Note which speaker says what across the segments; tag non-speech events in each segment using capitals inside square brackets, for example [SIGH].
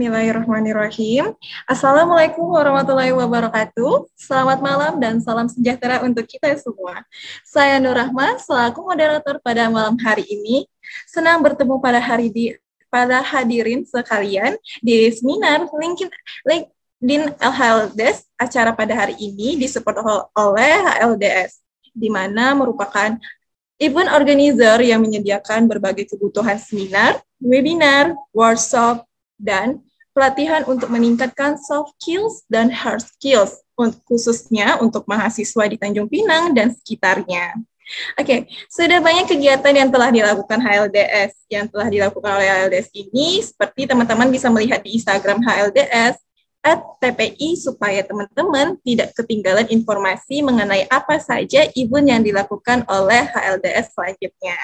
Speaker 1: Bismillahirrahmanirrahim. Assalamualaikum warahmatullahi wabarakatuh. Selamat malam dan salam sejahtera untuk kita semua. Saya Nur Rahma, selaku moderator pada malam hari ini. Senang bertemu pada hari di pada hadirin sekalian di seminar LinkedIn, LinkedIn LHLDES acara pada hari ini disupport oleh LDS di mana merupakan event organizer yang menyediakan berbagai kebutuhan seminar, webinar, workshop, dan pelatihan untuk meningkatkan soft skills dan hard skills, khususnya untuk mahasiswa di Tanjung Pinang dan sekitarnya. Oke, okay. sudah banyak kegiatan yang telah dilakukan HLDS. Yang telah dilakukan oleh HLDS ini, seperti teman-teman bisa melihat di Instagram HLDS, at TPI supaya teman-teman tidak ketinggalan informasi mengenai apa saja event yang dilakukan oleh HLDS selanjutnya.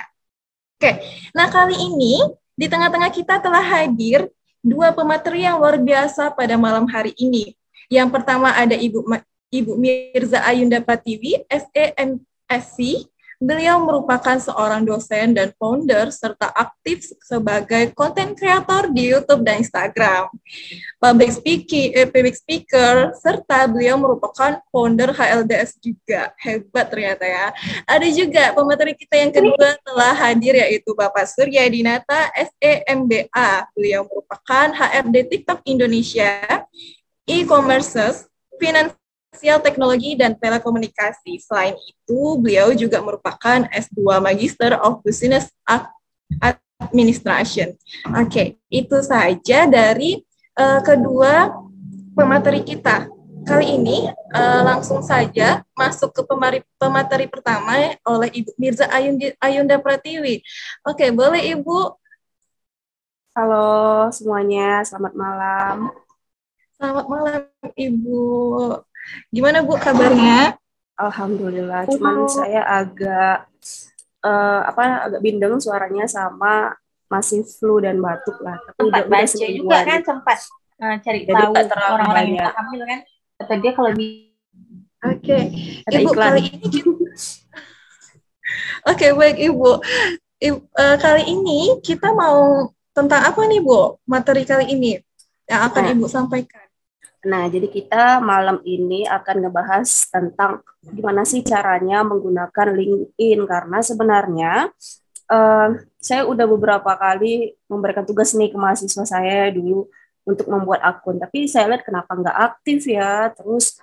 Speaker 1: Oke, nah kali ini di tengah-tengah kita telah hadir dua pemateri yang luar biasa pada malam hari ini. Yang pertama ada Ibu Ibu Mirza Ayunda Patiwi, SEMSC, Beliau merupakan seorang dosen dan founder serta aktif sebagai content creator di YouTube dan Instagram. Public speaking, eh, public speaker serta beliau merupakan founder HLDS juga. Hebat ternyata ya. Ada juga pemateri kita yang kedua telah hadir yaitu Bapak Surya Dinata SEMBA. Beliau merupakan HRD TikTok Indonesia, e-commerce, finance Sosial Teknologi dan Telekomunikasi. Selain itu, beliau juga merupakan S2 Magister of Business Administration. Oke, okay, itu saja dari uh, kedua pemateri kita. Kali ini uh, langsung saja masuk ke pemari, pemateri pertama oleh Ibu Mirza Ayunda, Pratiwi. Oke, okay, boleh Ibu? Halo semuanya, selamat malam. Selamat malam Ibu
Speaker 2: Gimana Bu kabarnya?
Speaker 1: Alhamdulillah,
Speaker 2: cuman saya agak uh, apa agak bindeng suaranya sama masih flu dan batuk lah. Tapi sempat udah, baca udah juga kan sempat uh, cari Jadi tahu orang-orang yang hamil kan
Speaker 1: atau dia kalau di Oke, okay. Ibu iklan. kali ini kita... [LAUGHS] Oke, okay, baik Ibu. Ibu uh, eh, kali ini kita mau tentang apa nih Bu? Materi kali ini yang akan nah. Ibu sampaikan. Nah, jadi kita
Speaker 2: malam ini akan ngebahas tentang gimana sih caranya menggunakan LinkedIn karena sebenarnya uh, saya udah beberapa kali memberikan tugas nih ke mahasiswa saya dulu untuk membuat akun, tapi saya lihat kenapa nggak aktif ya, terus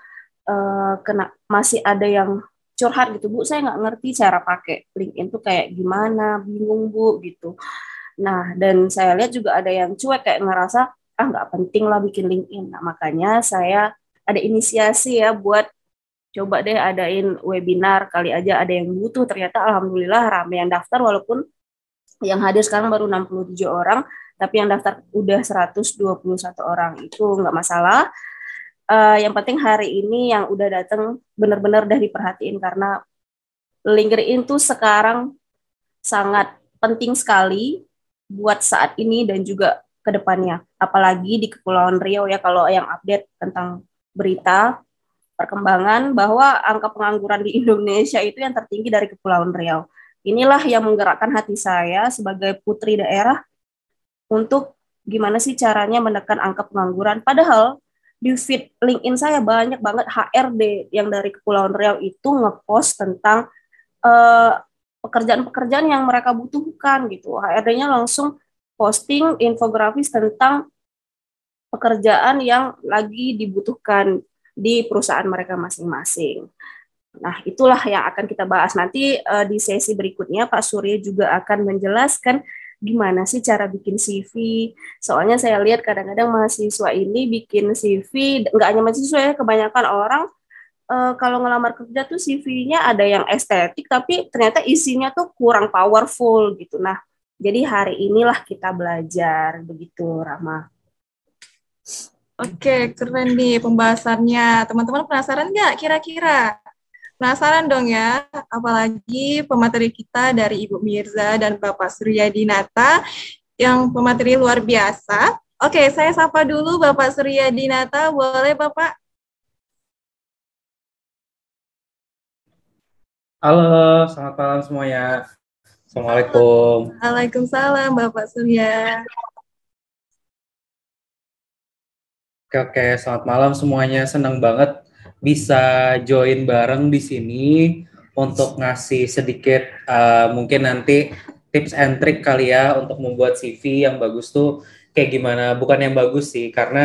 Speaker 2: uh, kena masih ada yang curhat gitu bu, saya nggak ngerti cara pakai LinkedIn tuh kayak gimana, bingung bu gitu. Nah, dan saya lihat juga ada yang cuek kayak ngerasa ah nggak penting lah bikin LinkedIn. Nah, makanya saya ada inisiasi ya buat coba deh adain webinar kali aja ada yang butuh ternyata alhamdulillah rame yang daftar walaupun yang hadir sekarang baru 67 orang tapi yang daftar udah 121 orang itu nggak masalah uh, yang penting hari ini yang udah datang benar-benar udah diperhatiin karena LinkedIn tuh sekarang sangat penting sekali buat saat ini dan juga ke depannya. Apalagi di Kepulauan Riau ya kalau yang update tentang berita perkembangan bahwa angka pengangguran di [LAUGHS] Indonesia itu yang tertinggi dari Kepulauan Riau. Inilah yang menggerakkan hati saya sebagai putri daerah untuk gimana sih caranya menekan angka pengangguran. Padahal di feed LinkedIn saya banyak banget HRD yang dari Kepulauan Riau itu ngepost tentang eh, pekerjaan-pekerjaan uh, yang mereka butuhkan gitu. HRD-nya langsung posting infografis tentang pekerjaan yang lagi dibutuhkan di perusahaan mereka masing-masing. Nah, itulah yang akan kita bahas nanti uh, di sesi berikutnya. Pak Surya juga akan menjelaskan gimana sih cara bikin CV. Soalnya saya lihat kadang-kadang mahasiswa ini bikin CV, nggak hanya mahasiswa ya, kebanyakan orang uh, kalau ngelamar kerja tuh CV-nya ada yang estetik, tapi ternyata isinya tuh kurang powerful gitu. Nah, jadi hari inilah kita belajar begitu, Rama.
Speaker 1: Oke, keren nih pembahasannya. Teman-teman penasaran nggak kira-kira? Penasaran dong ya, apalagi pemateri kita dari Ibu Mirza dan Bapak Surya Dinata yang pemateri luar biasa. Oke, saya sapa dulu Bapak Surya Dinata. Boleh Bapak?
Speaker 3: Halo, selamat malam semuanya. Assalamualaikum. Waalaikumsalam Bapak Surya.
Speaker 4: Oke, oke, selamat malam semuanya. Senang banget bisa join bareng di sini untuk ngasih sedikit uh, mungkin nanti tips and trick kali ya untuk membuat CV yang bagus tuh kayak gimana. Bukan yang bagus sih, karena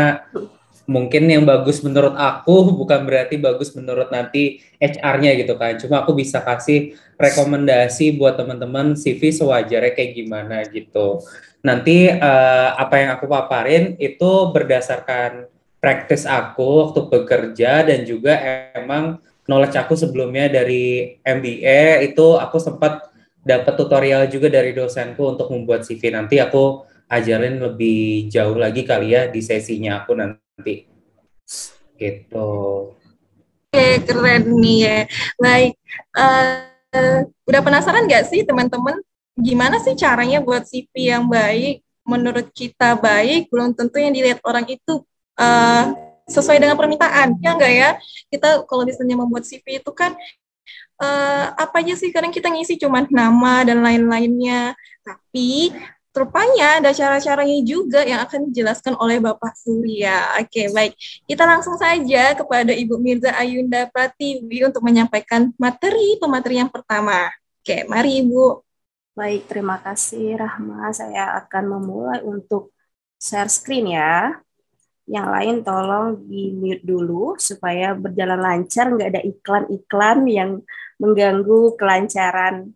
Speaker 4: mungkin yang bagus menurut aku [LAUGHS] bukan berarti bagus menurut nanti HR-nya gitu kan. Cuma aku bisa kasih rekomendasi buat teman-teman CV sewajarnya kayak gimana gitu. Nanti uh, apa yang aku paparin itu berdasarkan praktis aku waktu bekerja dan juga emang knowledge aku sebelumnya dari MBA itu aku sempat dapat tutorial juga dari dosenku untuk membuat CV. Nanti aku ajarin lebih jauh lagi kali ya di sesinya aku nanti. Gitu.
Speaker 1: Oke, keren nih ya. Baik. Uh, udah penasaran gak sih teman-teman gimana sih caranya buat CV yang baik menurut kita baik belum tentu yang dilihat orang itu uh, sesuai dengan permintaan ya enggak ya kita kalau misalnya membuat CV itu kan uh, apa aja sih kadang kita ngisi cuma nama dan lain-lainnya tapi Rupanya ada cara-caranya juga yang akan dijelaskan oleh Bapak Surya. Oke, baik. Kita langsung saja kepada Ibu Mirza Ayunda Pratiwi untuk menyampaikan materi pemateri yang pertama. Oke, mari Ibu. Baik, terima kasih Rahma. Saya akan memulai untuk
Speaker 2: share screen ya. Yang lain tolong di mute dulu supaya berjalan lancar, nggak ada iklan-iklan yang mengganggu kelancaran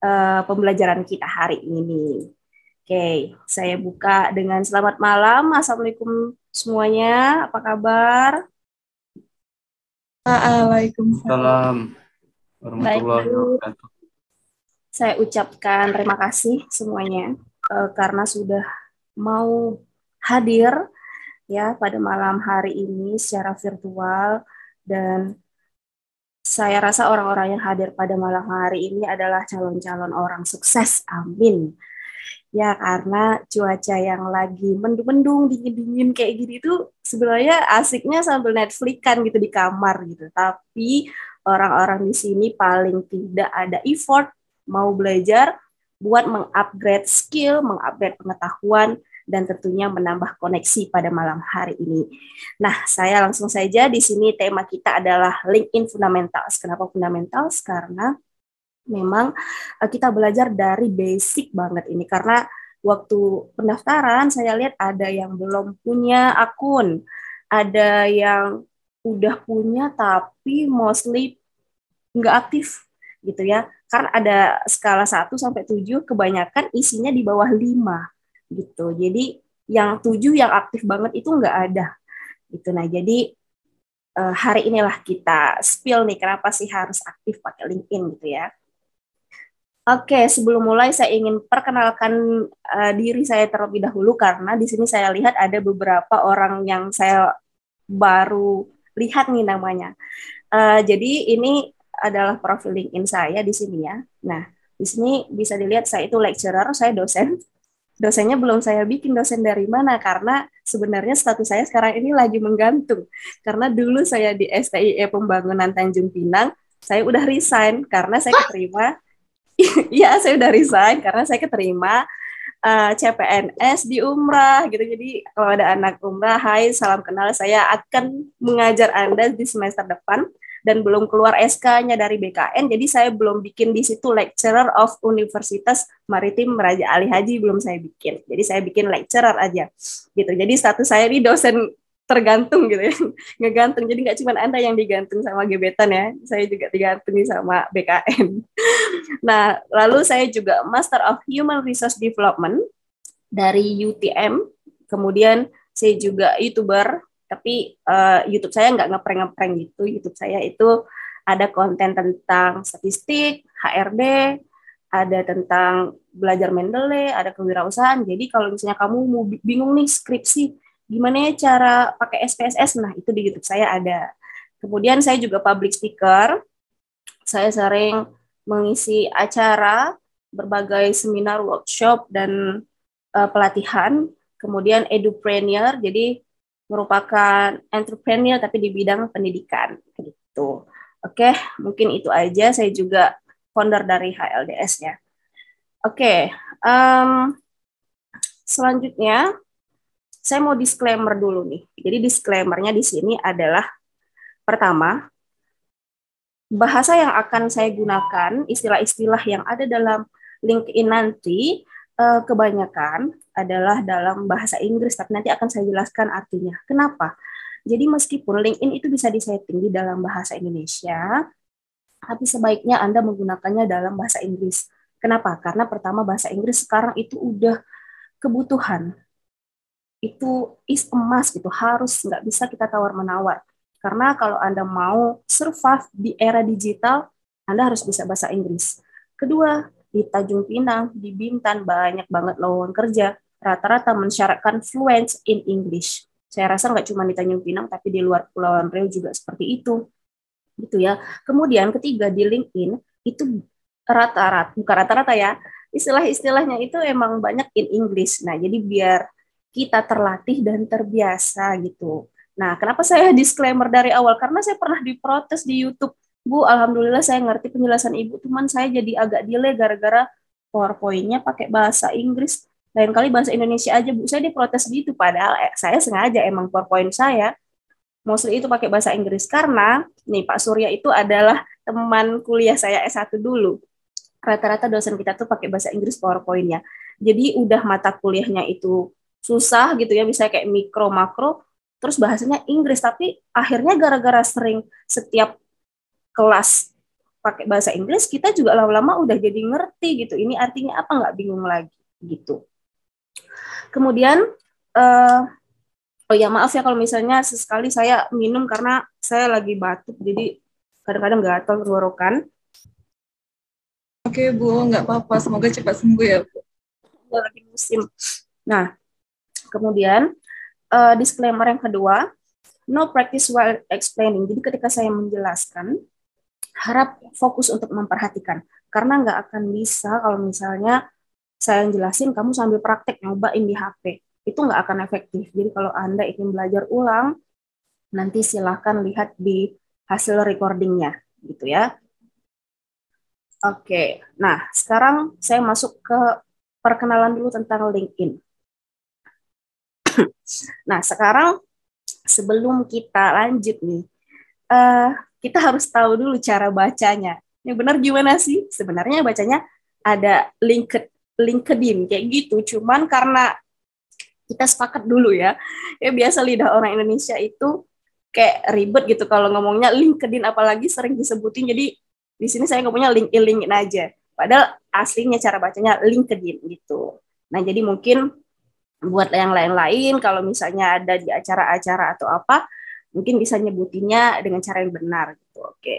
Speaker 2: uh, pembelajaran kita hari ini. Oke, saya buka dengan selamat malam. Assalamualaikum semuanya. Apa kabar? Waalaikumsalam.
Speaker 4: Warahmatullahi
Speaker 2: Saya ucapkan terima kasih semuanya uh, karena sudah mau hadir ya pada malam hari ini secara virtual dan saya rasa orang-orang yang hadir pada malam hari ini adalah calon-calon orang sukses. Amin ya karena cuaca yang lagi mendung-mendung dingin-dingin kayak gini tuh sebenarnya asiknya sambil Netflix kan gitu di kamar gitu tapi orang-orang di sini paling tidak ada effort mau belajar buat mengupgrade skill, mengupgrade pengetahuan dan tentunya menambah koneksi pada malam hari ini. Nah, saya langsung saja di sini tema kita adalah LinkedIn Fundamentals. Kenapa Fundamentals? Karena memang uh, kita belajar dari basic banget ini karena waktu pendaftaran saya lihat ada yang belum punya akun, ada yang udah punya tapi mostly nggak aktif gitu ya. Karena ada skala 1 sampai 7 kebanyakan isinya di bawah 5 gitu. Jadi yang 7 yang aktif banget itu nggak ada. Gitu nah, jadi eh, hari inilah kita spill nih kenapa sih harus aktif pakai LinkedIn gitu ya. Oke, sebelum mulai saya ingin perkenalkan uh, diri saya terlebih dahulu karena di sini saya lihat ada beberapa orang yang saya baru lihat nih namanya. Uh, jadi ini adalah profil LinkedIn saya di sini ya. Nah, di sini bisa dilihat saya itu lecturer, saya dosen. Dosennya belum saya bikin dosen dari mana karena sebenarnya status saya sekarang ini lagi menggantung. Karena dulu saya di STIE Pembangunan Tanjung Pinang, saya udah resign karena saya keterima [LAUGHS] Iya, saya udah resign karena saya keterima uh, eh, CPNS di Umrah gitu. Jadi kalau ada anak Umrah, hai salam kenal, saya akan mengajar Anda di semester depan dan belum keluar SK-nya dari BKN. Jadi saya belum bikin di situ lecturer of Universitas Maritim Raja Ali Haji belum saya bikin. Jadi saya bikin lecturer aja. Gitu. Jadi status saya ini dosen tergantung gitu ya [LAUGHS] ngegantung jadi nggak cuma anda yang digantung sama gebetan ya saya juga digantung sama BKN [LAUGHS] nah lalu saya juga Master of Human Resource Development dari UTM kemudian saya juga youtuber tapi uh, YouTube saya nggak ngeprank ngeprank gitu YouTube saya itu ada konten tentang statistik HRD ada tentang belajar Mendeley, ada kewirausahaan. Jadi kalau misalnya kamu mau bingung nih skripsi, gimana ya cara pakai SPSS nah itu di YouTube saya ada kemudian saya juga public speaker saya sering mengisi acara berbagai seminar workshop dan uh, pelatihan kemudian edupreneur jadi merupakan entrepreneur tapi di bidang pendidikan
Speaker 3: gitu
Speaker 2: oke mungkin itu aja saya juga founder dari HLDS ya oke um, selanjutnya saya mau disclaimer dulu nih. Jadi disclaimernya di sini adalah pertama bahasa yang akan saya gunakan, istilah-istilah yang ada dalam LinkedIn nanti eh, kebanyakan adalah dalam bahasa Inggris, tapi nanti akan saya jelaskan artinya. Kenapa? Jadi meskipun LinkedIn itu bisa disetting di dalam bahasa Indonesia, tapi sebaiknya Anda menggunakannya dalam bahasa Inggris. Kenapa? Karena pertama bahasa Inggris sekarang itu udah kebutuhan itu is emas gitu harus nggak bisa kita tawar menawar karena kalau anda mau survive di era digital anda harus bisa bahasa Inggris kedua di Tanjung Pinang di Bintan banyak banget lowongan kerja rata-rata mensyaratkan fluent in English saya rasa nggak cuma di Tanjung Pinang tapi di luar Pulau Riau juga seperti itu gitu ya kemudian ketiga di LinkedIn itu rata-rata bukan rata-rata ya istilah-istilahnya itu emang banyak in English nah jadi biar kita terlatih dan terbiasa gitu. Nah, kenapa saya [LAUGHS] disclaimer dari awal? Karena saya pernah diprotes di YouTube. Bu, alhamdulillah saya ngerti penjelasan Ibu, cuman saya jadi agak delay gara-gara PowerPoint-nya pakai bahasa Inggris. Lain kali bahasa Indonesia aja, Bu. Saya diprotes gitu, padahal eh, saya sengaja emang PowerPoint saya mostly itu pakai bahasa Inggris karena nih Pak Surya itu adalah teman kuliah saya S1 dulu. Rata-rata dosen kita tuh pakai bahasa Inggris PowerPoint-nya. Jadi udah mata kuliahnya itu susah gitu ya bisa kayak mikro makro terus bahasanya Inggris tapi akhirnya gara-gara sering setiap kelas pakai bahasa Inggris kita juga lama-lama udah jadi ngerti gitu ini artinya apa nggak bingung lagi gitu kemudian uh, oh ya maaf ya kalau misalnya sesekali saya minum karena saya lagi batuk jadi kadang-kadang nggak tahu tenggorokan oke bu nggak apa-apa semoga cepat sembuh ya bu lagi musim nah Kemudian uh, disclaimer yang kedua, no practice while explaining. Jadi ketika saya menjelaskan, harap fokus untuk memperhatikan karena nggak akan bisa kalau misalnya saya yang jelasin kamu sambil praktek nyobain di HP itu nggak akan efektif. Jadi kalau anda ingin belajar ulang nanti silahkan lihat di hasil recordingnya gitu ya. Oke, nah sekarang saya masuk ke perkenalan dulu tentang LinkedIn. [LAUGHS] nah sekarang sebelum kita lanjut nih, uh, kita harus tahu dulu cara bacanya. Yang benar gimana sih? Sebenarnya bacanya ada linked, LinkedIn kayak gitu. Cuman karena kita sepakat dulu ya, ya biasa lidah orang Indonesia itu kayak ribet gitu kalau ngomongnya LinkedIn apalagi sering disebutin. Jadi di sini saya ngomongnya link linkin aja. Padahal aslinya cara bacanya LinkedIn gitu. Nah jadi mungkin buat yang lain-lain kalau misalnya ada di acara-acara atau apa mungkin bisa nyebutinnya dengan cara yang benar gitu oke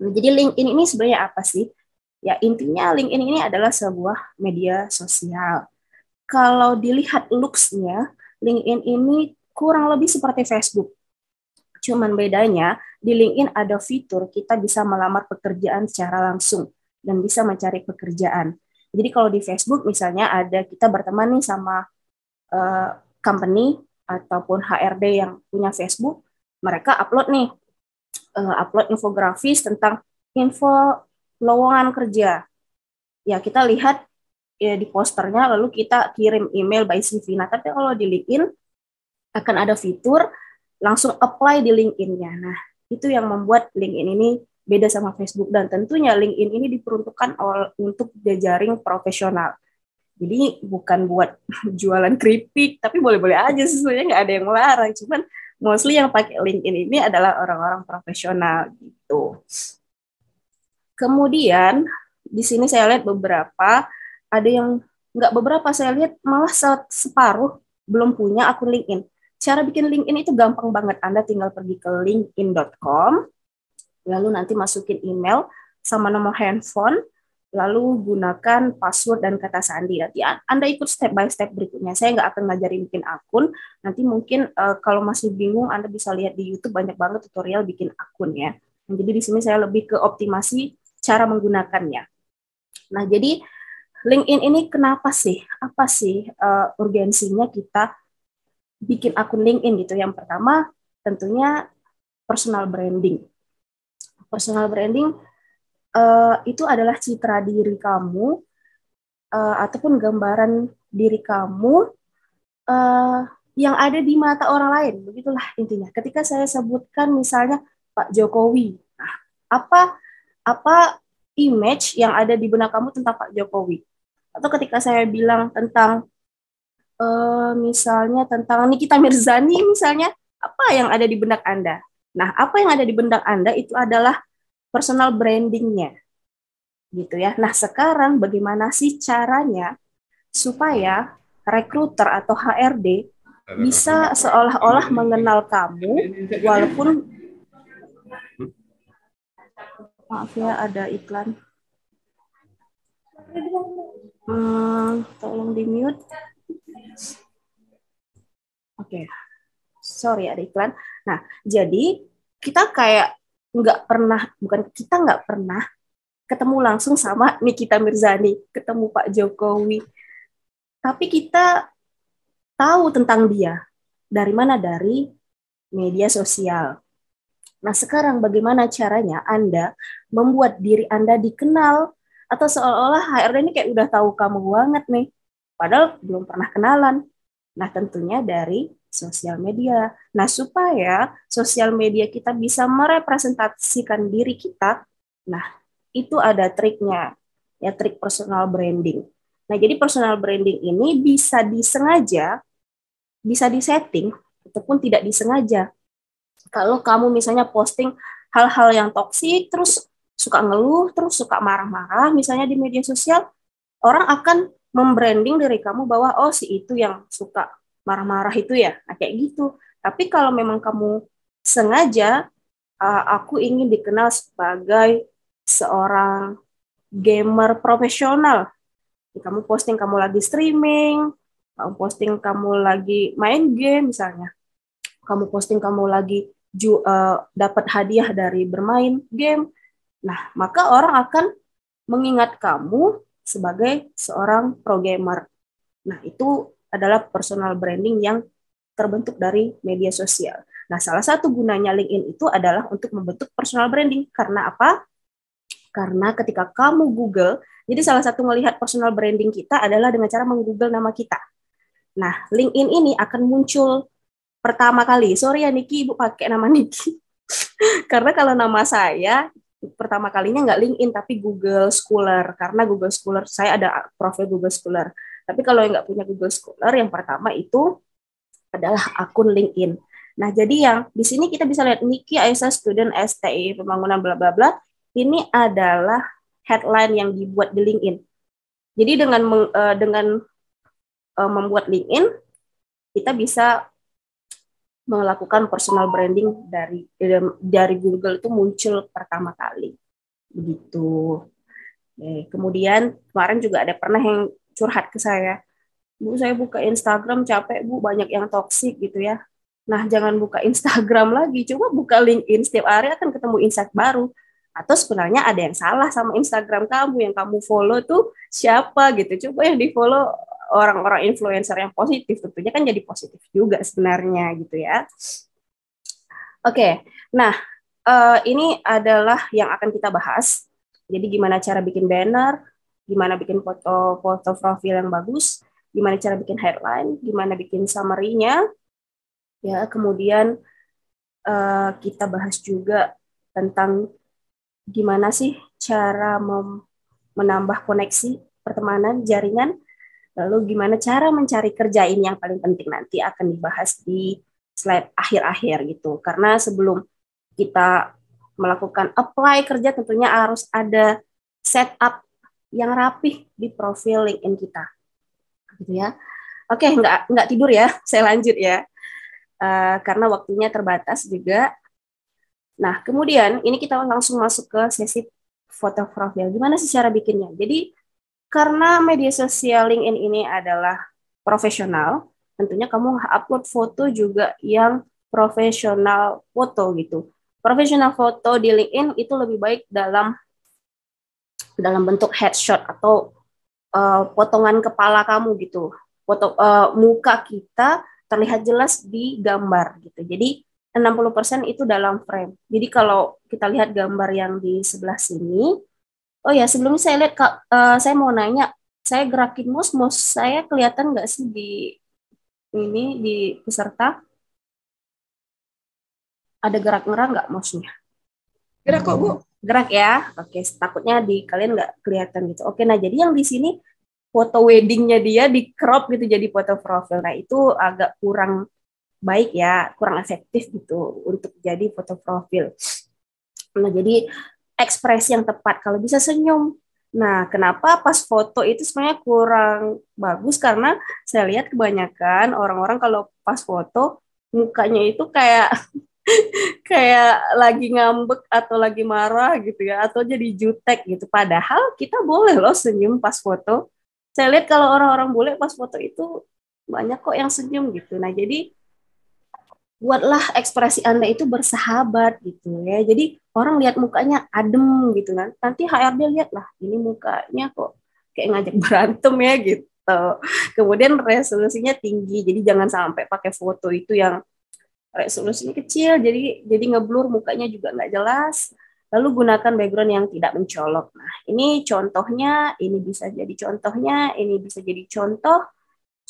Speaker 2: nah, jadi LinkedIn ini sebenarnya apa sih ya intinya LinkedIn ini adalah sebuah media sosial kalau dilihat looksnya LinkedIn ini kurang lebih seperti Facebook Cuman bedanya di LinkedIn ada fitur kita bisa melamar pekerjaan secara langsung dan bisa mencari pekerjaan. Jadi kalau di Facebook misalnya ada kita berteman nih sama uh, company ataupun HRD yang punya Facebook, mereka upload nih, uh, upload infografis tentang info lowongan kerja. Ya kita lihat ya, di posternya, lalu kita kirim email by CV. Nah, tapi kalau di LinkedIn akan ada fitur langsung apply di LinkedIn-nya. Nah, itu yang membuat LinkedIn ini beda sama Facebook dan tentunya LinkedIn ini diperuntukkan untuk jejaring profesional. Jadi bukan buat [LAUGHS] jualan keripik, tapi boleh-boleh aja sesungguhnya nggak ada yang melarang. Cuman mostly yang pakai LinkedIn ini adalah orang-orang profesional gitu. Kemudian di sini saya lihat beberapa ada yang nggak beberapa saya lihat malah separuh belum punya akun LinkedIn. Cara bikin LinkedIn itu gampang banget. Anda tinggal pergi ke linkedin.com, lalu nanti masukin email sama nomor handphone, lalu gunakan password dan kata sandi. Nanti Anda ikut step by step berikutnya. Saya nggak akan ngajarin bikin akun. Nanti mungkin uh, kalau masih bingung Anda bisa lihat di YouTube banyak banget tutorial bikin akun ya. Nah, jadi di sini saya lebih ke optimasi cara menggunakannya. Nah, jadi LinkedIn ini kenapa sih? Apa sih uh, urgensinya kita bikin akun LinkedIn gitu? Yang pertama tentunya personal branding. Personal branding Eh, itu adalah citra diri kamu uh, ataupun gambaran diri kamu uh, yang ada di mata orang lain. Begitulah intinya. Ketika saya sebutkan misalnya Pak Jokowi, nah, apa apa image yang ada di benak kamu tentang Pak Jokowi? Atau ketika saya bilang tentang uh, misalnya tentang Nikita Mirzani misalnya, apa yang ada di benak Anda? Nah, apa yang ada di benak Anda itu adalah personal brandingnya gitu ya. Nah sekarang bagaimana sih caranya supaya rekruter atau HRD bisa seolah-olah mengenal kamu walaupun hmm? maaf ya ada iklan. Hmm, tolong di mute. Oke, okay. sorry ada iklan. Nah jadi kita kayak nggak pernah bukan kita nggak pernah ketemu langsung sama Nikita Mirzani, ketemu Pak Jokowi. Tapi kita tahu tentang dia. Dari mana? Dari media sosial. Nah, sekarang bagaimana caranya Anda membuat diri Anda dikenal atau seolah-olah HRD ini kayak udah tahu kamu banget nih, padahal belum pernah kenalan. Nah, tentunya dari sosial media. Nah, supaya sosial media kita bisa merepresentasikan diri kita, nah, itu ada triknya, ya trik personal branding. Nah, jadi personal branding ini bisa disengaja, bisa disetting, ataupun tidak disengaja. Kalau kamu misalnya posting hal-hal yang toksik, terus suka ngeluh, terus suka marah-marah, misalnya di media sosial, orang akan membranding diri kamu bahwa oh si itu yang suka marah-marah itu ya nah, kayak gitu tapi kalau memang kamu sengaja uh, aku ingin dikenal sebagai seorang gamer profesional kamu posting kamu lagi streaming kamu posting kamu lagi main game misalnya kamu posting kamu lagi ju, uh, dapat hadiah dari bermain game nah maka orang akan mengingat kamu sebagai seorang pro gamer nah itu adalah personal branding yang terbentuk dari media sosial. Nah, salah satu gunanya LinkedIn itu adalah untuk membentuk personal branding. Karena apa? Karena ketika kamu Google, jadi salah satu melihat personal branding kita adalah dengan cara menggoogle nama kita. Nah, LinkedIn ini akan muncul pertama kali. Sorry ya Niki, Ibu pakai nama Niki. [LAUGHS] Karena kalau nama saya pertama kalinya nggak LinkedIn tapi Google Scholar karena Google Scholar saya ada profil Google Scholar. Tapi kalau yang nggak punya Google Scholar, yang pertama itu adalah akun LinkedIn. Nah, jadi yang di sini kita bisa lihat Niki Aisyah Student STI Pembangunan bla bla bla. Ini adalah headline yang dibuat di LinkedIn. Jadi dengan eh, dengan eh, membuat LinkedIn, kita bisa melakukan personal branding dari dari Google itu muncul pertama kali. Begitu. Kemudian kemarin juga ada pernah yang curhat ke saya bu saya buka Instagram capek bu banyak yang toksik gitu ya nah jangan buka Instagram lagi coba buka LinkedIn setiap hari akan ketemu insight baru atau sebenarnya ada yang salah sama Instagram kamu yang kamu follow tuh siapa gitu coba yang di follow orang-orang influencer yang positif tentunya kan jadi positif juga sebenarnya gitu ya oke okay. nah eh, ini adalah yang akan kita bahas jadi gimana cara bikin banner gimana bikin foto eh, foto profil yang bagus, gimana cara bikin headline, gimana bikin summary-nya. Ya, kemudian uh, kita bahas juga tentang gimana sih cara menambah koneksi pertemanan jaringan, lalu gimana cara mencari kerja ini yang paling penting nanti akan dibahas di slide akhir-akhir gitu. Karena sebelum kita melakukan apply kerja tentunya harus ada setup yang rapih di profil LinkedIn kita gitu ya oke nggak nggak tidur ya [LAUGHS] saya lanjut ya uh, karena waktunya terbatas juga nah kemudian ini kita langsung masuk ke sesi foto profil gimana sih cara bikinnya jadi karena media sosial LinkedIn ini adalah profesional tentunya kamu upload foto juga yang profesional foto gitu profesional foto di LinkedIn itu lebih baik dalam dalam bentuk headshot atau uh, potongan kepala kamu gitu. Foto uh, muka kita terlihat jelas di gambar gitu. Jadi 60% itu dalam frame. Jadi kalau kita lihat gambar yang di sebelah sini, oh ya sebelumnya saya lihat uh, saya mau nanya, saya gerakin mouse, mouse saya kelihatan nggak sih di ini di peserta? Ada gerak ngerang nggak mouse-nya? Gerak kok bu? gerak ya. Oke, takutnya di kalian nggak kelihatan gitu. Oke, nah jadi yang di sini foto weddingnya dia di crop gitu jadi foto profil. Nah itu agak kurang baik ya, kurang efektif gitu untuk jadi foto profil. Nah jadi ekspresi yang tepat kalau bisa senyum. Nah kenapa pas foto itu sebenarnya kurang bagus karena saya lihat kebanyakan orang-orang kalau pas foto mukanya itu kayak kayak lagi ngambek atau lagi marah gitu ya atau jadi jutek gitu padahal kita boleh loh senyum pas foto saya lihat kalau orang-orang boleh pas foto itu banyak kok yang senyum gitu nah jadi buatlah ekspresi anda itu bersahabat gitu ya jadi orang lihat mukanya adem gitu kan nanti HRD lihat lah ini mukanya kok kayak ngajak berantem ya gitu kemudian resolusinya tinggi jadi jangan sampai pakai foto itu yang resolusinya kecil jadi jadi ngeblur mukanya juga nggak jelas lalu gunakan background yang tidak mencolok nah ini contohnya ini bisa jadi contohnya ini bisa jadi contoh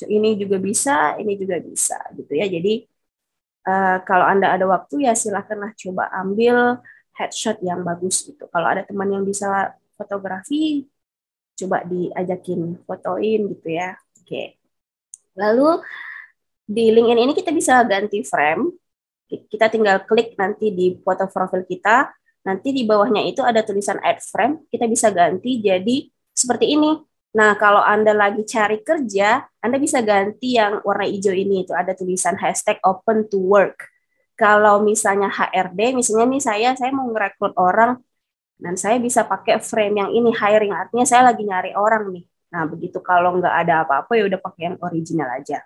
Speaker 2: ini juga bisa ini juga bisa gitu ya jadi uh, kalau anda ada waktu ya silahkanlah coba ambil headshot yang bagus gitu kalau ada teman yang bisa fotografi coba diajakin fotoin gitu ya oke okay. lalu di link ini kita bisa ganti frame. Kita tinggal klik nanti di foto profil kita. Nanti di bawahnya itu ada tulisan add frame. Kita bisa ganti jadi seperti ini. Nah, kalau Anda lagi cari kerja, Anda bisa ganti yang warna hijau ini. Itu ada tulisan hashtag open to work. Kalau misalnya HRD, misalnya nih saya, saya mau ngerekrut orang, dan saya bisa pakai frame yang ini hiring, artinya saya lagi nyari orang nih. Nah, begitu kalau nggak ada apa-apa, ya udah pakai yang original aja.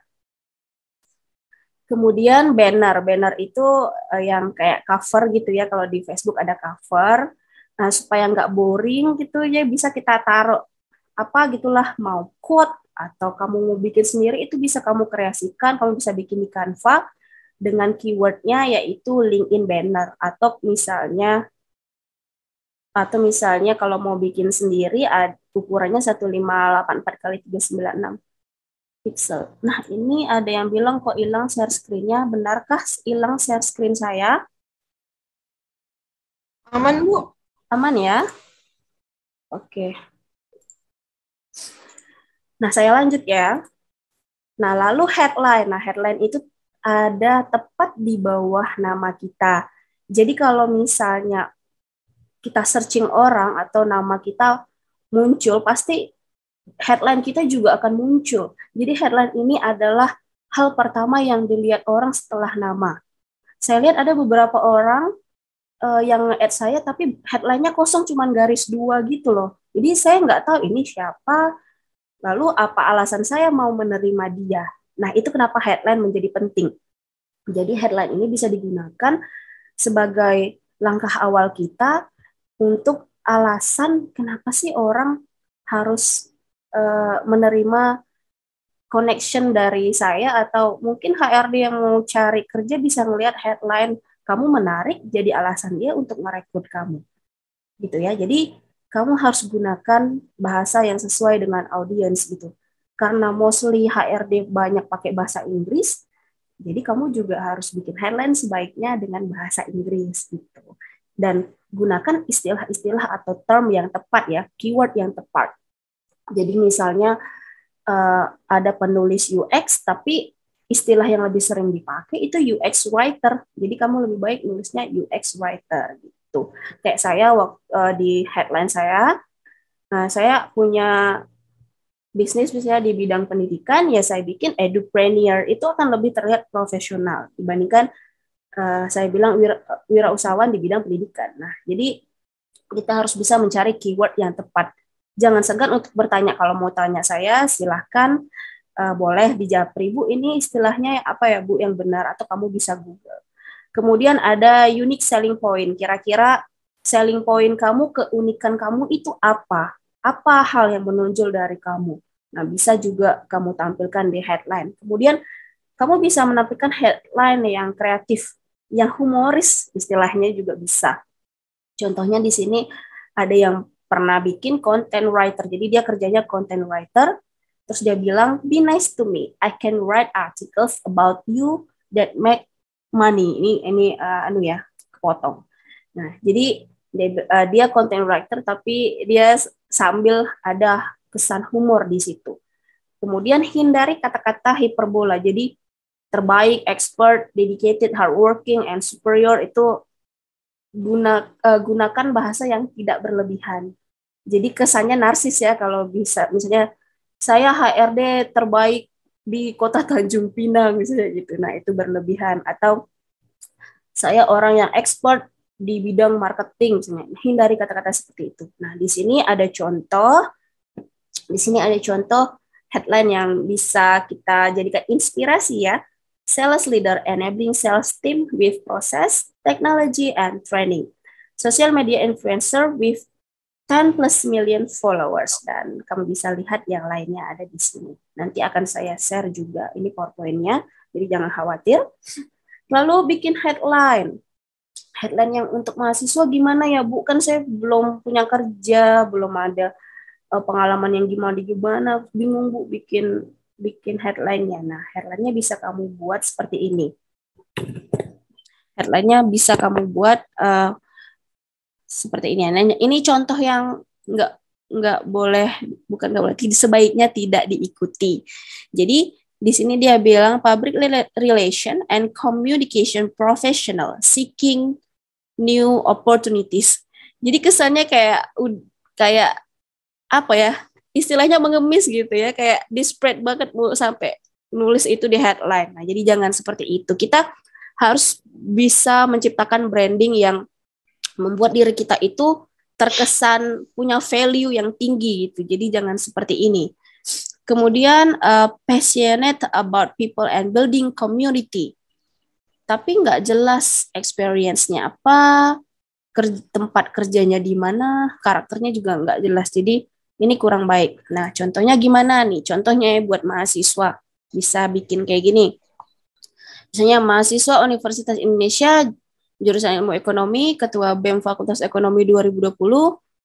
Speaker 2: Kemudian banner, banner itu uh, yang kayak cover gitu ya, kalau di Facebook ada cover, nah, supaya nggak boring gitu ya bisa kita taruh apa gitulah mau quote atau kamu mau bikin sendiri itu bisa kamu kreasikan, kamu bisa bikin di Canva dengan keywordnya yaitu LinkedIn banner atau misalnya atau misalnya kalau mau bikin sendiri ukurannya 1584 kali 396 pixel. Nah, ini ada yang bilang kok hilang share screen-nya. Benarkah hilang share screen saya? Aman, Bu. Aman ya? Oke. Nah, saya lanjut ya. Nah, lalu headline. Nah, headline itu ada tepat di bawah nama kita. Jadi kalau misalnya kita searching orang atau nama kita muncul, pasti headline kita juga akan muncul. Jadi headline ini adalah hal pertama yang dilihat orang setelah nama. Saya lihat ada beberapa orang uh, yang add saya tapi headline-nya kosong cuman garis dua gitu loh. Jadi saya nggak tahu ini siapa, lalu apa alasan saya mau menerima dia. Nah itu kenapa headline menjadi penting. Jadi headline ini bisa digunakan sebagai langkah awal kita untuk alasan kenapa sih orang harus Eh, menerima connection dari saya atau mungkin HRD yang mau cari kerja bisa melihat headline kamu menarik jadi alasan dia untuk merekrut kamu gitu ya jadi kamu harus gunakan bahasa yang sesuai dengan audiens gitu karena mostly HRD banyak pakai bahasa Inggris jadi kamu juga harus bikin headline sebaiknya dengan bahasa Inggris gitu dan gunakan istilah-istilah atau term yang tepat ya keyword yang tepat jadi misalnya uh, ada penulis UX tapi istilah yang lebih sering dipakai itu UX writer. Jadi kamu lebih baik nulisnya UX writer gitu. Kayak saya uh, di headline saya, nah saya punya bisnis misalnya di bidang pendidikan, ya saya bikin edupreneur itu akan lebih terlihat profesional dibandingkan uh, saya bilang wira, wirausahawan di bidang pendidikan. Nah, jadi kita harus bisa mencari keyword yang tepat jangan segan untuk bertanya kalau mau tanya saya silahkan uh, boleh dijawab ibu ini istilahnya apa ya bu yang benar atau kamu bisa google kemudian ada unique selling point kira-kira selling point kamu keunikan kamu itu apa apa hal yang menonjol dari kamu nah bisa juga kamu tampilkan di headline kemudian kamu bisa menampilkan headline yang kreatif yang humoris istilahnya juga bisa contohnya di sini ada yang pernah bikin content writer. Jadi dia kerjanya content writer. Terus dia bilang, be nice to me. I can write articles about you that make money. Ini ini uh, anu ya, potong Nah, jadi dia, uh, dia content writer tapi dia sambil ada kesan humor di situ. Kemudian hindari kata-kata hiperbola. Jadi terbaik, expert, dedicated, hardworking, and superior itu guna uh, gunakan bahasa yang tidak berlebihan jadi kesannya narsis ya kalau bisa misalnya saya HRD terbaik di kota [LAUGHS] Tanjung Pinang misalnya gitu nah itu berlebihan atau saya orang yang ekspor di bidang marketing misalnya hindari kata-kata seperti itu nah di sini ada contoh di sini ada contoh headline yang bisa kita jadikan inspirasi ya sales leader enabling sales team with process technology and training social media influencer with 10 plus million followers dan kamu bisa lihat yang lainnya ada di sini. Nanti akan saya share juga ini PowerPoint-nya, jadi jangan khawatir. Lalu bikin headline. Headline yang untuk mahasiswa gimana ya Bu? Kan saya belum punya kerja, belum ada eh, pengalaman yang gimana gimana, bingung Bu bikin bikin headline-nya. Nah, headline-nya bisa kamu buat seperti ini. Headline-nya bisa kamu buat uh, seperti ini. Nah, ini contoh yang nggak nggak boleh bukan nggak boleh sebaiknya tidak diikuti. Jadi di sini dia bilang public relation and communication professional seeking new opportunities. Jadi kesannya kayak kayak apa ya? Istilahnya mengemis gitu ya, kayak di spread banget mulu sampai nulis itu di headline. Nah, jadi jangan seperti itu. Kita harus bisa menciptakan branding yang membuat diri kita itu terkesan punya value yang tinggi gitu. Jadi jangan seperti ini. Kemudian uh, passionate about people and building community. Tapi nggak jelas experience-nya apa, kerja, tempat kerjanya di mana, karakternya juga nggak jelas. Jadi ini kurang baik. Nah, contohnya gimana nih? Contohnya ya buat mahasiswa bisa bikin kayak gini. Misalnya mahasiswa Universitas Indonesia jurusan ilmu ekonomi, ketua BEM Fakultas Ekonomi 2020,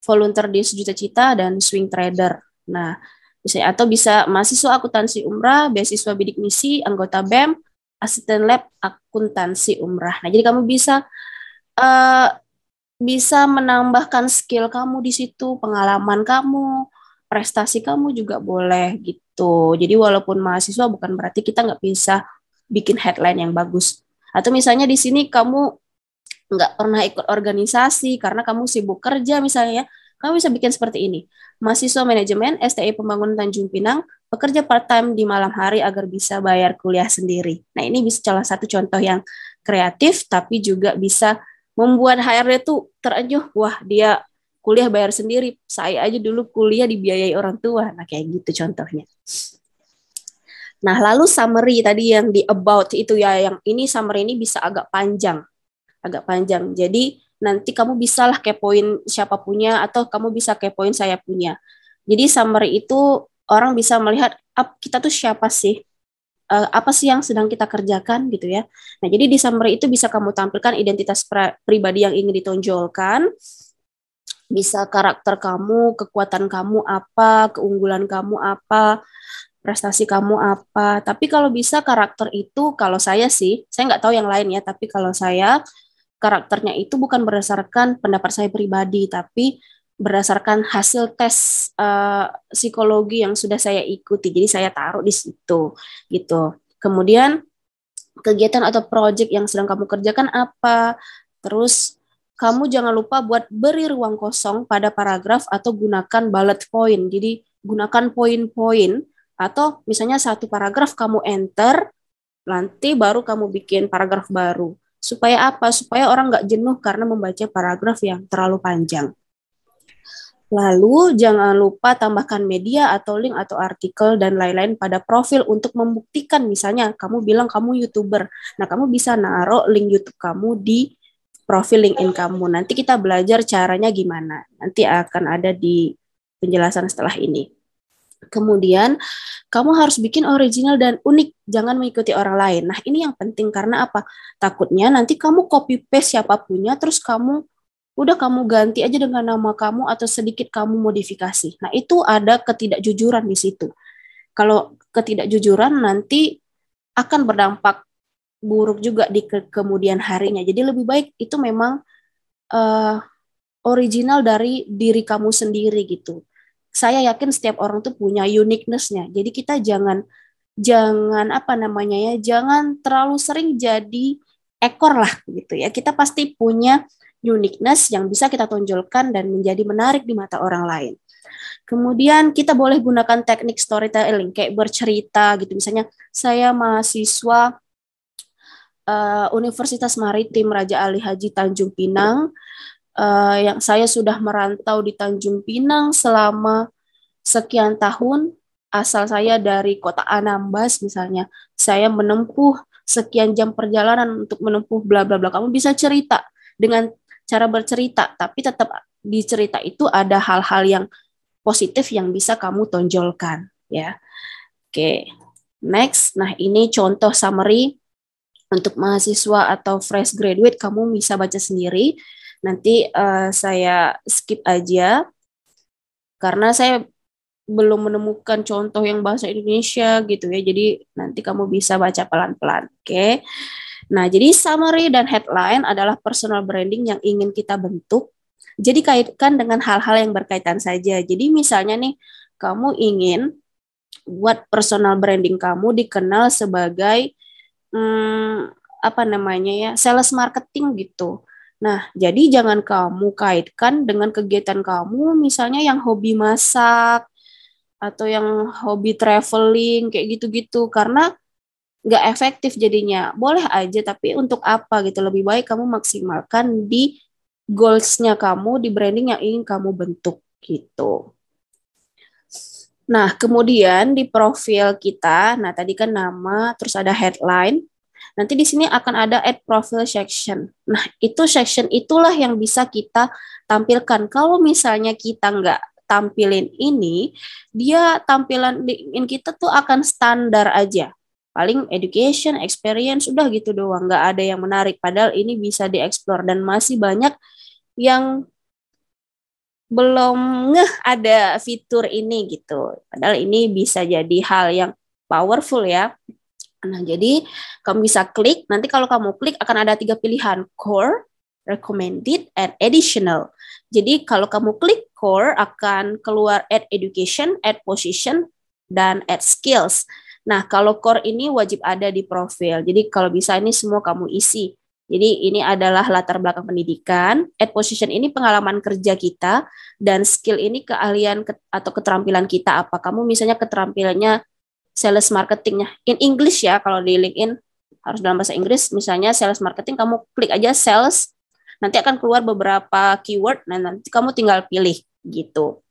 Speaker 2: volunteer di Sejuta Cita, dan swing trader. Nah, bisa atau bisa mahasiswa akuntansi umrah, beasiswa bidik misi, anggota BEM, asisten lab akuntansi umrah. Nah, jadi kamu bisa uh, bisa menambahkan skill kamu di situ, pengalaman kamu, prestasi kamu juga boleh gitu. Jadi walaupun mahasiswa bukan berarti kita nggak bisa bikin headline yang bagus. Atau misalnya di sini kamu nggak pernah ikut organisasi karena kamu sibuk kerja misalnya, ya. kamu bisa bikin seperti ini. Mahasiswa manajemen STI Pembangunan Tanjung Pinang bekerja part-time di malam hari agar bisa bayar kuliah sendiri. Nah, ini bisa salah satu contoh yang kreatif, tapi juga bisa membuat HRD itu terenyuh, wah dia kuliah bayar sendiri, saya aja dulu kuliah dibiayai orang tua. Nah, kayak gitu contohnya. Nah, lalu summary tadi yang di about itu ya, yang ini summary ini bisa agak panjang agak panjang. Jadi nanti kamu bisalah kepoin siapa punya atau kamu bisa kepoin saya punya. Jadi summary itu orang bisa melihat kita tuh siapa sih, eh, apa sih yang sedang kita kerjakan gitu ya. Nah jadi di summary itu bisa kamu tampilkan identitas pribadi yang ingin ditonjolkan, bisa karakter kamu, kekuatan kamu apa, keunggulan kamu apa, prestasi kamu apa. Tapi kalau bisa karakter itu, kalau saya sih, saya nggak tahu yang lain ya, tapi kalau saya karakternya itu bukan berdasarkan pendapat saya pribadi, tapi berdasarkan hasil tes uh, psikologi yang sudah saya ikuti. Jadi saya taruh di situ gitu. Kemudian kegiatan atau project yang sedang kamu kerjakan apa? Terus kamu jangan lupa buat beri ruang kosong pada paragraf atau gunakan bullet point. Jadi gunakan poin-poin atau misalnya satu paragraf kamu enter, nanti baru kamu bikin paragraf baru. Supaya apa? Supaya orang nggak jenuh karena membaca paragraf yang terlalu panjang. Lalu jangan lupa tambahkan media atau link atau artikel dan lain-lain pada profil untuk membuktikan misalnya kamu bilang kamu YouTuber. Nah, kamu bisa naruh link YouTube kamu di profil LinkedIn kamu. Nanti kita belajar caranya gimana. Nanti akan ada di penjelasan setelah ini kemudian kamu harus bikin original dan unik, jangan mengikuti orang lain. Nah, ini yang penting karena apa? Takutnya nanti kamu copy paste siapa punya terus kamu udah kamu ganti aja dengan nama kamu atau sedikit kamu modifikasi. Nah, itu ada ketidakjujuran di situ. Kalau ketidakjujuran nanti akan berdampak buruk juga di ke kemudian harinya. Jadi lebih baik itu memang uh, original dari diri kamu sendiri gitu saya yakin setiap orang tuh punya uniquenessnya. Jadi kita jangan jangan apa namanya ya, jangan terlalu sering jadi ekor lah gitu ya. Kita pasti punya uniqueness yang bisa kita tonjolkan dan menjadi menarik di mata orang lain. Kemudian kita boleh gunakan teknik storytelling kayak bercerita gitu. Misalnya saya mahasiswa eh, Universitas Maritim Raja Ali Haji Tanjung Pinang uh, yang saya sudah merantau di Tanjung Pinang selama sekian tahun, asal saya dari kota Anambas misalnya, saya menempuh sekian jam perjalanan untuk menempuh bla bla bla. Kamu bisa cerita dengan cara bercerita, tapi tetap di cerita itu ada hal-hal yang positif yang bisa kamu tonjolkan, ya. Oke. Next, nah ini contoh summary untuk mahasiswa atau fresh graduate kamu bisa baca sendiri Nanti uh, saya skip aja karena saya belum menemukan contoh yang bahasa Indonesia gitu ya. Jadi nanti kamu bisa baca pelan-pelan, oke? Okay? Nah, jadi summary dan headline adalah personal branding yang ingin kita bentuk. Jadi kaitkan dengan hal-hal yang berkaitan saja. Jadi misalnya nih, kamu ingin buat personal branding kamu dikenal sebagai hmm, apa namanya ya, sales marketing gitu. Nah, jadi jangan kamu kaitkan dengan kegiatan kamu, misalnya yang hobi masak atau yang hobi traveling kayak gitu-gitu, karena nggak efektif jadinya. Boleh aja, tapi untuk apa gitu? Lebih baik kamu maksimalkan di goalsnya kamu, di branding yang ingin kamu bentuk gitu. Nah, kemudian di profil kita, nah tadi kan nama, terus ada headline, Nanti di sini akan ada add profile section. Nah, itu section itulah yang bisa kita tampilkan. Kalau misalnya kita nggak tampilin ini, dia tampilan in kita tuh akan standar aja. Paling education, experience, udah gitu doang. Nggak ada yang menarik. Padahal ini bisa dieksplor dan masih banyak yang belum ngeh ada fitur ini gitu. Padahal ini bisa jadi hal yang powerful ya. Nah, jadi kamu bisa klik. Nanti kalau kamu klik akan ada tiga pilihan core, recommended, and additional. Jadi kalau kamu klik core akan keluar add education, add position, dan add skills. Nah, kalau core ini wajib ada di profil. Jadi kalau bisa ini semua kamu isi. Jadi ini adalah latar belakang pendidikan, at position ini pengalaman kerja kita, dan skill ini keahlian atau keterampilan kita. Apa kamu misalnya keterampilannya sales marketingnya in English ya kalau di LinkedIn harus dalam bahasa Inggris misalnya sales marketing kamu klik aja sales nanti akan keluar beberapa keyword dan nanti kamu tinggal pilih gitu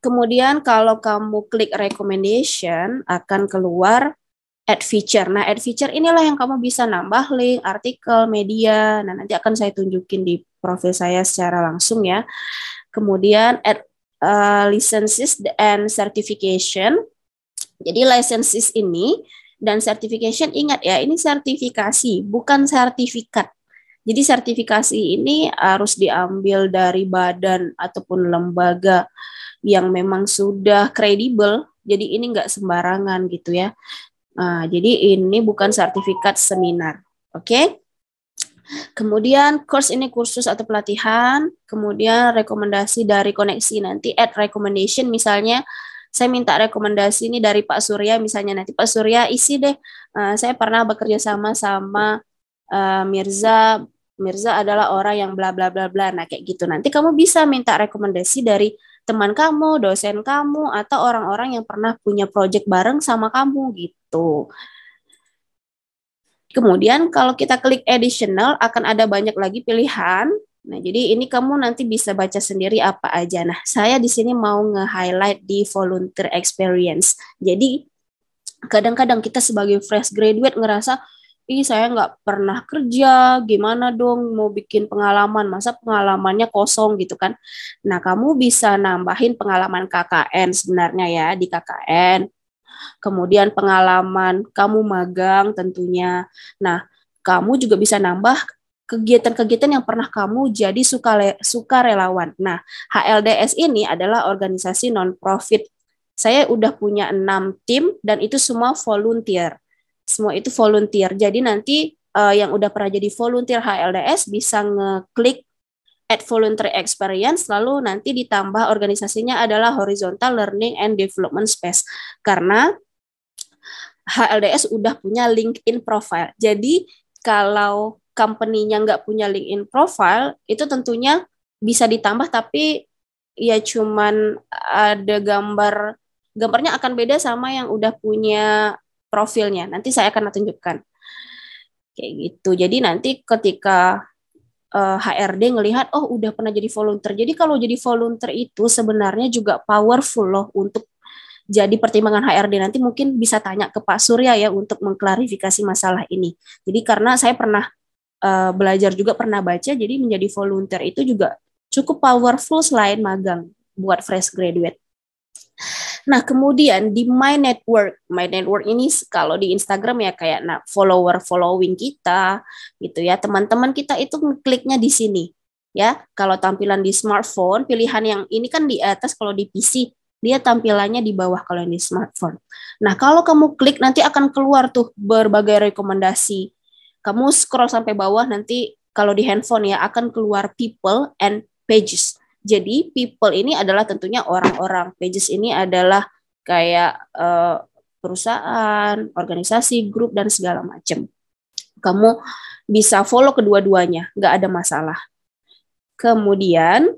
Speaker 2: kemudian kalau kamu klik recommendation akan keluar add feature. Nah, add feature inilah yang kamu bisa nambah link, artikel, media. Nah, nanti akan saya tunjukin di profil saya secara langsung ya. Kemudian add uh, licenses and certification. Jadi licenses ini dan certification ingat ya ini sertifikasi bukan sertifikat. Jadi sertifikasi ini harus diambil dari badan ataupun lembaga yang memang sudah kredibel. Jadi ini nggak sembarangan gitu ya. Nah, jadi ini bukan sertifikat seminar. Oke. Okay? Kemudian course ini kursus atau pelatihan, kemudian rekomendasi dari koneksi nanti at recommendation misalnya saya minta rekomendasi ini dari Pak Surya misalnya nanti Pak Surya isi deh uh, saya pernah bekerja sama sama uh, Mirza Mirza adalah orang yang bla bla bla bla nah kayak gitu nanti kamu bisa minta rekomendasi dari teman kamu, dosen kamu, atau orang-orang yang pernah punya project bareng sama kamu gitu. Kemudian kalau kita klik additional akan ada banyak lagi pilihan Nah, jadi ini kamu nanti bisa baca sendiri apa aja. Nah, saya di sini mau nge-highlight di volunteer experience. Jadi, kadang-kadang kita sebagai fresh graduate ngerasa, ih saya nggak pernah kerja, gimana dong mau bikin pengalaman, masa pengalamannya kosong gitu kan. Nah, kamu bisa nambahin pengalaman KKN sebenarnya ya di KKN. Kemudian pengalaman kamu magang tentunya. Nah, kamu juga bisa nambah kegiatan-kegiatan yang pernah kamu jadi suka suka relawan. Nah, HLDS ini adalah organisasi non-profit. Saya udah punya enam tim dan itu semua volunteer. Semua itu volunteer. Jadi nanti uh, yang udah pernah jadi volunteer HLDS bisa ngeklik at voluntary experience lalu nanti ditambah organisasinya adalah horizontal learning and development space karena HLDS udah punya LinkedIn profile. Jadi kalau company-nya nggak punya LinkedIn profile, itu tentunya bisa ditambah tapi ya cuman ada gambar gambarnya akan beda sama yang udah punya profilnya. Nanti saya akan tunjukkan. Kayak gitu. Jadi nanti ketika uh, eh, HRD ngelihat oh udah pernah jadi volunteer. Jadi kalau jadi volunteer itu sebenarnya juga powerful loh untuk jadi pertimbangan HRD nanti mungkin bisa tanya ke Pak Surya ya untuk mengklarifikasi masalah ini. Jadi karena saya pernah uh, belajar juga pernah baca jadi menjadi volunteer itu juga cukup powerful selain magang buat fresh graduate. Nah, kemudian di My Network, My Network ini kalau di Instagram ya kayak nah follower following kita gitu ya. Teman-teman kita itu kliknya di sini. Ya, kalau tampilan di smartphone, pilihan yang ini kan di atas kalau di PC, dia tampilannya di bawah kalau yang di smartphone. Nah, kalau kamu klik nanti akan keluar tuh berbagai rekomendasi kamu scroll sampai bawah nanti kalau di handphone ya akan keluar people and pages. Jadi people ini adalah tentunya orang-orang, pages ini adalah kayak uh, perusahaan, organisasi, grup dan segala macam. Kamu bisa follow kedua-duanya, nggak ada masalah. Kemudian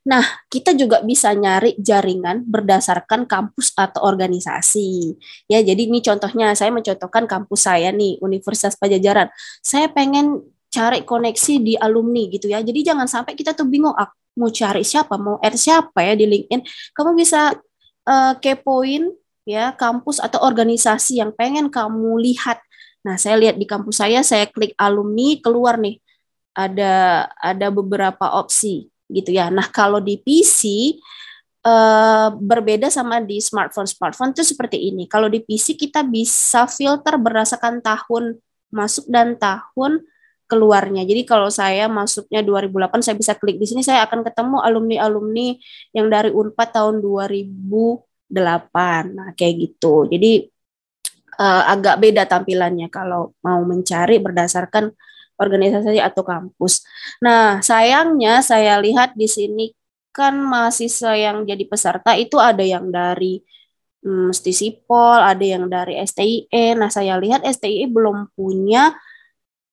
Speaker 2: Nah, kita juga bisa nyari jaringan berdasarkan kampus atau organisasi. Ya, jadi ini contohnya saya mencontohkan kampus saya nih, Universitas Pajajaran. Saya pengen cari koneksi di alumni gitu ya. Jadi jangan sampai kita tuh bingung ah, mau cari siapa, mau add siapa ya di LinkedIn. Kamu bisa uh, kepoin ya kampus atau organisasi yang pengen kamu lihat. Nah, saya lihat di kampus saya, saya klik alumni, keluar nih ada ada beberapa opsi gitu ya. Nah, kalau di PC Uh, eh, berbeda sama di smartphone. Smartphone itu seperti ini. Kalau di PC kita bisa filter berdasarkan tahun masuk dan tahun keluarnya. Jadi kalau saya masuknya 2008, saya bisa klik di sini, saya akan ketemu alumni-alumni yang dari UNPAD tahun 2008. Nah, kayak gitu. Jadi uh, agak beda tampilannya kalau mau mencari berdasarkan organisasi atau kampus. Nah, sayangnya saya lihat di sini kan mahasiswa yang jadi peserta itu ada yang dari hmm, Stisipol, ada yang dari STIE. Nah, saya lihat STIE belum punya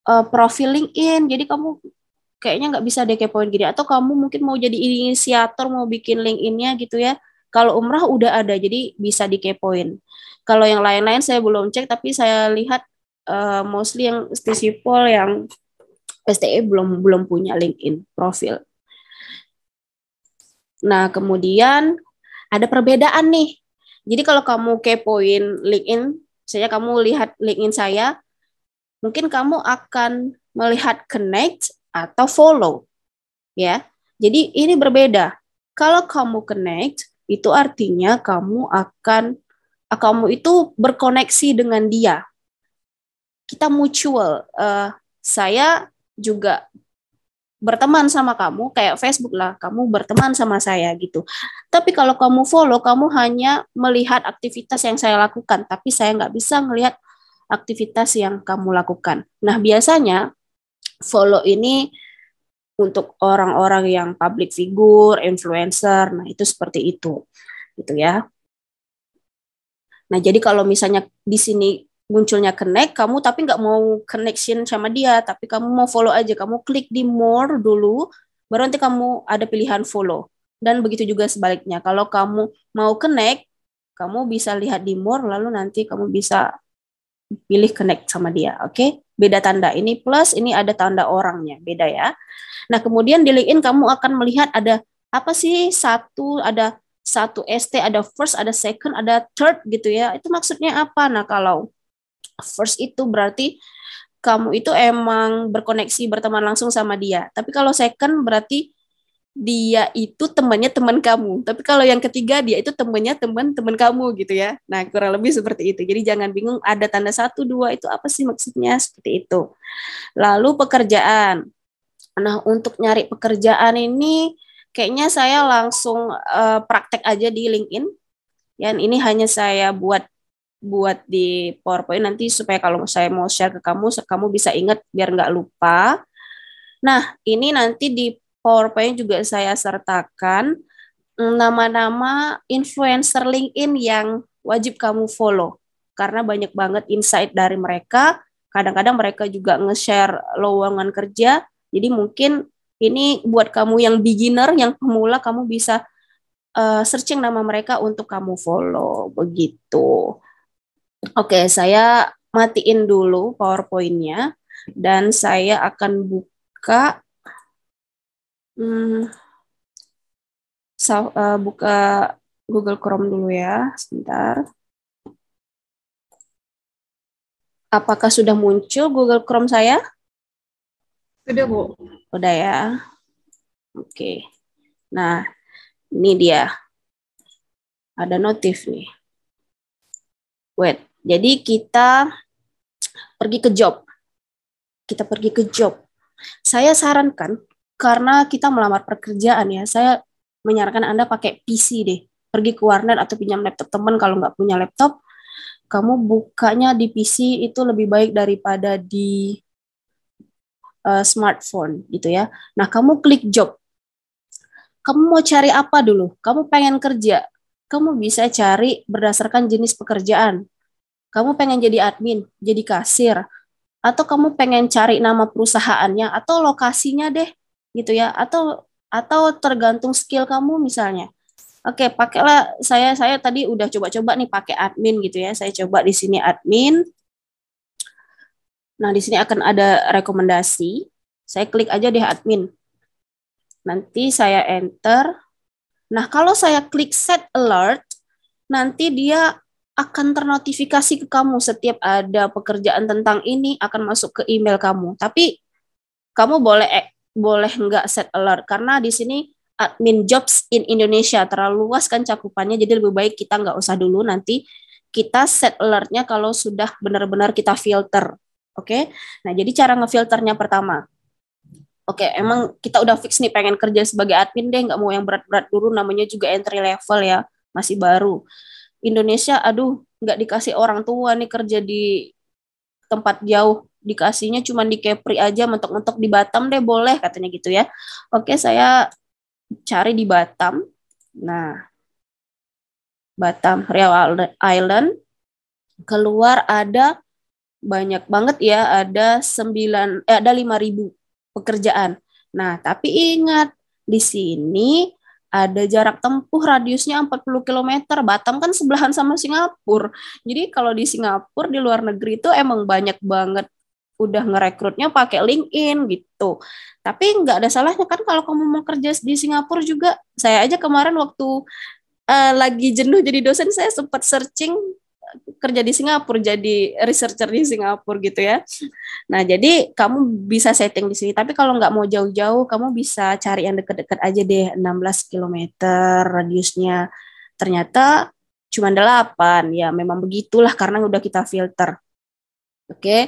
Speaker 2: uh, profil LinkedIn. Jadi kamu kayaknya nggak bisa deh kepoin gini atau kamu mungkin mau jadi inisiator mau bikin LinkedIn-nya gitu ya. Kalau umrah udah ada jadi bisa dikepoin. Kalau yang lain-lain saya belum cek tapi saya lihat uh, mostly yang stisipol yang STE belum belum punya LinkedIn profil. Nah, kemudian ada perbedaan nih. Jadi kalau kamu kepoin LinkedIn, saya kamu lihat LinkedIn saya, mungkin kamu akan melihat connect atau follow. Ya. Jadi ini berbeda. Kalau kamu connect, itu artinya kamu akan kamu itu berkoneksi dengan dia kita mutual. Uh, saya juga berteman sama kamu kayak Facebook lah kamu berteman sama saya gitu tapi kalau kamu follow kamu hanya melihat aktivitas yang saya lakukan tapi saya nggak bisa melihat aktivitas yang kamu lakukan nah biasanya follow ini untuk orang-orang yang public figure influencer nah itu seperti itu gitu ya nah jadi kalau misalnya di sini munculnya connect kamu tapi nggak mau connection sama dia tapi kamu mau follow aja kamu klik di more dulu baru nanti kamu ada pilihan follow dan begitu juga sebaliknya kalau kamu mau connect kamu bisa lihat di more lalu nanti kamu bisa pilih connect sama dia oke okay? beda tanda ini plus ini ada tanda orangnya beda ya nah kemudian di LinkedIn kamu akan melihat ada apa sih satu ada satu ST ada first ada second ada third gitu ya itu maksudnya apa nah kalau first itu berarti kamu itu emang berkoneksi berteman langsung sama dia. Tapi kalau second berarti dia itu temannya teman kamu. Tapi kalau yang ketiga dia itu temannya teman teman kamu gitu ya. Nah kurang lebih seperti itu. Jadi jangan bingung ada tanda satu dua itu apa sih maksudnya seperti itu. Lalu pekerjaan. Nah untuk nyari pekerjaan ini kayaknya saya langsung uh, praktek aja di LinkedIn. Yang ini hanya saya buat buat di PowerPoint nanti supaya kalau saya mau share ke kamu, kamu bisa ingat biar nggak lupa. Nah, ini nanti di PowerPoint juga saya sertakan nama-nama influencer LinkedIn yang wajib kamu follow karena banyak banget insight dari mereka. Kadang-kadang mereka juga nge-share lowongan kerja. Jadi mungkin ini buat kamu yang beginner, yang pemula kamu bisa uh, searching nama mereka untuk kamu follow begitu. Oke, okay, saya matiin dulu PowerPoint-nya dan saya akan buka hmm, so, uh, eh, buka
Speaker 3: Google Chrome dulu ya, sebentar.
Speaker 2: Apakah sudah muncul Google Chrome saya? Sudah, Bu. Sudah ya. Oke. Okay. Nah, ini dia. Ada notif nih. Wait. Jadi kita pergi ke job. Kita pergi ke job. Saya sarankan karena kita melamar pekerjaan ya, saya menyarankan Anda pakai PC deh. Pergi ke warnet atau pinjam laptop teman kalau nggak punya laptop. Kamu bukanya di PC itu lebih baik daripada di uh, smartphone gitu ya. Nah, kamu klik job. Kamu mau cari apa dulu? Kamu pengen kerja. Kamu bisa cari berdasarkan jenis pekerjaan kamu pengen jadi admin, jadi kasir, atau kamu pengen cari nama perusahaannya atau lokasinya deh gitu ya atau atau tergantung skill kamu misalnya oke pakailah saya saya tadi udah coba-coba nih pakai admin gitu ya saya coba di sini admin nah di sini akan ada rekomendasi saya klik aja deh admin nanti saya enter nah kalau saya klik set alert nanti dia akan ternotifikasi ke kamu setiap ada pekerjaan tentang ini akan masuk ke email kamu. Tapi kamu boleh eh, boleh nggak set alert karena di sini admin jobs in Indonesia terlalu luas kan cakupannya jadi lebih baik kita nggak usah dulu nanti kita set alertnya kalau sudah benar-benar kita filter oke okay? nah jadi cara ngefilternya pertama oke okay, emang kita udah fix nih pengen kerja sebagai admin deh nggak mau yang berat-berat dulu namanya juga entry level ya masih baru Indonesia aduh nggak dikasih orang tua nih kerja di tempat jauh dikasihnya cuma di Kepri aja mentok-mentok di Batam deh boleh katanya gitu ya oke saya cari di Batam nah Batam Riau Island keluar ada banyak banget ya ada sembilan, eh, ada lima ribu pekerjaan. Nah, tapi ingat di sini ada jarak tempuh radiusnya 40 km. Batam kan sebelahan sama Singapura. Jadi kalau di Singapura di luar negeri itu emang banyak banget udah ngerekrutnya pakai LinkedIn gitu. Tapi nggak ada salahnya kan kalau kamu mau kerja di Singapura juga. Saya aja kemarin waktu uh, lagi jenuh jadi dosen saya sempat searching kerja di Singapura jadi researcher di Singapura gitu ya. Nah, jadi kamu bisa setting di sini, tapi kalau nggak mau jauh-jauh, kamu bisa cari yang deket-deket aja deh, 16 km radiusnya. Ternyata cuma 8. Ya, memang begitulah karena udah kita filter. Oke. Okay?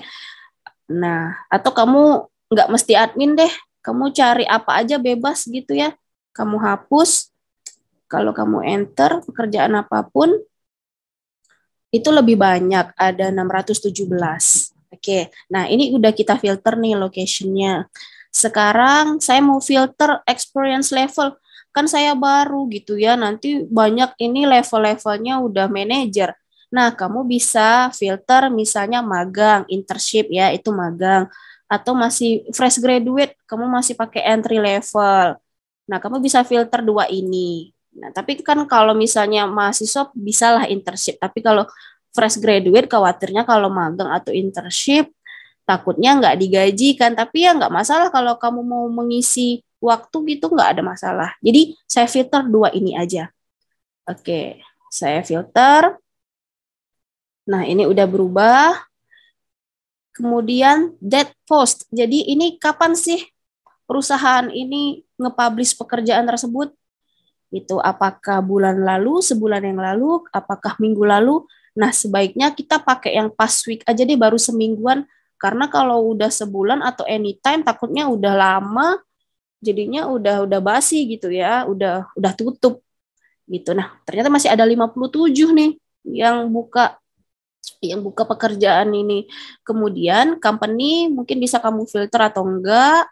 Speaker 2: Nah, atau kamu nggak mesti admin deh, kamu cari apa aja bebas gitu ya. Kamu hapus, kalau kamu enter pekerjaan apapun, itu lebih banyak ada 617. Oke, nah ini udah kita filter nih locationnya. Sekarang saya mau filter experience level, kan saya baru gitu ya, nanti banyak ini level-levelnya udah manager. Nah, kamu bisa filter misalnya magang, internship ya, itu magang. Atau masih fresh graduate, kamu masih pakai entry level. Nah, kamu bisa filter dua ini. Nah, tapi kan kalau misalnya mahasiswa bisalah internship, tapi kalau fresh graduate khawatirnya kalau magang atau internship takutnya nggak digaji kan, tapi ya nggak masalah kalau kamu mau mengisi waktu gitu nggak ada masalah. Jadi saya filter dua ini aja. Oke, saya filter. Nah, ini udah berubah. Kemudian dead post. Jadi ini kapan sih perusahaan ini nge-publish pekerjaan tersebut? Itu apakah bulan lalu, sebulan yang lalu, apakah minggu lalu. Nah, sebaiknya kita pakai yang pas week aja deh baru semingguan karena kalau udah sebulan atau anytime takutnya udah lama jadinya udah udah basi gitu ya, udah udah tutup gitu. Nah, ternyata masih ada 57 nih yang buka yang buka pekerjaan ini. Kemudian company mungkin bisa kamu filter atau enggak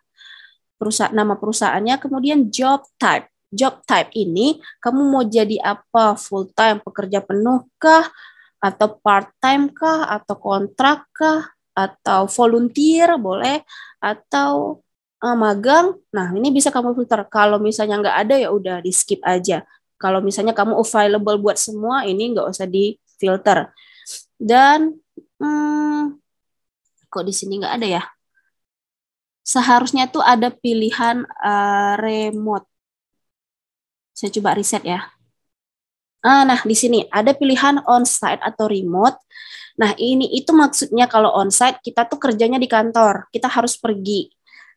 Speaker 2: perusahaan nama perusahaannya, kemudian job type job type ini kamu mau jadi apa full time pekerja penuh kah atau part time kah atau kontrak kah atau volunteer boleh atau uh, magang nah ini bisa kamu filter kalau misalnya nggak ada ya udah di skip aja kalau misalnya kamu available buat semua ini nggak usah di filter dan hmm, kok di sini nggak ada ya seharusnya tuh ada pilihan uh, remote saya coba riset ya. Ah, nah, di sini ada pilihan on-site atau remote. Nah, ini itu maksudnya kalau on-site kita tuh kerjanya di kantor, kita harus pergi.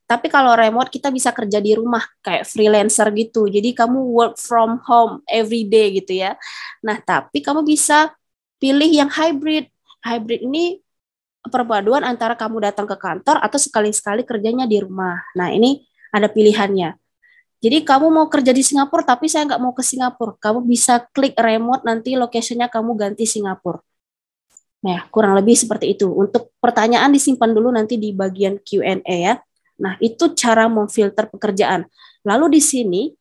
Speaker 2: Tapi kalau remote kita bisa kerja di rumah kayak freelancer gitu. Jadi kamu work from home every day gitu ya. Nah, tapi kamu bisa pilih yang hybrid. Hybrid ini perpaduan antara kamu datang ke kantor atau sekali-sekali kerjanya di rumah. Nah, ini ada pilihannya. Jadi kamu mau kerja di Singapura tapi saya nggak mau ke Singapura. Kamu bisa klik remote nanti lokasinya kamu ganti Singapura. Nah, kurang lebih seperti itu. Untuk pertanyaan disimpan dulu nanti di bagian Q&A ya. Nah, itu cara memfilter pekerjaan. Lalu di sini,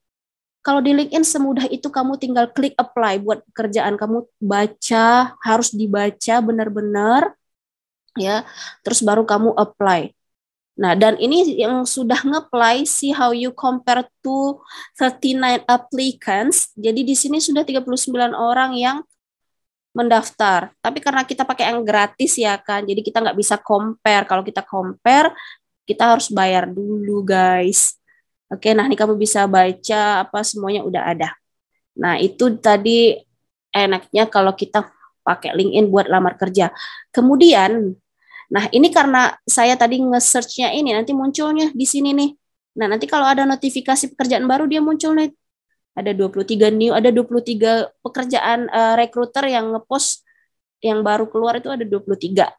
Speaker 2: kalau di LinkedIn semudah itu kamu tinggal klik apply buat pekerjaan kamu baca harus dibaca benar-benar ya. Terus baru kamu apply. Nah, dan ini yang sudah ngeplay see how you compare to 39 applicants. Jadi di sini sudah 39 orang yang mendaftar. Tapi karena kita pakai yang gratis ya kan, jadi kita nggak bisa compare. Kalau kita compare, kita harus bayar dulu guys. Oke, nah ini kamu bisa baca apa semuanya udah ada. Nah itu tadi enaknya kalau kita pakai LinkedIn buat lamar kerja. Kemudian Nah, ini karena saya tadi nge-searchnya ini, nanti munculnya di sini nih. Nah, nanti kalau ada notifikasi pekerjaan baru, dia muncul nih. Ada 23 new, ada 23 pekerjaan uh, recruiter yang nge-post yang baru keluar itu ada 23.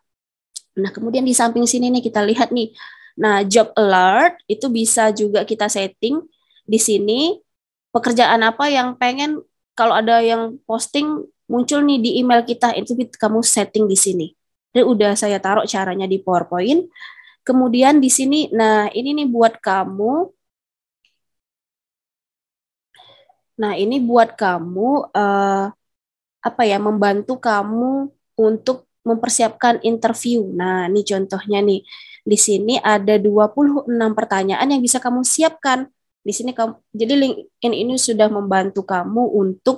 Speaker 2: Nah, kemudian di samping sini nih kita lihat nih. Nah, job alert itu bisa juga kita setting di sini pekerjaan apa yang pengen kalau ada yang posting muncul nih di email kita itu kamu setting di sini. Jadi udah saya taruh caranya di PowerPoint. Kemudian di sini, nah ini nih buat kamu. Nah ini buat kamu uh, apa ya membantu kamu untuk mempersiapkan interview. Nah ini contohnya nih di sini ada 26 pertanyaan yang bisa kamu siapkan di sini kamu jadi LinkedIn ini sudah membantu kamu untuk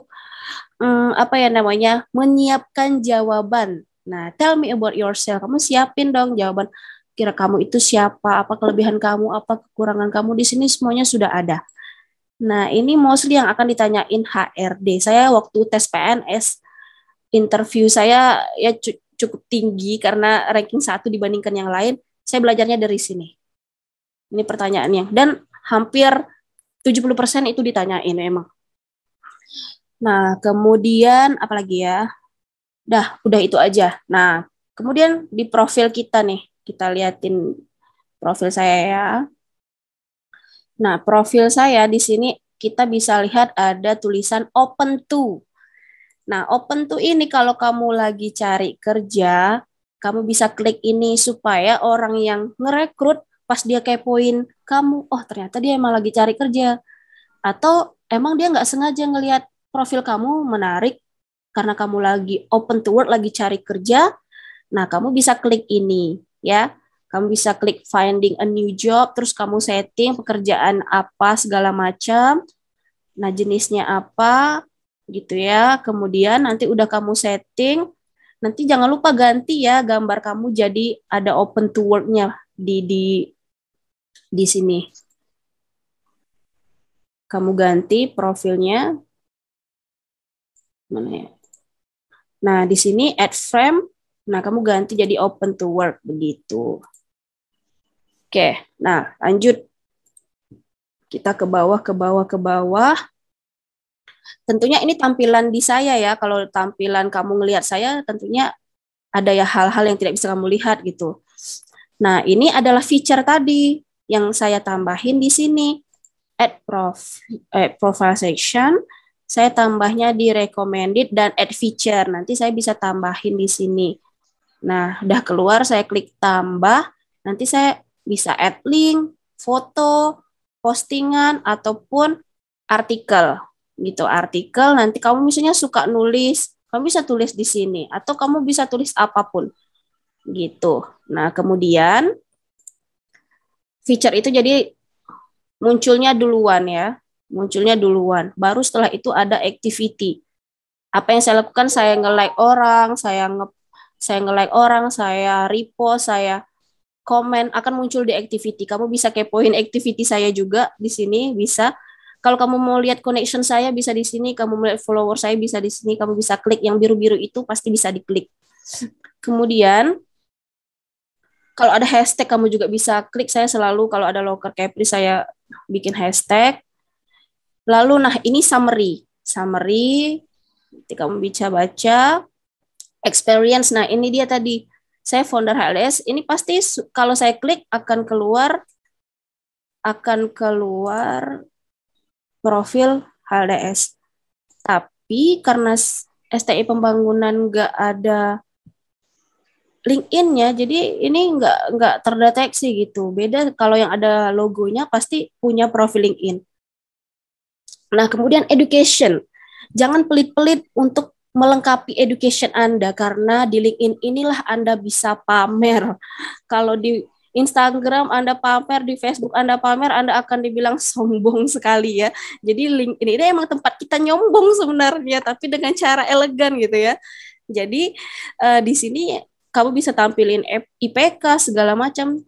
Speaker 2: um, apa ya namanya menyiapkan jawaban Nah, tell me about yourself. Kamu siapin dong jawaban kira kamu itu siapa, apa kelebihan kamu, apa kekurangan kamu di sini semuanya sudah ada. Nah, ini mostly yang akan ditanyain HRD. Saya waktu tes PNS interview saya ya cukup tinggi karena ranking satu dibandingkan yang lain. Saya belajarnya dari sini. Ini pertanyaannya. Dan hampir 70% itu ditanyain memang. Nah, kemudian apalagi ya? Dah, udah itu aja. Nah, kemudian di profil kita nih, kita liatin profil saya ya. Nah, profil saya di sini kita bisa lihat ada tulisan open to. Nah, open to ini kalau kamu lagi cari kerja, kamu bisa klik ini supaya orang yang merekrut pas dia kepoin kamu, oh ternyata dia emang lagi cari kerja. Atau emang dia nggak sengaja ngelihat profil kamu menarik, karena kamu lagi open to work, lagi cari kerja, nah kamu bisa klik ini ya. Kamu bisa klik finding a new job, terus kamu setting pekerjaan apa segala macam. Nah, jenisnya apa gitu ya. Kemudian nanti udah kamu setting, nanti jangan lupa ganti ya gambar kamu jadi ada open to work-nya di di di sini. Kamu ganti profilnya. Mana ya? Nah, di sini add frame, nah kamu ganti jadi open to work begitu. Oke, nah lanjut. Kita ke bawah, ke bawah, ke bawah. Tentunya ini tampilan di saya ya, kalau tampilan kamu ngelihat saya tentunya ada ya hal-hal yang tidak bisa kamu lihat gitu. Nah, ini adalah feature tadi yang saya tambahin di sini. Add prof, eh, profile section, saya tambahnya di recommended dan add feature. Nanti saya bisa tambahin di sini. Nah, udah keluar saya klik tambah, nanti saya bisa add link, foto, postingan ataupun artikel. Gitu, artikel nanti kamu misalnya suka nulis, kamu bisa tulis di sini atau kamu bisa tulis apapun. Gitu. Nah, kemudian feature itu jadi munculnya duluan ya munculnya duluan. Baru setelah itu ada activity. Apa yang saya lakukan? Saya nge-like orang, saya nge saya nge-like orang, saya repost, saya komen akan muncul di activity. Kamu bisa kepoin activity saya juga di sini bisa. Kalau kamu mau lihat connection saya bisa di sini, kamu melihat follower saya bisa di sini, kamu bisa klik yang biru-biru itu pasti bisa diklik. Kemudian kalau ada hashtag kamu juga bisa klik saya selalu kalau ada loker Capri saya bikin hashtag Lalu nah ini summary. Summary nanti kamu bisa baca experience. Nah, ini dia tadi saya founder HLS. Ini pasti kalau saya klik akan keluar akan keluar profil HLDS. Tapi karena STI pembangunan nggak ada LinkedIn-nya, jadi ini nggak nggak terdeteksi gitu. Beda kalau yang ada logonya pasti punya profil LinkedIn. Nah, kemudian education. Jangan pelit-pelit untuk melengkapi education Anda karena di LinkedIn inilah Anda bisa pamer. [LAUGHS] Kalau di Instagram Anda pamer, di Facebook Anda pamer, Anda akan dibilang sombong sekali ya. Jadi LinkedIn ini emang tempat kita nyombong sebenarnya, tapi dengan cara elegan gitu ya. Jadi uh, di sini kamu bisa tampilin IPK segala macam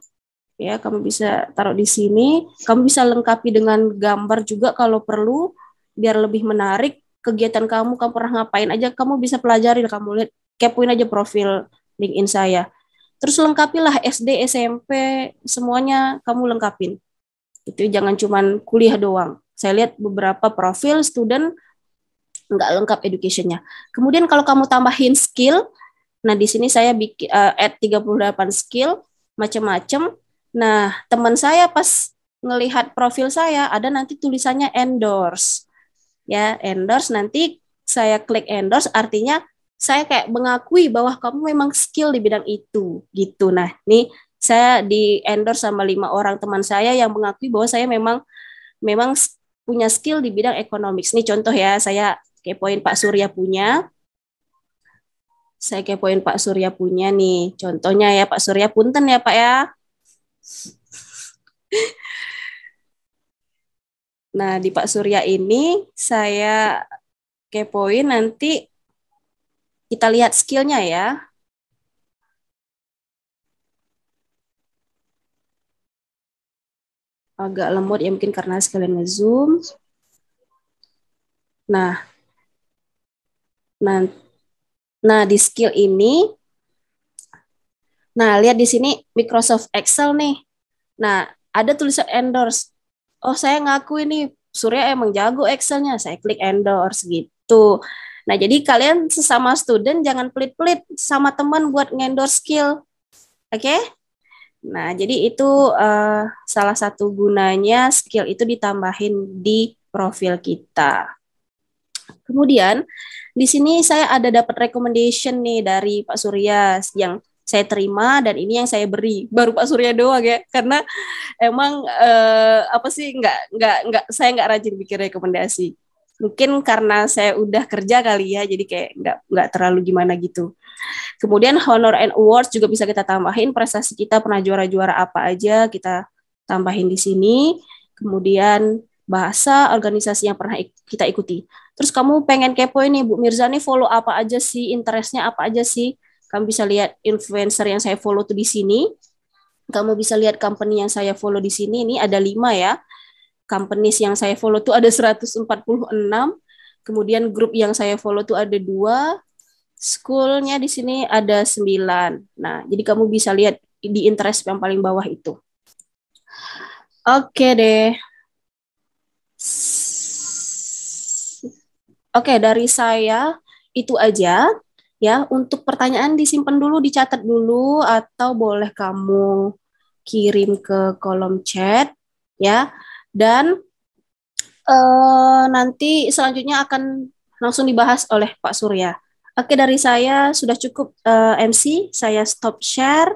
Speaker 2: ya kamu bisa taruh di sini kamu bisa lengkapi dengan gambar juga kalau perlu biar lebih menarik kegiatan kamu kamu pernah ngapain aja kamu bisa pelajari kamu lihat kepoin aja profil LinkedIn saya terus lengkapilah SD SMP semuanya kamu lengkapin itu jangan cuman kuliah doang saya lihat beberapa profil student nggak lengkap educationnya kemudian kalau kamu tambahin skill nah di sini saya bikin uh, add 38 skill macam-macam Nah, teman saya pas ngelihat profil saya ada nanti tulisannya endorse. Ya, endorse nanti saya klik endorse artinya saya kayak mengakui bahwa kamu memang skill di bidang itu gitu. Nah, ini saya di endorse sama lima orang teman saya yang mengakui bahwa saya memang memang punya skill di bidang economics. Ini contoh ya, saya kepoin Pak Surya punya saya kepoin Pak Surya punya nih. Contohnya ya Pak Surya punten ya Pak ya. Nah, di Pak Surya ini saya kepoin nanti kita lihat skillnya ya.
Speaker 3: Agak lemot ya mungkin karena
Speaker 2: sekalian nge-zoom. Nah, nah, nah di skill ini Nah, lihat di sini Microsoft Excel nih. Nah, ada tulisan endorse. Oh, saya ngaku ini Surya emang jago Excelnya. Saya klik endorse gitu. Nah, jadi kalian sesama student jangan pelit-pelit sama teman buat ngendorse skill. Oke? Okay? Nah, jadi itu uh, salah satu gunanya skill itu ditambahin di profil kita. Kemudian di sini saya ada dapat recommendation nih dari Pak Surya yang saya terima dan ini yang saya beri baru Pak Surya doang ya karena emang eh, apa sih nggak nggak nggak saya nggak rajin bikin rekomendasi mungkin karena saya udah kerja kali ya jadi kayak nggak nggak terlalu gimana gitu kemudian honor and awards juga bisa kita tambahin prestasi kita pernah juara-juara apa aja kita tambahin di sini kemudian bahasa organisasi yang pernah kita ikuti. Terus kamu pengen kepo ini Bu Mirza nih follow apa aja sih, interestnya apa aja sih. Kamu bisa lihat influencer yang saya follow tuh di sini. Kamu bisa lihat company yang saya follow di sini. Ini ada lima ya. Companies yang saya follow tuh ada 146. Kemudian grup yang saya follow tuh ada dua. Schoolnya di sini ada sembilan. Nah, jadi kamu bisa lihat di interest yang paling bawah itu. Oke okay deh. Oke, okay, dari saya itu aja ya untuk pertanyaan disimpan dulu dicatat dulu atau boleh kamu kirim ke kolom chat ya dan eh, nanti selanjutnya akan langsung dibahas oleh Pak Surya. Oke dari saya sudah cukup eh, MC saya stop share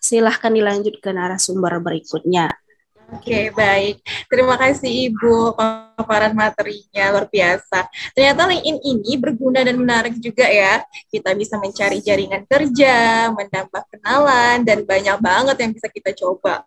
Speaker 2: silahkan dilanjut ke narasumber berikutnya. Oke, okay,
Speaker 1: baik. Terima kasih Ibu paparan materinya luar biasa. Ternyata LinkedIn ini berguna dan menarik juga ya. Kita bisa mencari jaringan kerja, menambah kenalan dan banyak banget yang bisa kita coba.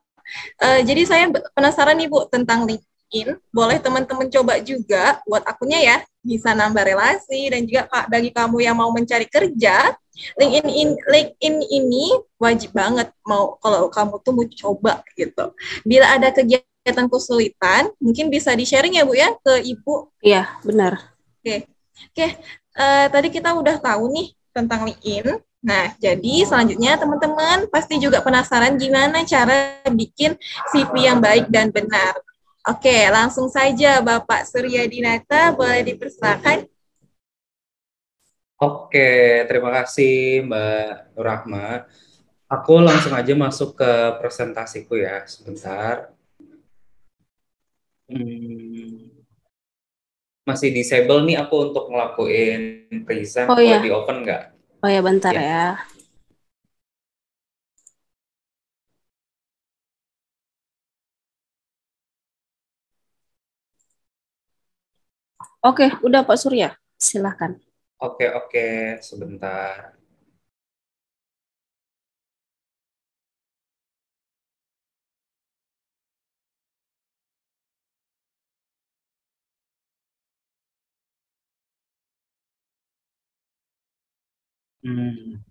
Speaker 1: Uh, jadi saya penasaran nih Bu tentang LinkedIn. Boleh teman-teman coba juga buat akunnya ya. Bisa nambah relasi dan juga Pak bagi kamu yang mau mencari kerja LinkedIn in, LinkedIn ini wajib banget mau kalau kamu tuh mau coba gitu. Bila ada kegiatan kesulitan, mungkin bisa di-sharing ya Bu ya ke Ibu.
Speaker 2: Iya, benar.
Speaker 1: Oke. Oke, uh, tadi kita udah tahu nih tentang LinkedIn. Nah, jadi selanjutnya teman-teman pasti juga penasaran gimana cara bikin CV yang baik dan benar. Oke, langsung saja Bapak Surya Dinata boleh dipersilakan
Speaker 4: Oke, terima kasih Mbak Rahma. Aku langsung aja masuk ke presentasiku ya, sebentar. Hmm, masih disable nih aku untuk ngelakuin present, oh, iya. di open nggak?
Speaker 2: Oh ya, bentar ya. ya.
Speaker 3: Oke, udah Pak Surya, silahkan. Oke, oke, sebentar. Hmm.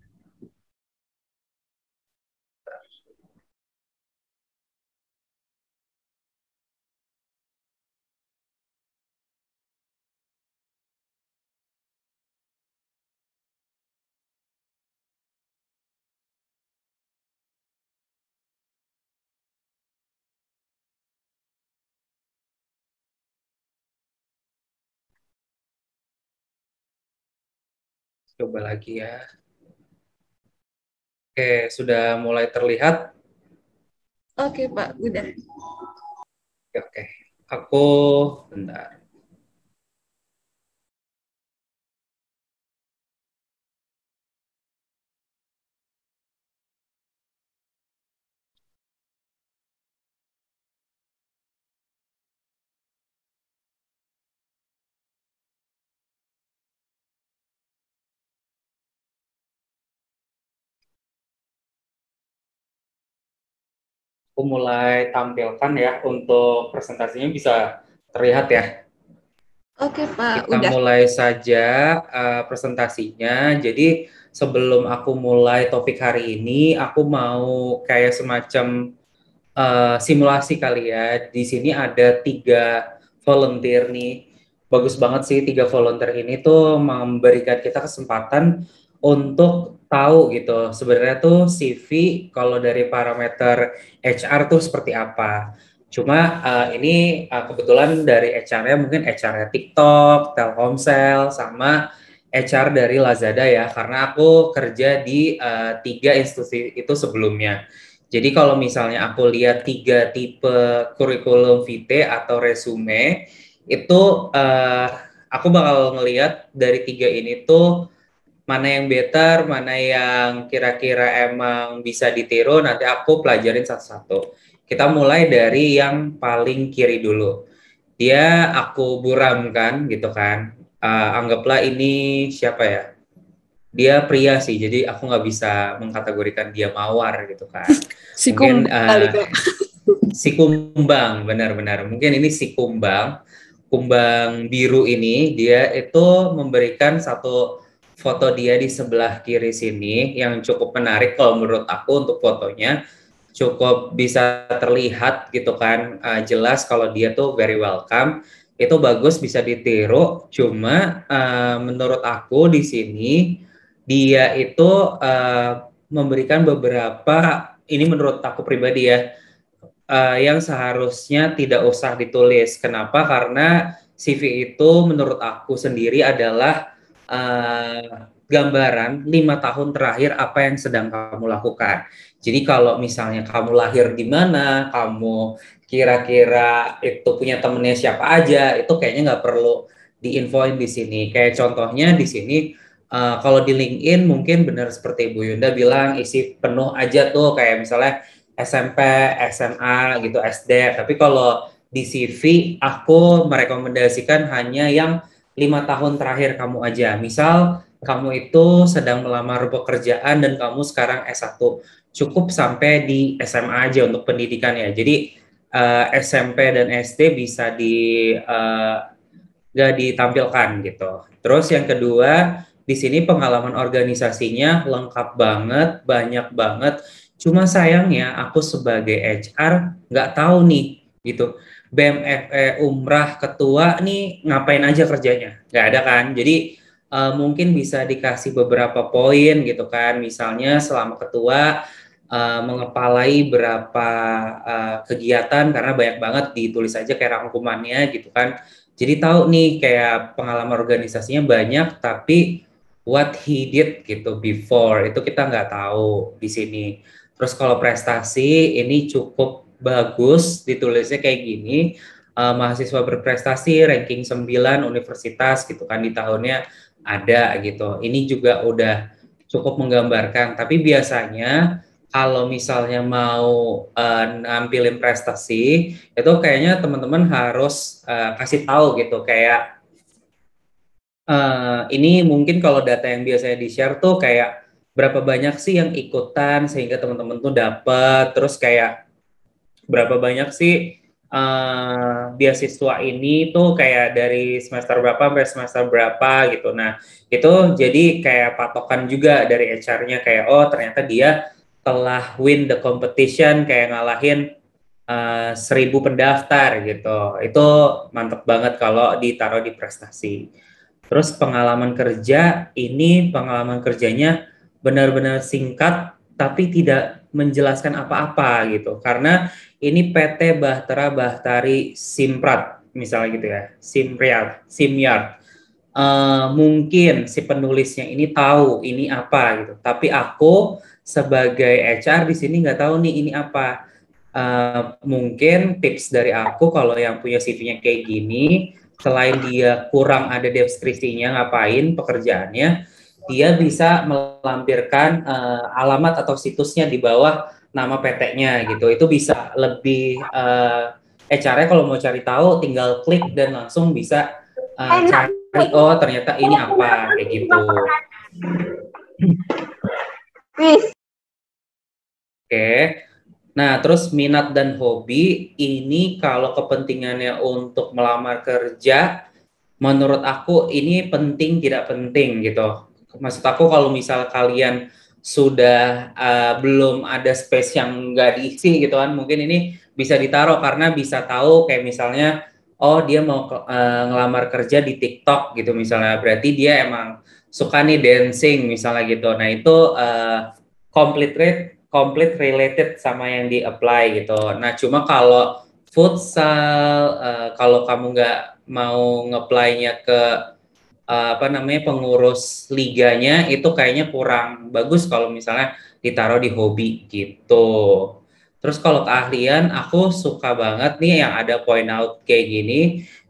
Speaker 4: Coba lagi ya. Oke, sudah mulai terlihat?
Speaker 3: Oke, Pak. Udah.
Speaker 4: Oke, oke. Aku bentar. aku mulai tampilkan ya untuk presentasinya bisa terlihat ya.
Speaker 3: Oke Pak, Kita udah.
Speaker 4: mulai saja uh, presentasinya. Jadi sebelum aku mulai topik hari ini, aku mau kayak semacam uh, simulasi kali ya. Di sini ada tiga volunteer nih. Bagus banget sih tiga volunteer ini tuh memberikan kita kesempatan untuk tahu gitu sebenarnya tuh CV kalau dari parameter HR tuh seperti apa. Cuma uh, ini uh, kebetulan dari HR-nya mungkin HR-nya TikTok, Telkomsel, sama HR dari Lazada ya, karena aku kerja di uh, tiga institusi itu sebelumnya. Jadi kalau misalnya aku lihat tiga tipe kurikulum vitae atau resume, itu uh, aku bakal melihat dari tiga ini tuh mana yang better, mana yang kira-kira emang bisa ditiru, nanti aku pelajarin satu-satu. Kita mulai dari yang paling kiri dulu. Dia aku buramkan gitu kan. Uh, anggaplah ini siapa ya? Dia pria sih, jadi aku nggak bisa mengkategorikan dia mawar gitu kan. [LAUGHS] Si Mungkin, uh, [LAUGHS] si kumbang, benar-benar. Mungkin ini si kumbang. Kumbang biru ini, dia itu memberikan satu foto dia di sebelah kiri sini yang cukup menarik kalau menurut aku untuk fotonya cukup bisa terlihat gitu kan uh, jelas kalau dia tuh very welcome itu bagus bisa ditiru cuma uh, menurut aku di sini dia itu uh, memberikan beberapa ini menurut aku pribadi ya uh, yang seharusnya tidak usah ditulis kenapa karena CV itu menurut aku sendiri adalah Eh, gambaran lima tahun terakhir apa yang sedang kamu lakukan. Jadi kalau misalnya kamu lahir di mana, kamu kira-kira itu punya temennya siapa aja, itu kayaknya nggak perlu diinfoin di sini. Kayak contohnya di sini uh, kalau di LinkedIn mungkin benar seperti Bu Yunda bilang isi penuh aja tuh kayak misalnya SMP, SMA gitu, SD. Tapi kalau di CV aku merekomendasikan hanya yang lima tahun terakhir kamu aja. Misal kamu itu sedang melamar pekerjaan dan kamu sekarang S1. Cukup sampai di SMA aja untuk pendidikan ya. Jadi uh, eh, SMP dan SD bisa di uh, gak ditampilkan gitu. Terus yang kedua, di sini pengalaman organisasinya lengkap banget, banyak banget. Cuma sayangnya aku sebagai HR nggak tahu nih gitu. BMFE Umrah Ketua nih ngapain aja kerjanya? Gak ada kan? Jadi uh, mungkin bisa dikasih beberapa poin gitu kan. Misalnya selama ketua uh, mengepalai berapa uh, kegiatan karena banyak banget ditulis aja kayak rangkumannya gitu kan. Jadi tahu nih kayak pengalaman organisasinya banyak tapi what he did gitu before itu kita nggak tahu di sini. Terus kalau prestasi ini cukup bagus ditulisnya kayak gini uh, mahasiswa berprestasi ranking 9 universitas gitu kan di tahunnya ada gitu. Ini juga udah cukup menggambarkan. Tapi biasanya kalau misalnya mau uh, nampilin prestasi itu kayaknya teman-teman harus uh, kasih tahu gitu kayak uh, ini mungkin kalau data yang biasanya di share tuh kayak berapa banyak sih yang ikutan sehingga teman-teman tuh dapat terus kayak berapa banyak sih uh, beasiswa ini tuh kayak dari semester berapa sampai semester berapa gitu. Nah, itu jadi kayak patokan juga dari HR-nya kayak oh ternyata dia telah win the competition kayak ngalahin uh, seribu pendaftar gitu. Itu mantep banget kalau ditaruh di prestasi. Terus pengalaman kerja ini pengalaman kerjanya benar-benar singkat tapi tidak menjelaskan apa-apa gitu karena ini PT Bahtera Bahtari Simprat misalnya gitu ya, Simriat, Simyard. Uh, eh, mungkin si penulisnya ini tahu ini apa gitu, tapi aku sebagai HR di sini nggak tahu nih ini apa. Uh, mungkin tips dari aku kalau yang punya CV-nya kayak gini, selain dia kurang ada deskripsinya ngapain pekerjaannya, dia bisa melampirkan uh, alamat atau situsnya di bawah nama PT-nya gitu. Itu bisa lebih uh, caranya kalau mau cari tahu tinggal klik dan langsung bisa uh, cari oh ternyata ini apa kayak gitu. Oke. Okay. Nah, terus minat dan hobi ini kalau kepentingannya untuk melamar kerja menurut aku ini penting tidak penting gitu. Maksud aku kalau misal kalian sudah uh, belum ada space yang nggak diisi gitu kan mungkin ini bisa ditaruh karena bisa tahu kayak misalnya oh dia mau uh, ngelamar kerja di TikTok gitu misalnya berarti dia emang suka nih dancing misalnya gitu nah itu uh, complete rate complete related sama yang di apply gitu nah cuma kalau futsal uh, kalau kamu nggak mau ngeplaynya ke Eh, apa namanya pengurus liganya itu kayaknya kurang bagus kalau misalnya ditaruh di hobi gitu. Terus kalau keahlian aku suka banget nih yang ada point out kayak gini.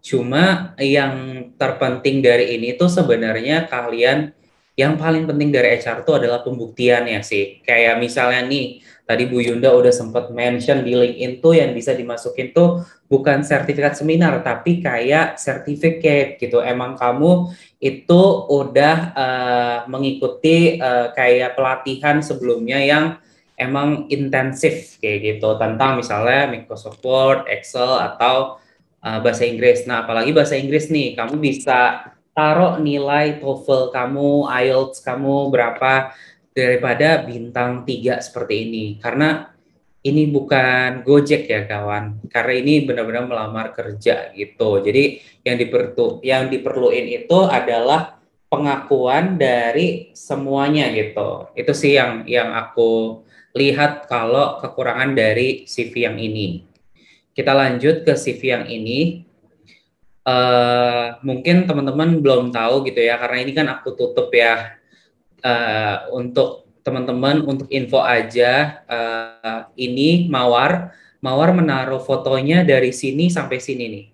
Speaker 4: Cuma yang terpenting dari ini tuh sebenarnya keahlian yang paling penting dari HR tuh adalah pembuktian ya sih. Kayak misalnya nih, tadi Bu Yunda udah sempat mention di LinkedIn tuh yang bisa dimasukin tuh bukan sertifikat seminar tapi kayak sertifikat gitu emang kamu itu udah uh, mengikuti uh, kayak pelatihan sebelumnya yang emang intensif kayak gitu tentang misalnya Microsoft Word, Excel atau uh, bahasa Inggris. Nah, apalagi bahasa Inggris nih, kamu bisa taruh nilai TOEFL kamu, IELTS kamu berapa daripada bintang tiga seperti ini. Karena ini bukan Gojek ya kawan, karena ini benar-benar melamar kerja gitu. Jadi yang diperlu yang diperluin itu adalah pengakuan dari semuanya gitu. Itu sih yang yang aku lihat kalau kekurangan dari CV yang ini. Kita lanjut ke CV yang ini. Uh, mungkin teman-teman belum tahu gitu ya, karena ini kan aku tutup ya uh, untuk teman-teman untuk info aja uh, ini Mawar Mawar menaruh fotonya dari sini sampai sini nih.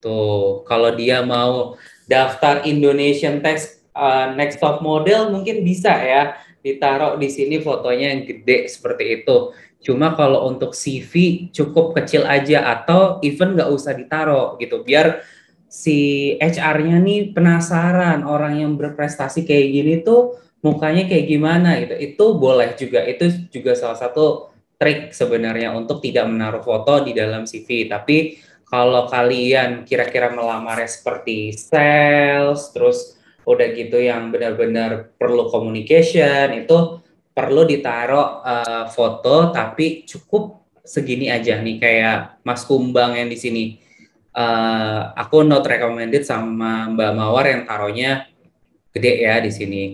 Speaker 4: Tuh, kalau dia mau daftar Indonesian text uh, Next Top Model mungkin bisa ya ditaruh di sini fotonya yang gede seperti itu. Cuma kalau untuk CV cukup kecil aja atau even nggak usah ditaruh gitu. Biar si HR-nya nih penasaran orang yang berprestasi kayak gini tuh mukanya kayak gimana gitu. Itu boleh juga. Itu juga salah satu trik sebenarnya untuk tidak menaruh foto di dalam CV. Tapi kalau kalian kira-kira melamarnya seperti sales, terus udah gitu yang benar-benar perlu communication itu perlu ditaruh uh, foto tapi cukup segini aja nih kayak Mas Kumbang yang di sini. Uh, aku not recommended sama Mbak Mawar yang taruhnya gede ya di sini.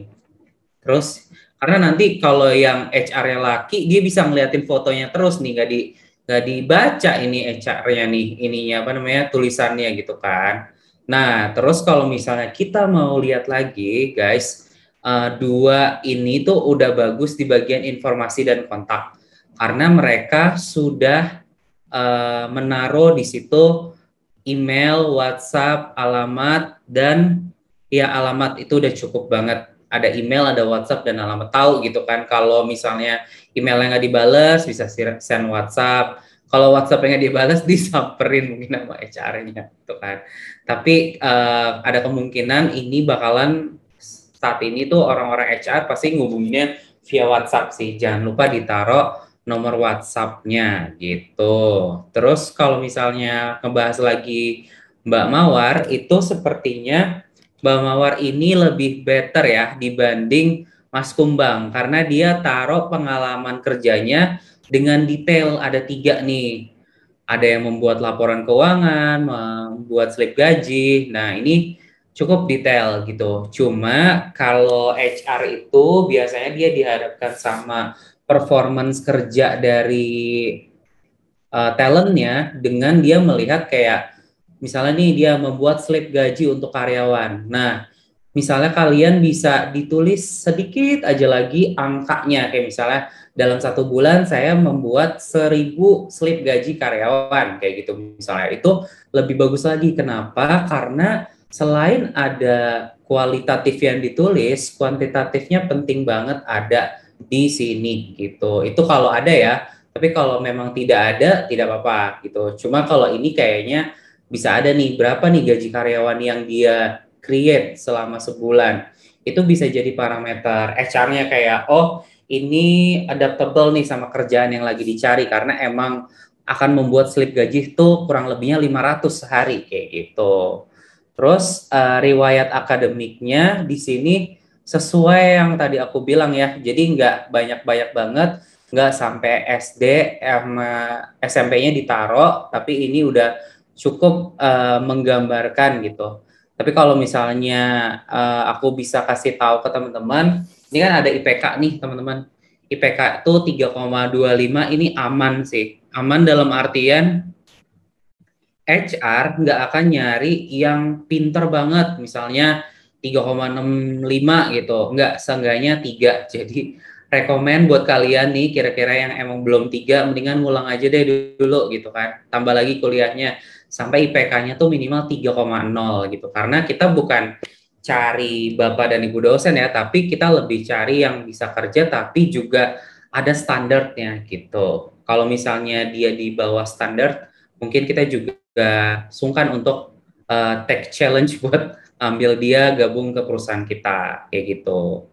Speaker 4: Terus karena nanti kalau yang HR-nya laki dia bisa ngeliatin fotonya terus nih nggak di gak dibaca ini HR-nya nih ininya apa namanya tulisannya gitu kan. Nah terus kalau misalnya kita mau lihat lagi guys uh, dua ini tuh udah bagus di bagian informasi dan kontak karena mereka sudah uh, menaruh di situ email, WhatsApp, alamat dan ya alamat itu udah cukup banget ada email, ada WhatsApp dan alamat tahu gitu kan. Kalau misalnya emailnya nggak dibalas, bisa send WhatsApp. Kalau WhatsApp yang nggak dibales, [LAUGHS] disamperin mungkin sama HR-nya gitu kan. Tapi uh, ada kemungkinan ini bakalan saat ini tuh orang-orang HR pasti ngubunginnya via WhatsApp sih. Jangan lupa ditaruh nomor WhatsApp-nya gitu. Terus kalau misalnya ngebahas lagi Mbak Mawar, itu sepertinya Bang Mawar ini lebih better ya dibanding Mas Kumbang karena dia taruh pengalaman kerjanya dengan detail ada tiga nih. Ada yang membuat laporan keuangan, membuat slip gaji. Nah, ini cukup detail gitu. Cuma kalau HR itu biasanya dia dihadapkan sama performance kerja dari uh, talentnya dengan dia melihat kayak Misalnya nih dia membuat slip gaji untuk karyawan. Nah, misalnya kalian bisa ditulis sedikit aja lagi angkanya kayak misalnya dalam satu bulan saya membuat seribu slip gaji karyawan kayak gitu misalnya itu lebih bagus lagi kenapa karena selain ada kualitatif yang ditulis kuantitatifnya penting banget ada di sini gitu itu kalau ada ya tapi kalau memang tidak ada tidak apa-apa gitu cuma kalau ini kayaknya bisa ada nih berapa nih gaji karyawan yang dia create selama sebulan. Itu bisa jadi parameter HR-nya kayak oh ini adaptable nih sama kerjaan yang lagi dicari karena emang akan membuat slip gaji itu kurang lebihnya 500 sehari kayak gitu. Terus uh, riwayat akademiknya di sini sesuai yang tadi aku bilang ya. Jadi nggak banyak-banyak banget, nggak sampai SD, eh, SMP-nya ditaruh, tapi ini udah cukup uh, menggambarkan gitu. Tapi kalau misalnya uh, aku bisa kasih tahu ke teman-teman, ini kan ada IPK nih teman-teman. IPK tuh 3,25 ini aman sih. Aman dalam artian HR nggak akan nyari yang pinter banget, misalnya 3,65 gitu, nggak seenggaknya 3. [LAUGHS] Jadi rekomen buat kalian nih kira-kira yang emang belum 3, mendingan ngulang aja deh dulu gitu kan, tambah lagi kuliahnya sampai IPK-nya tuh minimal 3,0 gitu. Karena kita bukan cari bapak dan ibu dosen ya, tapi kita lebih cari yang bisa kerja tapi juga ada standarnya gitu. Kalau misalnya dia di bawah standar, mungkin kita juga sungkan untuk uh, take challenge [LAUGHS] buat ambil dia gabung ke perusahaan kita kayak gitu.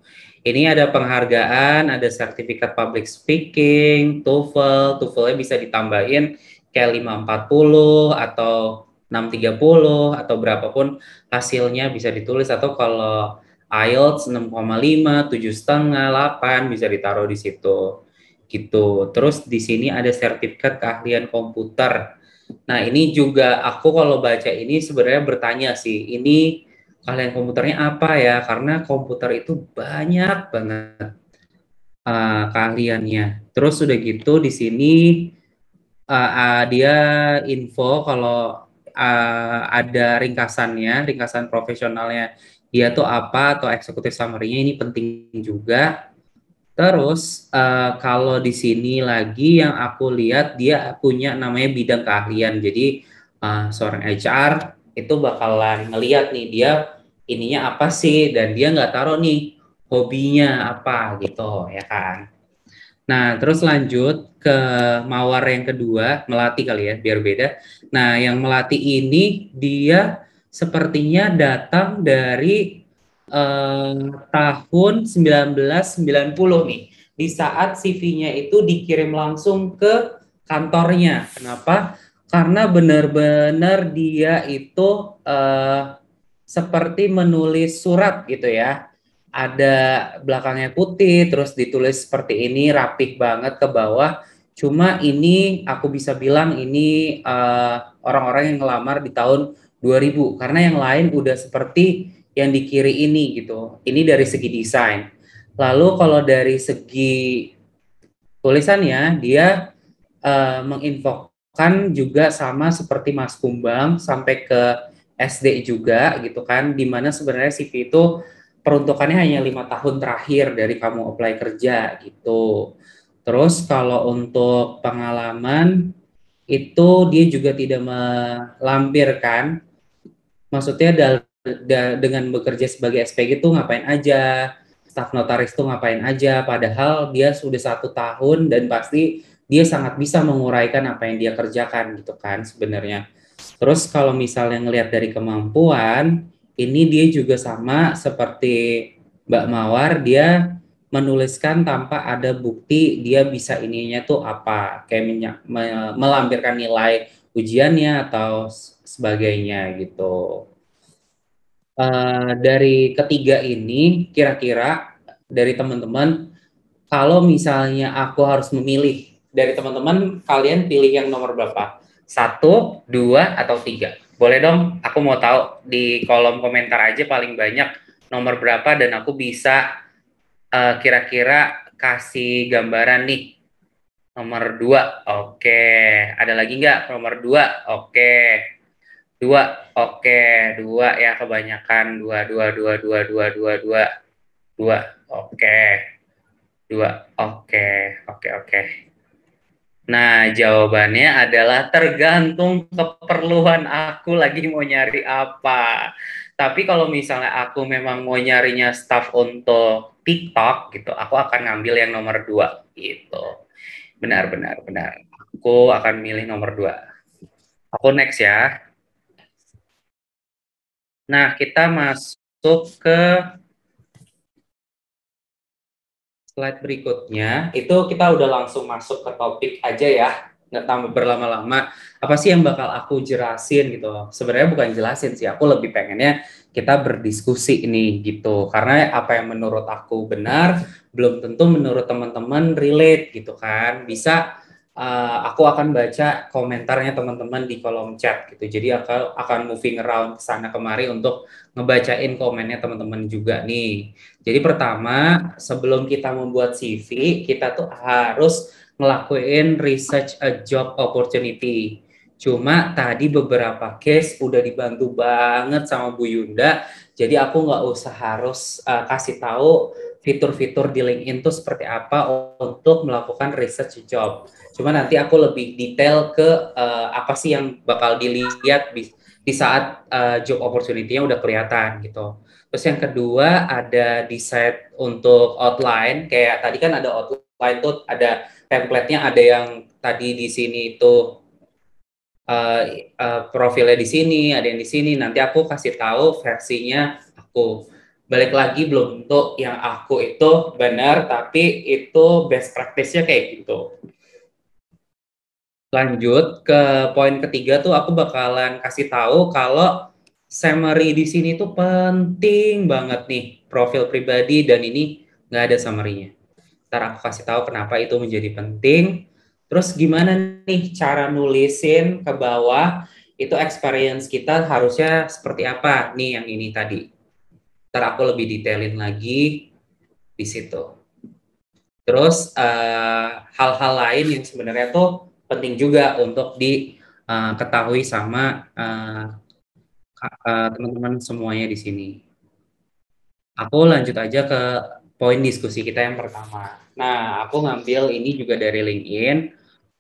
Speaker 4: Ini ada penghargaan, ada sertifikat public speaking, TOEFL, TOEFL-nya bisa ditambahin kayak 540 atau 630 atau berapapun hasilnya bisa ditulis atau kalau IELTS 6,5, 7,5, 8 bisa ditaruh di situ. Gitu. Terus di sini ada sertifikat keahlian komputer. Nah, ini juga aku kalau baca ini sebenarnya bertanya sih, ini keahlian komputernya apa ya? Karena komputer itu banyak banget uh, keahliannya. Terus sudah gitu di sini uh, uh, dia info kalau uh, ada ringkasannya, ringkasan profesionalnya dia tuh apa atau eksekutif summary-nya ini penting juga. Terus uh, kalau di sini lagi yang aku lihat dia punya namanya bidang keahlian. Jadi uh, seorang HR itu bakalan ngeliat nih dia ininya apa sih dan dia nggak taruh nih hobinya apa gitu ya kan. Nah, terus lanjut ke mawar yang kedua, melati kali ya, biar beda. Nah, yang melati ini dia sepertinya datang dari eh, tahun 1990 nih. Di saat CV-nya itu dikirim langsung ke kantornya. Kenapa? Karena benar-benar dia itu eh, seperti menulis surat gitu ya ada belakangnya putih terus ditulis seperti ini rapih banget ke bawah cuma ini aku bisa bilang ini orang eh, orang-orang yang ngelamar di tahun 2000 karena yang lain udah seperti yang di kiri ini gitu ini dari segi desain lalu kalau dari segi tulisannya dia uh, menginfokan juga sama seperti Mas Kumbang sampai ke SD juga gitu kan dimana sebenarnya CV itu peruntukannya hanya lima tahun terakhir dari kamu apply kerja gitu. Terus kalau untuk pengalaman itu dia juga tidak melampirkan, maksudnya dal- dal- dengan bekerja sebagai SPG itu ngapain aja, staf notaris itu ngapain aja, padahal dia sudah satu tahun dan pasti dia sangat bisa menguraikan apa yang dia kerjakan gitu kan sebenarnya. Terus kalau misalnya ngelihat dari kemampuan, ini dia juga sama seperti Mbak Mawar, dia menuliskan tanpa ada bukti dia bisa ininya tuh apa, kayak minyak, me, melampirkan nilai ujiannya atau sebagainya gitu. Uh, dari ketiga ini, kira-kira dari teman-teman, kalau misalnya aku harus memilih dari teman-teman, kalian pilih yang nomor berapa? Satu, dua, atau tiga? Boleh dong, aku mau tahu di kolom komentar aja paling banyak nomor berapa dan aku bisa eh, kira-kira uh, kasih gambaran nih. Nomor dua, oke. Okay. Ada lagi nggak nomor dua? Oke. Okay. Dua, oke. Okay. Dua ya kebanyakan. Dua, dua, dua, dua, dua, dua, dua. Dua, oke. Okay. Dua, oke. Okay. Oke, okay, oke. Okay. Nah, jawabannya adalah tergantung keperluan aku lagi mau nyari apa. Tapi kalau misalnya aku memang mau nyarinya staff untuk TikTok gitu, aku akan ngambil yang nomor dua gitu. Benar, benar, benar. Aku akan milih nomor dua. Aku next ya. Nah, kita masuk ke slide berikutnya itu kita udah langsung masuk ke topik aja ya nggak tambah berlama-lama apa sih yang bakal aku jelasin gitu sebenarnya bukan jelasin sih aku lebih pengennya kita berdiskusi ini gitu karena apa yang menurut aku benar belum tentu menurut teman-teman relate gitu kan bisa Eh, aku akan baca komentarnya teman-teman di kolom chat gitu. Jadi aku akan moving around ke sana kemari untuk ngebacain komennya teman-teman juga nih. Jadi pertama, sebelum kita membuat CV, kita tuh harus ngelakuin research a job opportunity. Cuma tadi beberapa case udah dibantu banget sama Bu Yunda, jadi aku nggak usah harus uh, kasih tahu fitur-fitur di LinkedIn itu seperti apa untuk melakukan research job. Cuma nanti aku lebih detail ke uh, apa sih yang bakal dilihat di, di saat uh, job opportunity-nya udah kelihatan gitu. Terus yang kedua ada decide untuk outline. Kayak tadi kan ada outline tuh ada template-nya, ada yang tadi di sini itu uh, uh, eh, profilnya di sini, ada yang di sini. Nanti aku kasih tahu versinya aku balik lagi belum tentu yang aku itu benar tapi itu best practice-nya kayak gitu lanjut ke poin ketiga tuh aku bakalan kasih tahu kalau summary di sini tuh penting banget nih profil pribadi dan ini nggak ada summary-nya. Ntar aku kasih tahu kenapa itu menjadi penting. Terus gimana nih cara nulisin ke bawah itu experience kita harusnya seperti apa nih yang ini tadi ntar aku lebih detailin lagi di situ. Terus eh, hal-hal uh, lain yang sebenarnya tuh penting juga untuk diketahui eh, uh, sama uh, uh, teman-teman semuanya di sini. Aku lanjut aja ke poin diskusi kita yang pertama. Nah, aku ngambil ini juga dari LinkedIn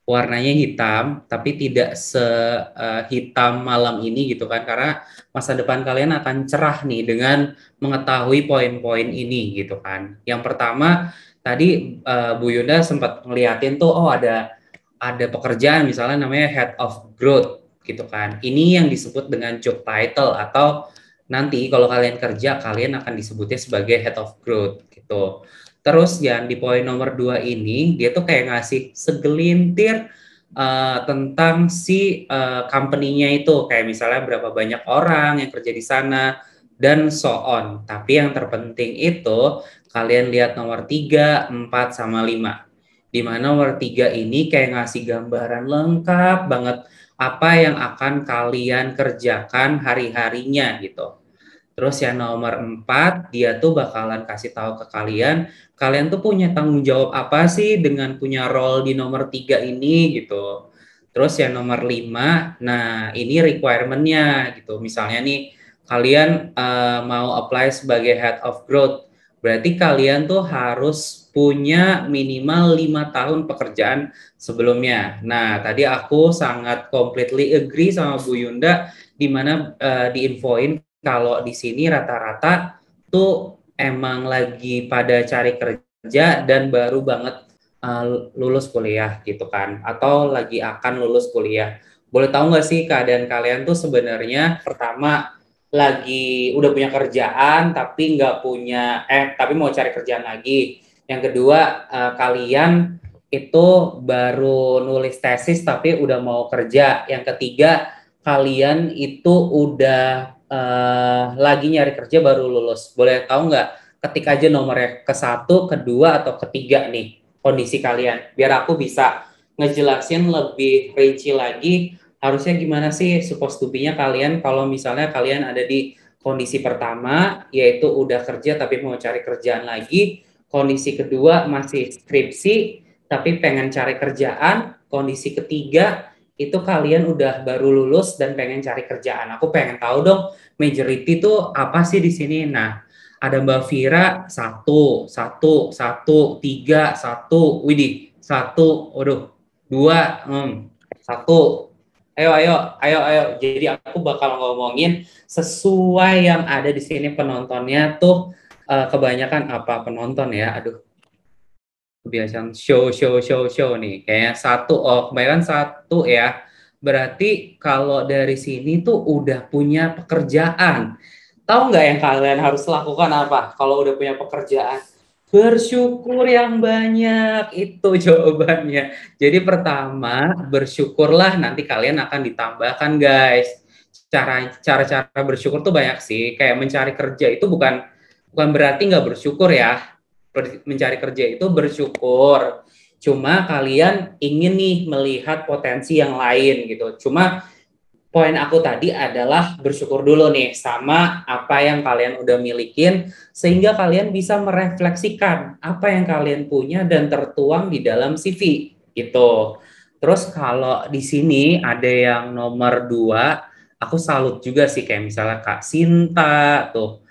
Speaker 4: warnanya hitam tapi tidak sehitam eh, malam ini gitu kan karena masa depan kalian akan cerah nih dengan mengetahui poin-poin ini gitu kan. Yang pertama tadi uh, Bu Yunda sempat ngeliatin tuh oh ada ada pekerjaan misalnya namanya head of growth gitu kan. Ini yang disebut dengan job title atau nanti kalau kalian kerja kalian akan disebutnya sebagai head of growth gitu. Terus yang di poin nomor dua ini dia tuh kayak ngasih segelintir uh, tentang si uh, company-nya itu kayak misalnya berapa banyak orang yang kerja di sana dan so on. Tapi yang terpenting itu kalian lihat nomor tiga, empat sama lima. Di mana nomor tiga ini kayak ngasih gambaran lengkap banget apa yang akan kalian kerjakan hari-harinya gitu. Terus yang nomor empat, dia tuh bakalan kasih tahu ke kalian, kalian tuh punya tanggung jawab apa sih dengan punya role di nomor tiga ini gitu. Terus yang nomor lima, nah ini requirementnya gitu. Misalnya nih, kalian uh, mau apply sebagai head of growth, berarti kalian tuh harus punya minimal lima tahun pekerjaan sebelumnya. Nah, tadi aku sangat completely agree sama Bu Yunda di mana uh, diinfoin kalau di sini rata-rata tuh emang lagi pada cari kerja dan baru banget uh, lulus kuliah gitu kan atau lagi akan lulus kuliah boleh tahu nggak sih keadaan kalian tuh sebenarnya pertama lagi udah punya kerjaan tapi nggak punya eh tapi mau cari kerjaan lagi yang kedua uh, kalian itu baru nulis tesis tapi udah mau kerja yang ketiga kalian itu udah uh, lagi nyari kerja baru lulus. Boleh tahu nggak? Ketik aja nomornya ke satu, kedua, atau ketiga nih kondisi kalian. Biar aku bisa ngejelasin lebih rinci lagi harusnya gimana sih supposed to be-nya kalian kalau misalnya kalian ada di kondisi pertama yaitu udah kerja tapi mau cari kerjaan lagi, kondisi kedua masih skripsi tapi pengen cari kerjaan, kondisi ketiga itu kalian udah baru lulus dan pengen cari kerjaan. Aku pengen tahu dong majority itu apa sih di sini. Nah, ada Mbak Vira satu, satu, satu, tiga, satu, Widih satu, waduh, dua, hmm, satu. Ayo, ayo, ayo, ayo. Jadi aku bakal ngomongin sesuai yang ada di sini penontonnya tuh eh, kebanyakan apa penonton ya. Aduh, kebiasaan show show show show nih kayaknya satu oh kebanyakan satu ya berarti kalau dari sini tuh udah punya pekerjaan tahu nggak yang kalian harus lakukan apa kalau udah punya pekerjaan bersyukur yang banyak itu [LAUGHS] jawabannya jadi pertama bersyukurlah nanti kalian akan ditambahkan guys cara cara cara bersyukur tuh banyak sih kayak mencari kerja itu bukan bukan berarti nggak bersyukur ya mencari kerja itu bersyukur. Cuma kalian ingin nih melihat potensi yang lain gitu. Cuma poin aku tadi adalah bersyukur dulu nih sama apa yang kalian udah milikin sehingga kalian bisa merefleksikan apa yang kalian punya dan tertuang di dalam CV gitu. Terus kalau di sini ada yang nomor dua, aku salut juga sih kayak misalnya Kak Sinta tuh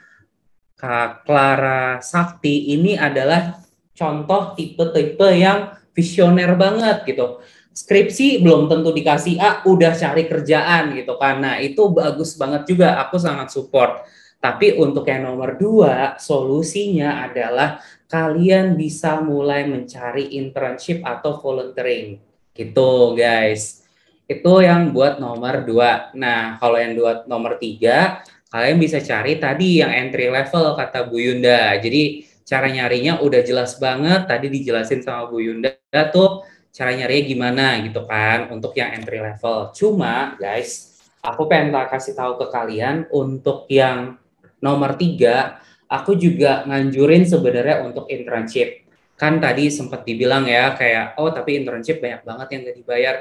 Speaker 4: Kak Clara Sakti ini adalah contoh tipe-tipe yang visioner banget gitu. Skripsi belum tentu dikasih A, ah, udah cari kerjaan gitu kan. Nah itu bagus banget juga. Aku sangat support. Tapi untuk yang nomor dua, solusinya adalah kalian bisa mulai mencari internship atau volunteering. Gitu guys. Itu yang buat nomor dua. Nah kalau yang buat nomor tiga, kalian bisa cari tadi yang entry level kata Bu Yunda. Jadi cara nyarinya udah jelas banget tadi dijelasin sama Bu Yunda tuh cara nyarinya gimana gitu kan untuk yang entry level. Cuma guys, aku pengen kasih tahu ke kalian untuk yang nomor tiga, aku juga nganjurin sebenarnya untuk internship. Kan tadi sempat dibilang ya kayak oh tapi internship banyak banget yang gak dibayar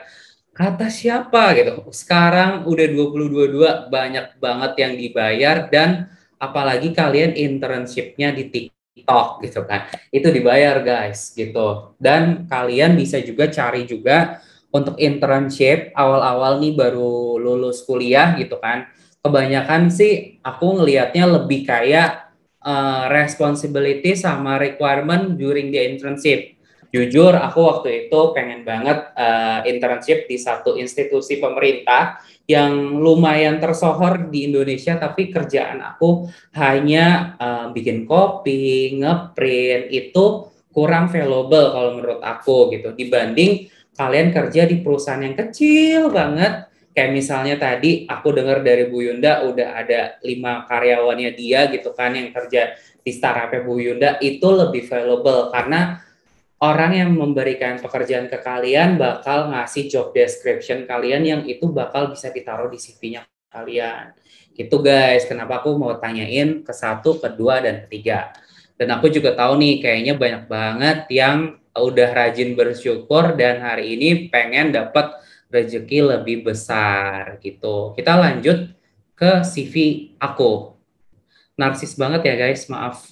Speaker 4: kata siapa gitu. Sekarang udah 2022 banyak banget yang dibayar dan apalagi kalian internshipnya di TikTok gitu kan. Itu dibayar guys gitu. Dan kalian bisa juga cari juga untuk internship awal-awal nih baru lulus kuliah gitu kan. Kebanyakan sih aku ngelihatnya lebih kayak uh, responsibility sama requirement during the internship Jujur aku waktu itu pengen banget uh, internship di satu institusi pemerintah yang lumayan tersohor di Indonesia tapi kerjaan aku hanya uh, bikin kopi, ngeprint itu kurang valuable kalau menurut aku gitu dibanding kalian kerja di perusahaan yang kecil banget kayak misalnya tadi aku dengar dari Bu Yunda udah ada lima karyawannya dia gitu kan yang kerja di startupnya Bu Yunda itu lebih valuable karena orang yang memberikan pekerjaan ke kalian bakal ngasih job description kalian yang itu bakal bisa ditaruh di CV-nya kalian. Itu guys, kenapa aku mau tanyain ke satu, kedua, dan ketiga. Dan aku juga tahu nih, kayaknya banyak banget yang udah rajin bersyukur dan hari ini pengen dapat rezeki lebih besar gitu. Kita lanjut ke CV aku. Narsis banget ya guys, maaf.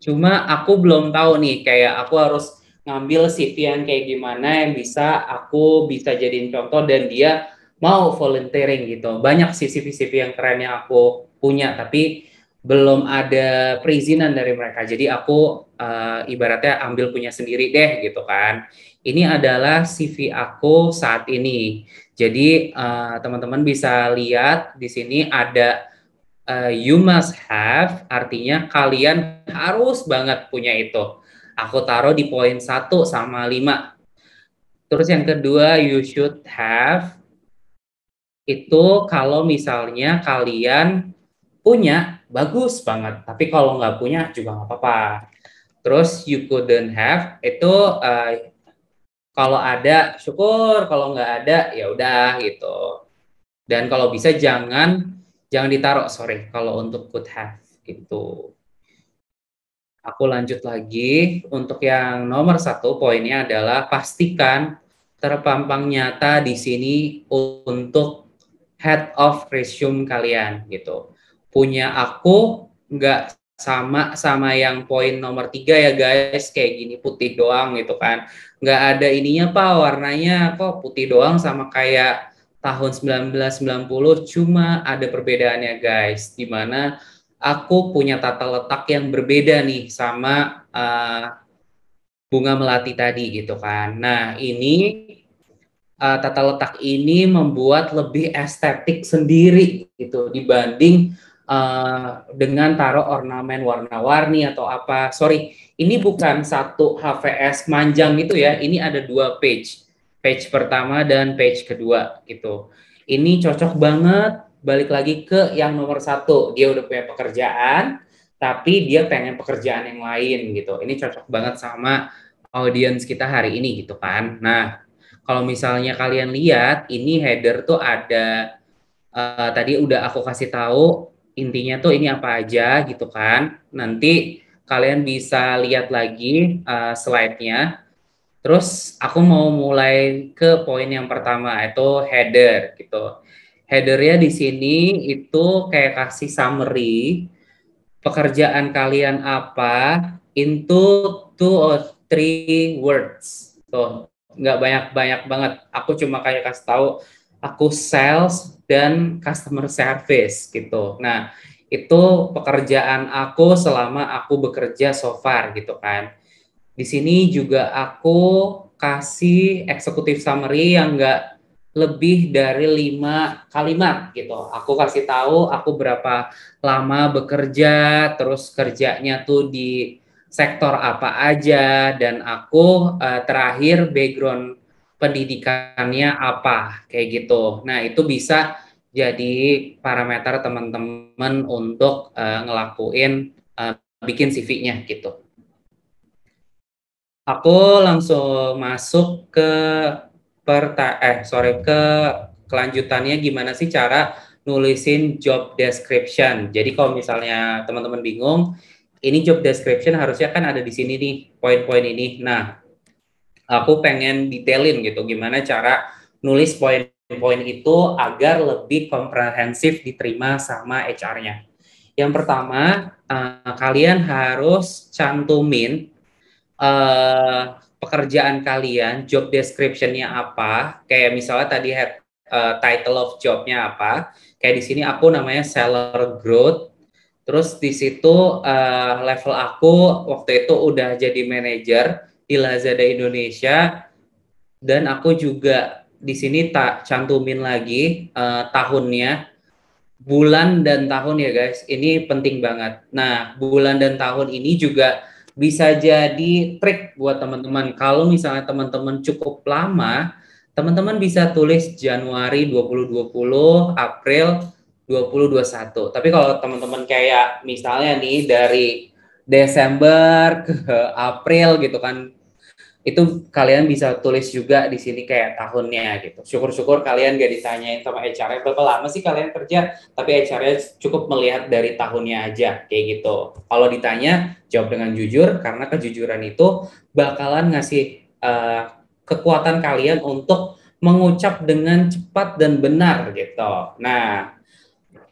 Speaker 4: Cuma aku belum tahu nih, kayak aku harus ngambil CV yang kayak gimana yang bisa aku bisa jadiin contoh dan dia mau volunteering gitu. Banyak sih CV-CV yang keren yang aku punya tapi belum ada perizinan dari mereka. Jadi aku uh, ibaratnya ambil punya sendiri deh gitu kan. Ini adalah CV aku saat ini. Jadi eh, teman-teman uh, bisa lihat di sini ada uh, you must have artinya kalian harus banget punya itu. Aku taruh di poin 1 sama 5. Terus yang kedua, you should have itu kalau misalnya kalian punya bagus banget tapi kalau nggak punya juga nggak apa-apa terus you couldn't have itu uh, kalau ada syukur kalau nggak ada ya udah gitu dan kalau bisa jangan jangan ditaruh sorry kalau untuk could have gitu Aku lanjut lagi untuk yang nomor satu poinnya adalah pastikan terpampang nyata di sini untuk head of resume kalian gitu. Punya aku nggak sama sama yang poin nomor tiga ya guys kayak gini putih doang gitu kan nggak ada ininya pak warnanya kok putih doang sama kayak tahun 1990 cuma ada perbedaannya guys dimana aku punya tata letak yang berbeda nih sama uh, bunga melati tadi gitu kan. Nah ini uh, tata letak ini membuat lebih estetik sendiri gitu dibanding uh, dengan taruh ornamen warna-warni atau apa. Sorry, ini bukan satu HVS manjang gitu ya. Ini ada dua page, page pertama dan page kedua gitu. Ini cocok banget balik lagi ke yang nomor satu dia udah punya pekerjaan tapi dia pengen pekerjaan yang lain gitu ini cocok banget sama audiens kita hari ini gitu kan nah kalau misalnya kalian lihat ini header tuh ada uh, tadi udah aku kasih tahu intinya tuh ini apa aja gitu kan nanti kalian bisa lihat lagi uh, slide-nya terus aku mau mulai ke poin yang pertama itu header gitu Headernya di sini itu kayak kasih summary pekerjaan kalian apa into two or three words. Tuh, nggak banyak-banyak banget. Aku cuma kayak kasih tahu aku sales dan customer service gitu. Nah, itu pekerjaan aku selama aku bekerja so far gitu kan. Di sini juga aku kasih executive summary yang nggak lebih dari lima kalimat gitu. Aku kasih tahu aku berapa lama bekerja, terus kerjanya tuh di sektor apa aja, dan aku uh, terakhir background pendidikannya apa kayak gitu. Nah itu bisa jadi parameter teman-teman untuk uh, ngelakuin uh, bikin CV-nya gitu. Aku langsung masuk ke perta eh sorry ke kelanjutannya gimana sih cara nulisin job description. Jadi kalau misalnya teman-teman bingung, ini job description harusnya kan ada di sini nih poin-poin ini. Nah, aku pengen detailin gitu gimana cara nulis poin-poin itu agar lebih komprehensif diterima sama HR-nya. Yang pertama, uh, kalian harus cantumin uh, pekerjaan kalian, job description-nya apa, kayak misalnya tadi head, uh, title of job-nya apa, kayak di sini aku namanya seller growth, terus di situ uh, level aku waktu itu udah jadi manager di Lazada Indonesia, dan aku juga di sini tak cantumin lagi uh, tahunnya, bulan dan tahun ya guys, ini penting banget. Nah, bulan dan tahun ini juga bisa jadi trik buat teman-teman. Kalau misalnya teman-teman cukup lama, teman-teman bisa tulis Januari 2020, April 2021. Tapi kalau teman-teman kayak misalnya nih dari Desember ke April gitu kan itu kalian bisa tulis juga di sini kayak tahunnya gitu. Syukur-syukur kalian gak ditanyain sama HR berapa lama sih kalian kerja, tapi hr cukup melihat dari tahunnya aja kayak gitu. Kalau ditanya jawab dengan jujur karena kejujuran itu bakalan ngasih uh, kekuatan kalian untuk mengucap dengan cepat dan benar gitu. Nah,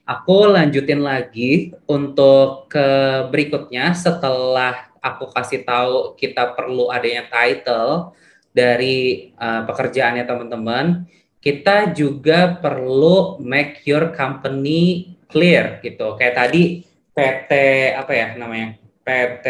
Speaker 4: aku lanjutin lagi untuk ke berikutnya setelah aku kasih tahu kita perlu adanya title dari uh, pekerjaannya teman-teman, kita juga perlu make your company clear gitu. Kayak tadi PT apa ya namanya? PT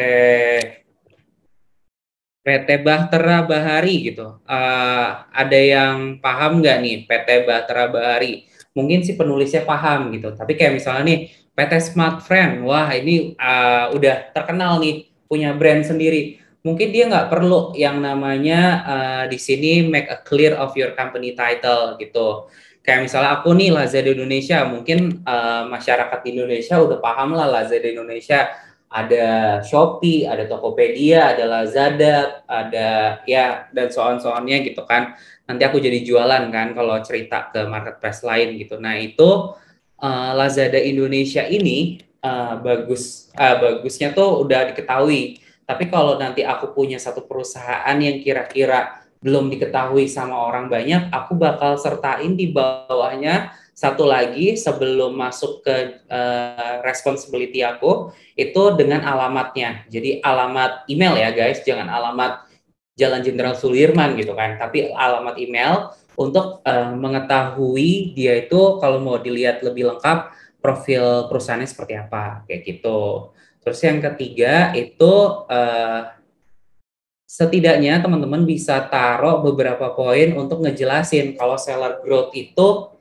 Speaker 4: PT Bahtera Bahari gitu. Uh, ada yang paham nggak nih PT Bahtera Bahari? Mungkin si penulisnya paham gitu. Tapi kayak misalnya nih PT Smart Friend, wah ini uh, udah terkenal nih punya brand sendiri. Mungkin dia nggak perlu yang namanya uh, di sini make a clear of your company title gitu. Kayak misalnya aku nih Lazada Indonesia, mungkin uh, masyarakat Indonesia udah paham lah Lazada Indonesia ada Shopee, ada Tokopedia, ada Lazada, ada ya dan soal soalnya gitu kan. Nanti aku jadi jualan kan kalau cerita ke marketplace lain gitu. Nah, itu uh, Lazada Indonesia ini Eh, bagus uh, bagusnya tuh udah diketahui. Tapi kalau nanti aku punya satu perusahaan yang kira-kira belum diketahui sama orang banyak, aku bakal sertain di bawahnya satu lagi sebelum masuk ke uh, responsibility aku itu dengan alamatnya. Jadi alamat email ya guys, jangan alamat Jalan Jenderal Sulirman gitu kan, tapi alamat email untuk uh, mengetahui dia itu kalau mau dilihat lebih lengkap profil perusahaannya seperti apa kayak gitu. Terus yang ketiga itu uh, setidaknya teman-teman bisa taruh beberapa poin untuk ngejelasin kalau seller growth itu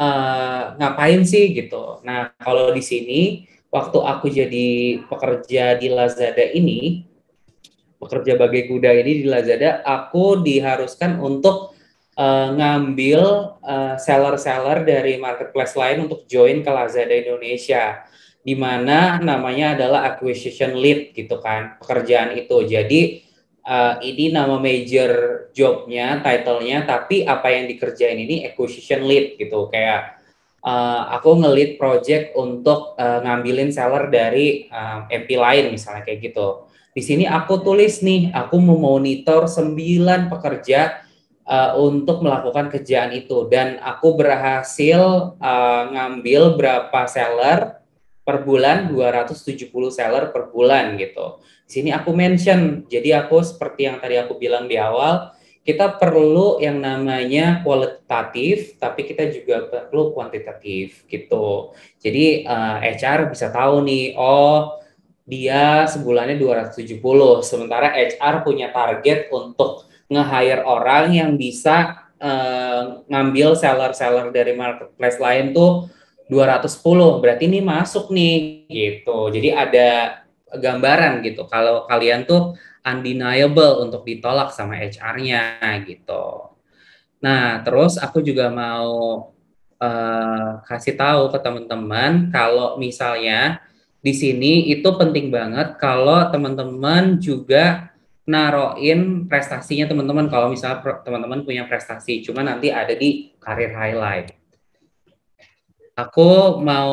Speaker 4: uh, ngapain sih gitu. Nah kalau di sini waktu aku jadi pekerja di Lazada ini, pekerja bagai kuda ini di Lazada, aku diharuskan untuk uh, ngambil eh, seller-seller uh, dari marketplace lain untuk join ke Lazada Indonesia di mana namanya adalah acquisition lead gitu kan pekerjaan itu jadi uh, ini nama major jobnya titlenya tapi apa yang dikerjain ini acquisition lead gitu kayak uh, aku ngelit project untuk uh, ngambilin seller dari uh, MP lain misalnya kayak gitu di sini aku tulis nih aku memonitor sembilan pekerja uh, untuk melakukan kerjaan itu dan aku berhasil uh, ngambil berapa seller per bulan 270 seller per bulan gitu. Di sini aku mention jadi aku seperti yang tadi aku bilang di awal kita perlu yang namanya kualitatif tapi kita juga perlu kuantitatif gitu. Jadi uh, eh, HR bisa tahu nih oh dia sebulannya 270 sementara HR punya target untuk nge-hire orang yang bisa uh, ngambil seller-seller dari marketplace lain tuh 210 berarti ini masuk nih gitu jadi ada gambaran gitu kalau kalian tuh undeniable untuk ditolak sama HR-nya gitu nah terus aku juga mau uh, kasih tahu ke teman-teman kalau misalnya di sini itu penting banget kalau teman-teman juga naroin prestasinya teman-teman kalau misalnya teman-teman punya prestasi cuma nanti ada di karir highlight aku mau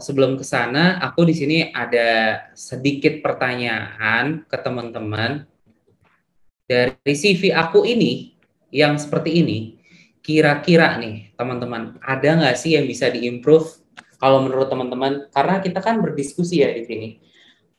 Speaker 4: sebelum ke sana aku di sini ada sedikit pertanyaan ke teman-teman dari CV aku ini yang seperti ini kira-kira nih teman-teman ada nggak sih yang bisa diimprove kalau menurut teman-teman karena kita kan berdiskusi ya di sini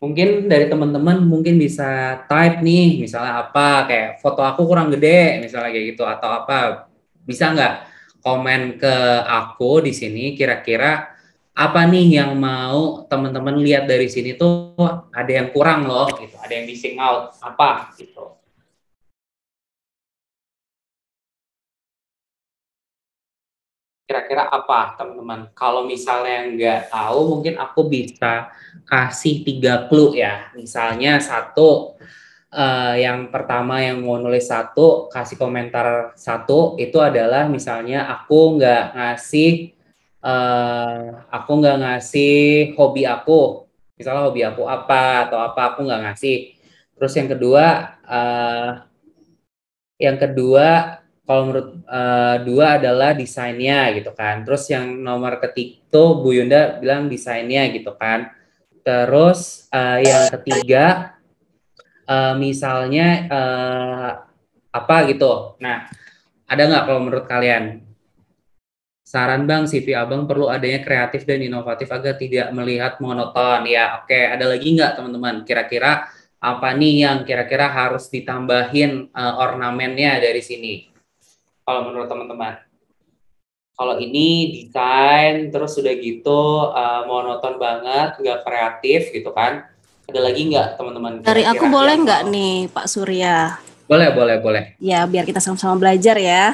Speaker 4: mungkin dari teman-teman mungkin bisa type nih misalnya apa kayak foto aku kurang gede misalnya kayak gitu atau apa bisa nggak komen ke aku di sini kira-kira apa nih yang mau teman-teman lihat dari sini tuh ada yang kurang loh gitu ada yang missing
Speaker 3: out apa gitu
Speaker 4: kira-kira apa teman-teman? Kalau misalnya nggak tahu, mungkin aku bisa kasih tiga clue ya. Misalnya satu, uh, yang pertama yang mau nulis satu, kasih komentar satu, itu adalah misalnya aku nggak ngasih, uh, aku nggak ngasih hobi aku. Misalnya hobi aku apa atau apa aku nggak ngasih. Terus yang kedua, uh, yang kedua kalau menurut uh, dua adalah desainnya gitu kan. Terus yang nomor ketiga itu Bu Yunda bilang desainnya gitu kan. Terus uh, yang ketiga uh, misalnya uh, apa gitu. Nah, ada nggak kalau menurut kalian? Saran Bang, CV Abang perlu adanya kreatif dan inovatif agar tidak melihat monoton. Ya, oke. Okay. Ada lagi nggak teman-teman? Kira-kira apa nih yang kira-kira harus ditambahin uh, ornamennya dari sini? kalau menurut teman-teman. Kalau ini desain terus sudah gitu uh, monoton banget, nggak kreatif gitu kan? Ada lagi nggak teman-teman? Dari aku
Speaker 2: boleh nggak nih Pak Surya?
Speaker 4: Boleh, boleh, boleh.
Speaker 2: Ya biar kita sama-sama belajar ya.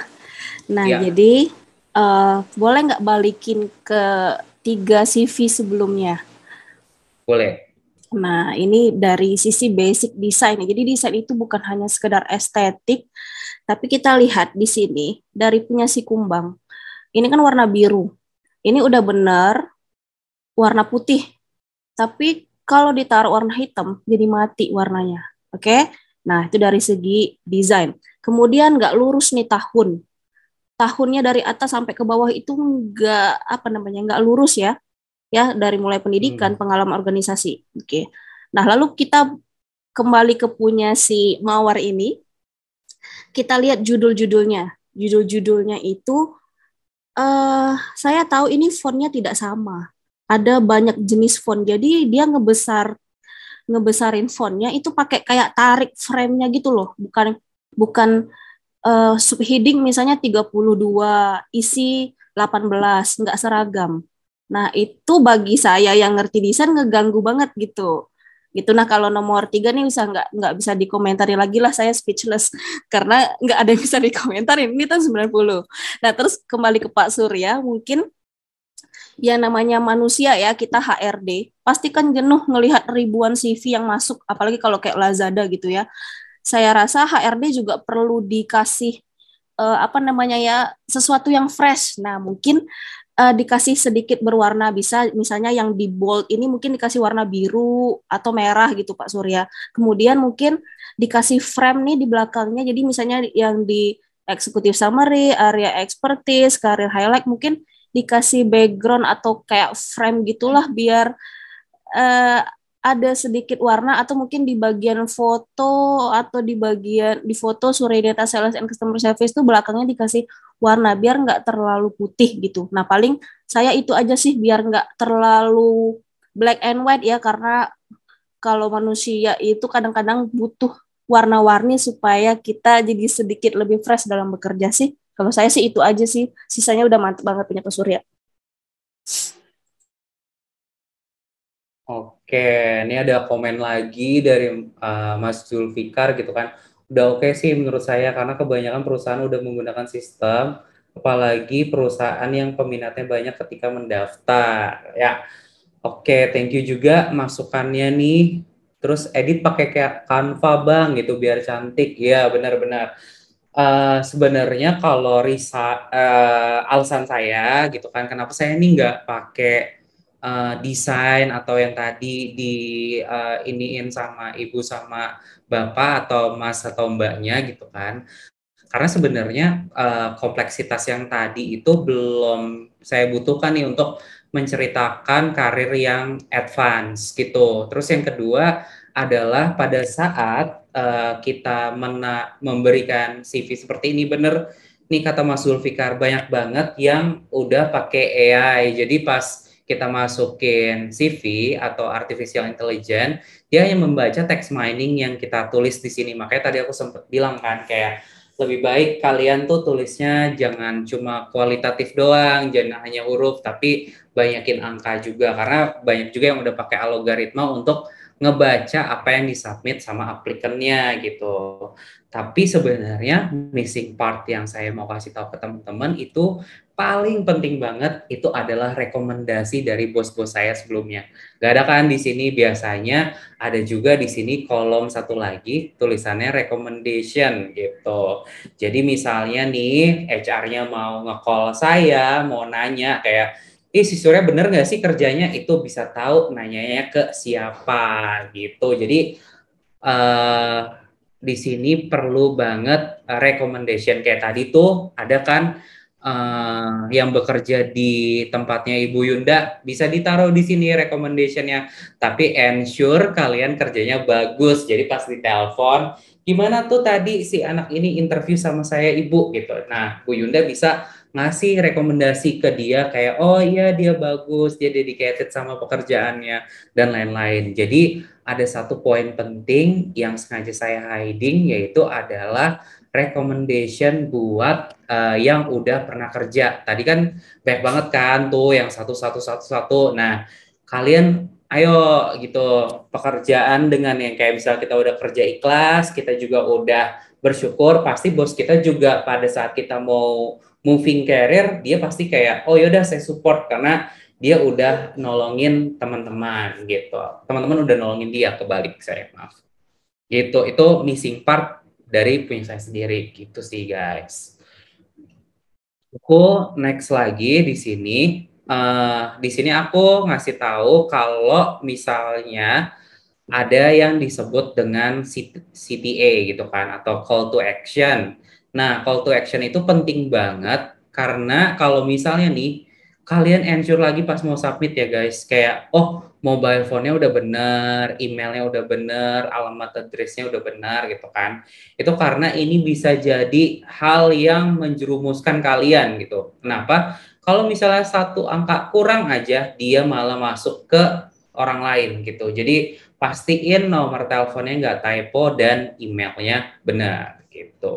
Speaker 2: Nah ya. jadi uh, boleh nggak balikin ke tiga CV sebelumnya? Boleh. Nah, ini dari sisi basic design. Jadi desain itu bukan hanya sekedar estetik, tapi kita lihat di sini dari punya si kumbang. Ini kan warna biru. Ini udah benar warna putih. Tapi kalau ditaruh warna hitam jadi mati warnanya. Oke? Nah, itu dari segi desain. Kemudian nggak lurus nih tahun. Tahunnya dari atas sampai ke bawah itu nggak apa namanya nggak lurus ya, ya dari mulai pendidikan, hmm. pengalaman organisasi. Oke. Nah, lalu kita kembali ke punya si mawar ini kita lihat judul-judulnya. Judul-judulnya itu uh, saya tahu ini fontnya tidak sama. Ada banyak jenis font. Jadi dia ngebesar ngebesarin fontnya itu pakai kayak tarik frame-nya gitu loh. Bukan bukan uh, subheading misalnya 32 isi 18 nggak seragam. Nah, itu bagi saya yang ngerti desain ngeganggu banget gitu gitu nah kalau nomor tiga nih bisa nggak nggak bisa dikomentari lagi lah saya speechless [LAUGHS] karena nggak ada yang bisa dikomentari ini tahun 90 nah terus kembali ke Pak Surya mungkin ya namanya manusia ya kita HRD pasti kan jenuh ngelihat ribuan CV yang masuk apalagi kalau kayak Lazada gitu ya saya rasa HRD juga perlu dikasih eh, apa namanya ya sesuatu yang fresh nah mungkin uh, dikasih sedikit berwarna bisa misalnya yang di bold ini mungkin dikasih warna biru atau merah gitu Pak Surya. Kemudian mungkin dikasih frame nih di belakangnya jadi misalnya yang di eksekutif summary, area expertise, career highlight mungkin dikasih background atau kayak frame gitulah biar eh, ada sedikit warna atau mungkin di bagian foto atau di bagian di foto survei data sales and customer service itu belakangnya dikasih warna biar nggak terlalu putih gitu. Nah paling saya itu aja sih biar nggak terlalu black and white ya karena kalau manusia itu kadang-kadang butuh warna-warni supaya kita jadi sedikit lebih fresh dalam bekerja sih. Kalau saya sih itu aja sih, sisanya udah mantep banget punya Surya.
Speaker 4: Oke, ini ada komen lagi dari uh, Mas Julfikar gitu kan. Udah oke okay sih menurut saya karena kebanyakan perusahaan udah menggunakan sistem, apalagi perusahaan yang peminatnya banyak ketika mendaftar. Ya, oke, okay, thank you juga masukannya nih. Terus edit pakai kayak Canva bang gitu biar cantik. Ya benar-benar. Uh, sebenarnya kalau risa uh, alasan saya gitu kan, kenapa saya ini nggak pakai uh, desain atau yang tadi di uh, iniin sama ibu sama bapak atau mas atau mbaknya gitu kan karena sebenarnya uh, kompleksitas yang tadi itu belum saya butuhkan nih untuk menceritakan karir yang advance gitu terus yang kedua adalah pada saat uh, kita mena memberikan CV seperti ini bener nih kata Mas Zulfikar banyak banget yang udah pakai AI jadi pas kita masukin CV atau artificial intelligence, dia hanya membaca text mining yang kita tulis di sini. Makanya tadi aku sempat bilang kan kayak lebih baik kalian tuh tulisnya jangan cuma kualitatif doang, jangan hanya huruf, tapi banyakin angka juga karena banyak juga yang udah pakai algoritma untuk ngebaca apa yang disubmit sama aplikannya gitu. Tapi sebenarnya missing part yang saya mau kasih tahu ke teman-teman itu paling penting banget itu adalah rekomendasi dari bos-bos saya sebelumnya. Gak ada kan di sini biasanya ada juga di sini kolom satu lagi tulisannya recommendation gitu. Jadi misalnya nih HR-nya mau nge-call saya, mau nanya kayak, ih si Surya bener gak sih kerjanya itu bisa tahu nanyanya ke siapa gitu. Jadi eh, di sini perlu banget recommendation kayak tadi tuh ada kan uh, yang bekerja di tempatnya Ibu Yunda bisa ditaruh di sini recommendationnya. Tapi ensure kalian kerjanya bagus. Jadi pas ditelepon, gimana tuh tadi si anak ini interview sama saya Ibu gitu. Nah, Bu Yunda bisa ngasih rekomendasi ke dia kayak oh iya dia bagus, dia dedicated sama pekerjaannya dan lain-lain. Jadi ada satu poin penting yang sengaja saya hiding yaitu adalah recommendation buat uh, yang udah pernah kerja. Tadi kan banyak banget kan tuh yang satu satu satu satu. Nah, kalian ayo gitu pekerjaan dengan yang kayak misal kita udah kerja ikhlas, kita juga udah bersyukur, pasti bos kita juga pada saat kita mau moving career, dia pasti kayak oh yaudah saya support karena dia udah nolongin teman-teman gitu. Teman-teman udah nolongin dia kebalik saya maaf. Gitu, itu missing part dari punya saya sendiri gitu sih guys. Aku next lagi di sini. Uh, di sini aku ngasih tahu kalau misalnya ada yang disebut dengan CTA gitu kan atau call to action. Nah, call to action itu penting banget karena kalau misalnya nih kalian ensure lagi pas mau submit ya guys kayak oh mobile phone-nya udah bener, emailnya udah bener, alamat address-nya udah benar gitu kan. Itu karena ini bisa jadi hal yang menjerumuskan kalian gitu. Kenapa? Kalau misalnya satu angka kurang aja, dia malah masuk ke orang lain gitu. Jadi pastiin nomor teleponnya nggak typo dan emailnya benar gitu.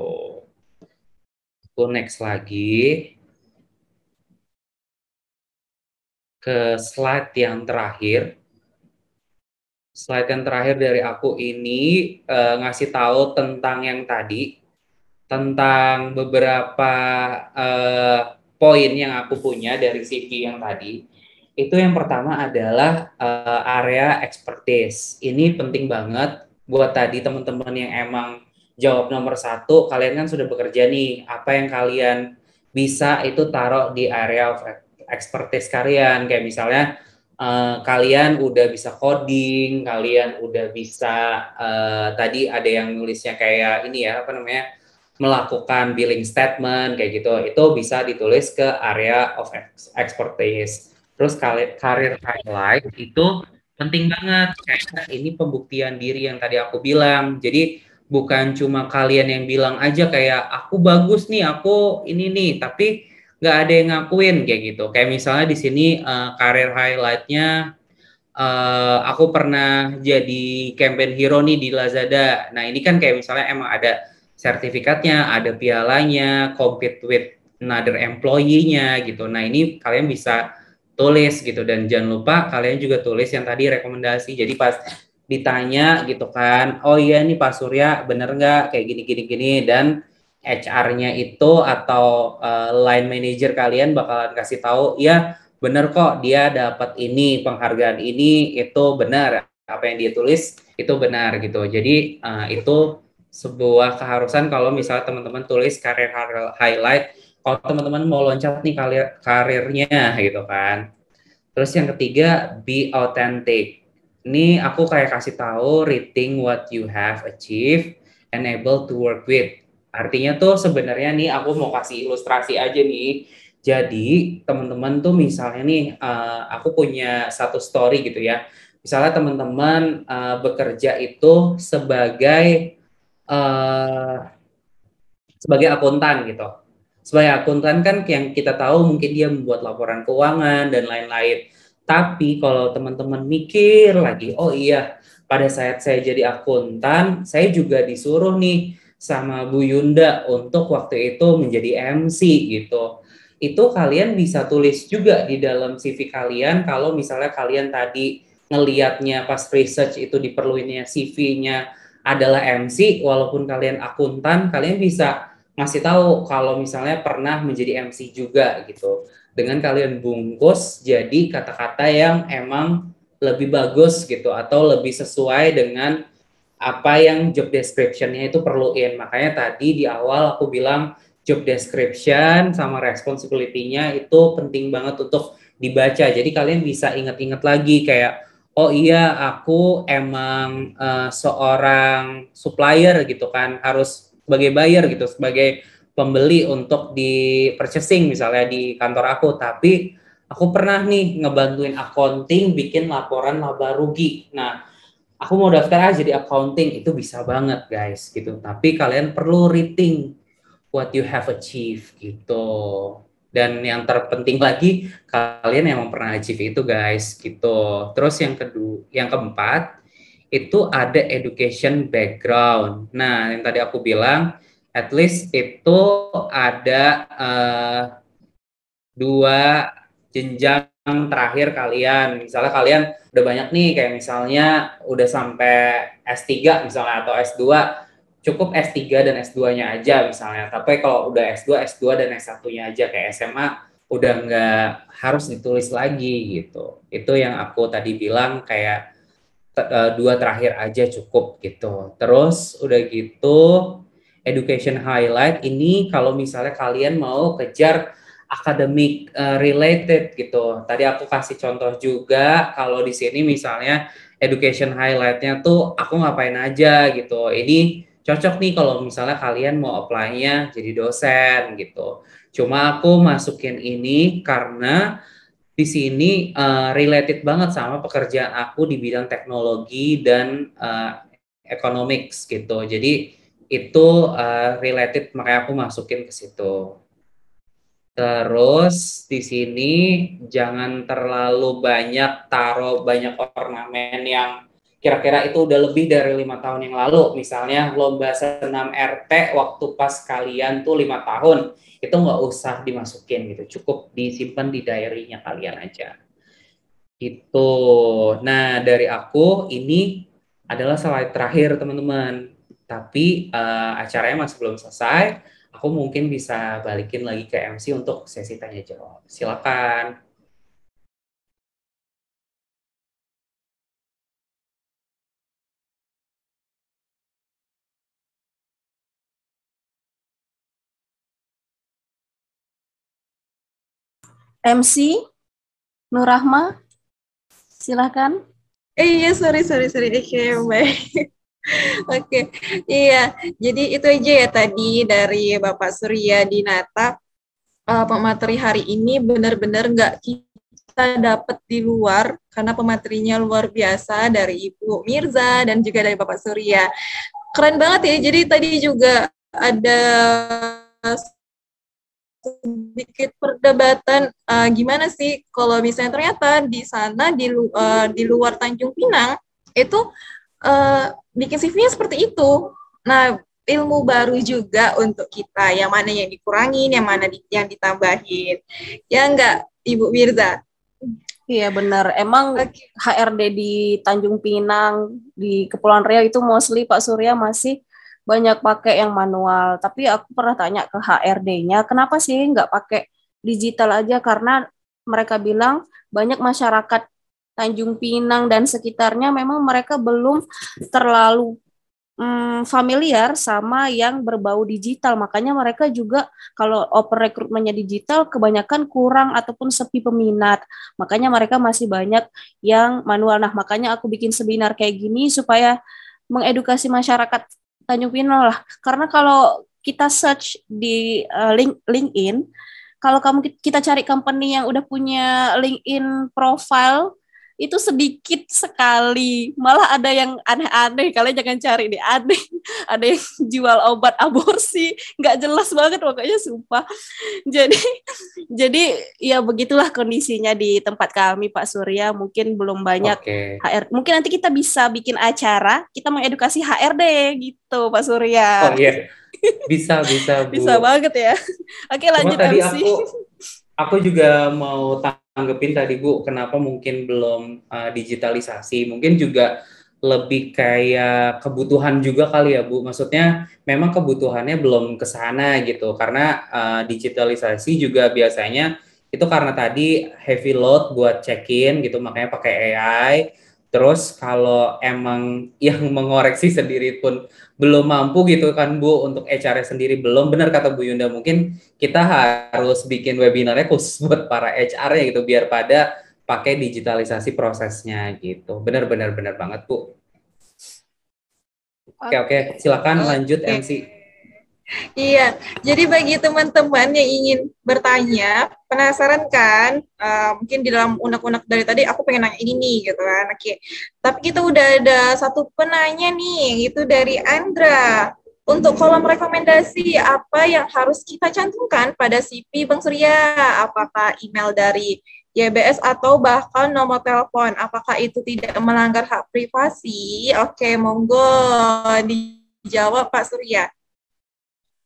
Speaker 4: Tuh next lagi. ke slide yang terakhir. Slide yang terakhir dari aku ini uh, ngasih tahu tentang yang tadi tentang beberapa uh, poin yang aku punya dari CV yang tadi. Itu yang pertama adalah uh, area expertise. Ini penting banget buat tadi teman-teman yang emang jawab nomor satu, kalian kan sudah bekerja nih. Apa yang kalian bisa itu taruh di area of expertise kalian kayak misalnya uh, kalian udah bisa coding kalian udah bisa uh, tadi ada yang nulisnya kayak ini ya apa namanya melakukan billing statement kayak gitu itu bisa ditulis ke area of expertise terus karir highlight itu penting banget kayak ini pembuktian diri yang tadi aku bilang jadi bukan cuma kalian yang bilang aja kayak aku bagus nih aku ini nih tapi nggak ada yang ngakuin kayak gitu. Kayak misalnya di sini uh, karir highlightnya uh, aku pernah jadi campaign hero nih di Lazada. Nah ini kan kayak misalnya emang ada sertifikatnya, ada pialanya, compete with another employee-nya gitu. Nah ini kalian bisa tulis gitu dan jangan lupa kalian juga tulis yang tadi rekomendasi. Jadi pas ditanya gitu kan, oh iya nih Pak Surya bener nggak kayak gini gini gini dan HR-nya itu atau uh, line manager kalian bakalan kasih tahu ya benar kok dia dapat ini penghargaan ini itu benar apa yang dia tulis itu benar gitu jadi uh, itu sebuah keharusan kalau misalnya teman-teman tulis karir highlight kalau teman-teman mau loncat nih karir karirnya gitu kan terus yang ketiga be authentic ini aku kayak kasih tahu rating what you have achieved and able to work with Artinya tuh sebenarnya nih aku mau kasih ilustrasi aja nih. Jadi teman-teman tuh misalnya nih eh, aku punya satu story gitu ya. Misalnya teman-teman eh, bekerja itu sebagai eh, sebagai akuntan gitu. Sebagai akuntan kan yang kita tahu mungkin dia membuat laporan keuangan dan lain-lain. Tapi kalau teman-teman mikir lagi, oh iya pada saat saya jadi akuntan, saya juga disuruh nih sama Bu Yunda untuk waktu itu menjadi MC gitu. Itu kalian bisa tulis juga di dalam CV kalian kalau misalnya kalian tadi ngeliatnya pas research itu diperluinnya CV-nya adalah MC walaupun kalian akuntan kalian bisa masih tahu kalau misalnya pernah menjadi MC juga gitu dengan kalian bungkus jadi kata-kata yang emang lebih bagus gitu atau lebih sesuai dengan apa yang job description-nya itu perluin. Makanya tadi di awal aku bilang job description sama responsibility-nya itu penting banget untuk dibaca. Jadi kalian bisa ingat-ingat lagi kayak oh iya aku emang uh, seorang supplier gitu kan harus sebagai buyer gitu sebagai pembeli untuk di purchasing misalnya di kantor aku tapi aku pernah nih ngebantuin accounting bikin laporan laba rugi. Nah, aku mau daftar aja di accounting itu bisa banget guys gitu tapi kalian perlu rating what you have achieved gitu dan yang terpenting lagi kalian yang pernah achieve itu guys gitu terus yang kedua yang keempat itu ada education background nah yang tadi aku bilang at least itu ada uh, dua jenjang yang terakhir kalian. Misalnya kalian udah banyak nih kayak misalnya udah sampai S3 misalnya atau S2 cukup S3 dan S2-nya aja misalnya. Tapi kalau udah S2, S2 dan S1-nya aja kayak SMA udah nggak harus ditulis lagi gitu. Itu yang aku tadi bilang kayak eh, dua terakhir aja cukup gitu. Terus udah gitu education highlight ini kalau misalnya kalian mau kejar akademik uh, eh, related gitu. Tadi aku kasih contoh juga kalau di sini misalnya education highlightnya tuh aku ngapain aja gitu. Ini cocok nih kalau misalnya kalian mau apply-nya jadi dosen gitu. Cuma aku masukin ini karena di sini uh, related banget sama pekerjaan aku di bidang teknologi dan uh, economics gitu. Jadi itu uh, related makanya aku masukin ke situ. Terus di sini jangan terlalu banyak taruh banyak ornamen yang kira-kira itu udah lebih dari lima tahun yang lalu. Misalnya lomba senam RT waktu pas kalian tuh lima tahun itu nggak usah dimasukin gitu, cukup disimpan di diary-nya kalian aja. Itu. Nah dari aku ini adalah slide terakhir teman-teman. Tapi uh, acaranya masih belum selesai aku mungkin bisa balikin lagi ke MC untuk sesi tanya jawab. Silakan.
Speaker 3: MC Nur Rahma,
Speaker 1: silakan. Eh iya sorry sorry sorry, oke okay, baik. [LAUGHS] Oke, okay. iya. Jadi itu aja ya tadi dari Bapak Surya Dinata. Uh, eh, pemateri hari ini benar-benar nggak kita dapat di luar karena pematerinya luar biasa dari Ibu Mirza dan juga dari Bapak Surya. Keren banget ya. Jadi tadi juga ada sedikit perdebatan uh, gimana sih kalau misalnya ternyata di sana di uh, di luar Tanjung Pinang itu uh, bikin CV-nya seperti itu. Nah, ilmu baru juga untuk kita. Yang mana yang dikurangin, yang mana di, yang ditambahin. Ya enggak, Ibu Mirza? Iya benar. Emang okay.
Speaker 2: HRD di Tanjung Pinang, di Kepulauan Riau itu mostly Pak Surya masih banyak pakai yang manual. Tapi aku pernah tanya ke HRD-nya, kenapa sih nggak pakai digital aja? Karena mereka bilang banyak masyarakat Tanjung Pinang dan sekitarnya memang mereka belum terlalu mm, familiar sama yang berbau digital. Makanya mereka juga kalau oper rekrutmennya digital kebanyakan kurang ataupun sepi peminat. Makanya mereka masih banyak yang manual. Nah, makanya aku bikin seminar kayak gini supaya mengedukasi masyarakat Tanjung Pinang lah. Karena kalau kita search di uh, link LinkedIn, kalau kamu kita cari company yang udah punya LinkedIn profile itu sedikit sekali malah ada yang aneh-aneh kalian jangan cari di aneh ada yang jual obat aborsi nggak jelas banget pokoknya sumpah jadi jadi ya begitulah kondisinya di tempat kami Pak Surya mungkin belum banyak okay. HR mungkin nanti kita bisa bikin acara kita mengedukasi HRD gitu Pak
Speaker 4: Surya oh iya bisa bisa [LAUGHS] Bu. bisa
Speaker 1: banget ya oke
Speaker 4: lanjut Cuma aku aku juga mau tanya anggapin tadi Bu kenapa mungkin belum uh, digitalisasi mungkin juga lebih kayak kebutuhan juga kali ya Bu maksudnya memang kebutuhannya belum ke sana gitu karena uh, digitalisasi juga biasanya itu karena tadi heavy load buat check-in gitu makanya pakai AI Terus kalau emang yang mengoreksi sendiri pun belum mampu gitu kan Bu untuk HR sendiri belum benar kata Bu Yunda mungkin kita harus bikin webinarnya khusus [LAUGHS] buat para HR ya gitu biar pada pakai digitalisasi prosesnya gitu. Benar benar benar banget Bu. Oke okay. oke silakan lanjut MC. MC.
Speaker 1: Iya, jadi bagi teman-teman yang ingin bertanya, penasaran kan? Uh, mungkin di dalam unek-unek dari tadi aku pengen nanya ini nih gitu kan. Oke. Tapi kita udah ada satu penanya nih itu dari Andra. Untuk kolom rekomendasi apa yang harus kita cantumkan pada CV Bang Surya? Apakah email dari YBS atau bahkan nomor telepon? Apakah itu tidak melanggar hak privasi? Oke, monggo dijawab Pak Surya.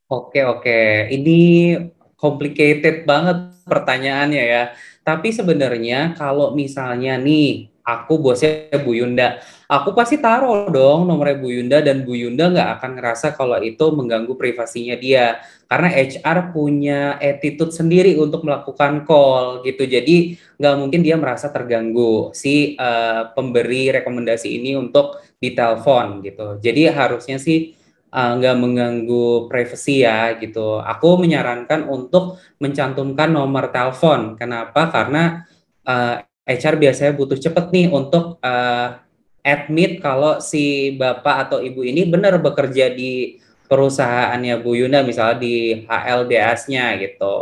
Speaker 4: Oke oke, ini complicated banget pertanyaannya ya. Tapi sebenarnya kalau misalnya nih aku bosnya Bu Yunda, aku pasti taruh dong nomornya Bu Yunda dan Bu Yunda nggak akan ngerasa kalau itu mengganggu privasinya dia karena HR punya attitude sendiri untuk melakukan call gitu. Jadi nggak mungkin dia merasa terganggu si uh, pemberi rekomendasi ini untuk ditelepon gitu. Jadi harusnya sih Eh, nggak uh, mengganggu privasi ya gitu. Aku menyarankan untuk mencantumkan nomor telepon. Kenapa? Karena uh, eh, HR biasanya butuh cepet nih untuk uh, admit kalau si bapak atau ibu ini benar bekerja di perusahaannya Bu Yuna misalnya di HLDS-nya gitu.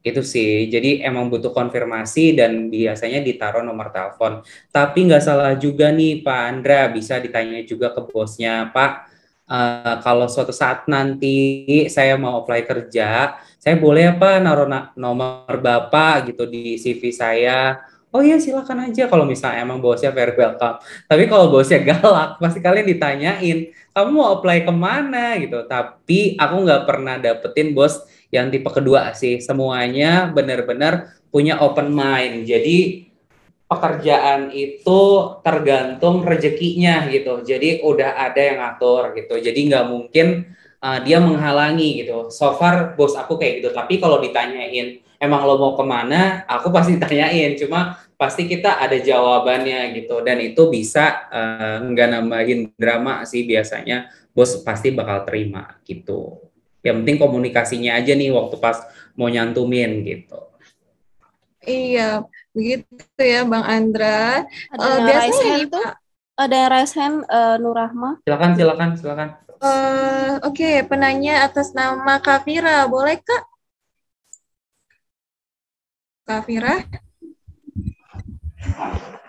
Speaker 4: Itu sih. Jadi emang butuh konfirmasi dan biasanya ditaruh nomor telepon. Tapi nggak salah juga nih Pak Andra bisa ditanya juga ke bosnya Pak Eh, kalau suatu saat nanti saya mau apply kerja, saya boleh apa naruh na nomor bapak gitu di CV saya. Oh iya silakan aja kalau misalnya emang bosnya fair welcome. Tapi kalau bosnya galak, [LAUGHS] pasti kalian ditanyain, kamu mau apply kemana gitu. Tapi aku nggak pernah dapetin bos yang tipe kedua sih. Semuanya benar-benar punya open mind. Jadi pekerjaan itu tergantung rezekinya gitu. Jadi udah ada yang ngatur gitu. Jadi nggak mungkin uh, dia menghalangi gitu. So far bos aku kayak gitu. Tapi kalau ditanyain emang lo mau kemana, aku pasti [LAUGHS] tanyain. Cuma pasti kita ada jawabannya gitu. Dan itu bisa uh, nggak nambahin drama sih biasanya. Bos pasti bakal terima gitu. Yang penting komunikasinya aja nih waktu pas mau nyantumin gitu.
Speaker 1: Iya, Begitu ya Bang Andra. Ada
Speaker 3: uh, biasanya
Speaker 1: hand itu Ada yang raise hand uh, eh, Nurahma.
Speaker 4: Silakan, silakan, silakan.
Speaker 1: Uh, Oke, okay, penanya atas nama Kavira, boleh Kak? Kavira.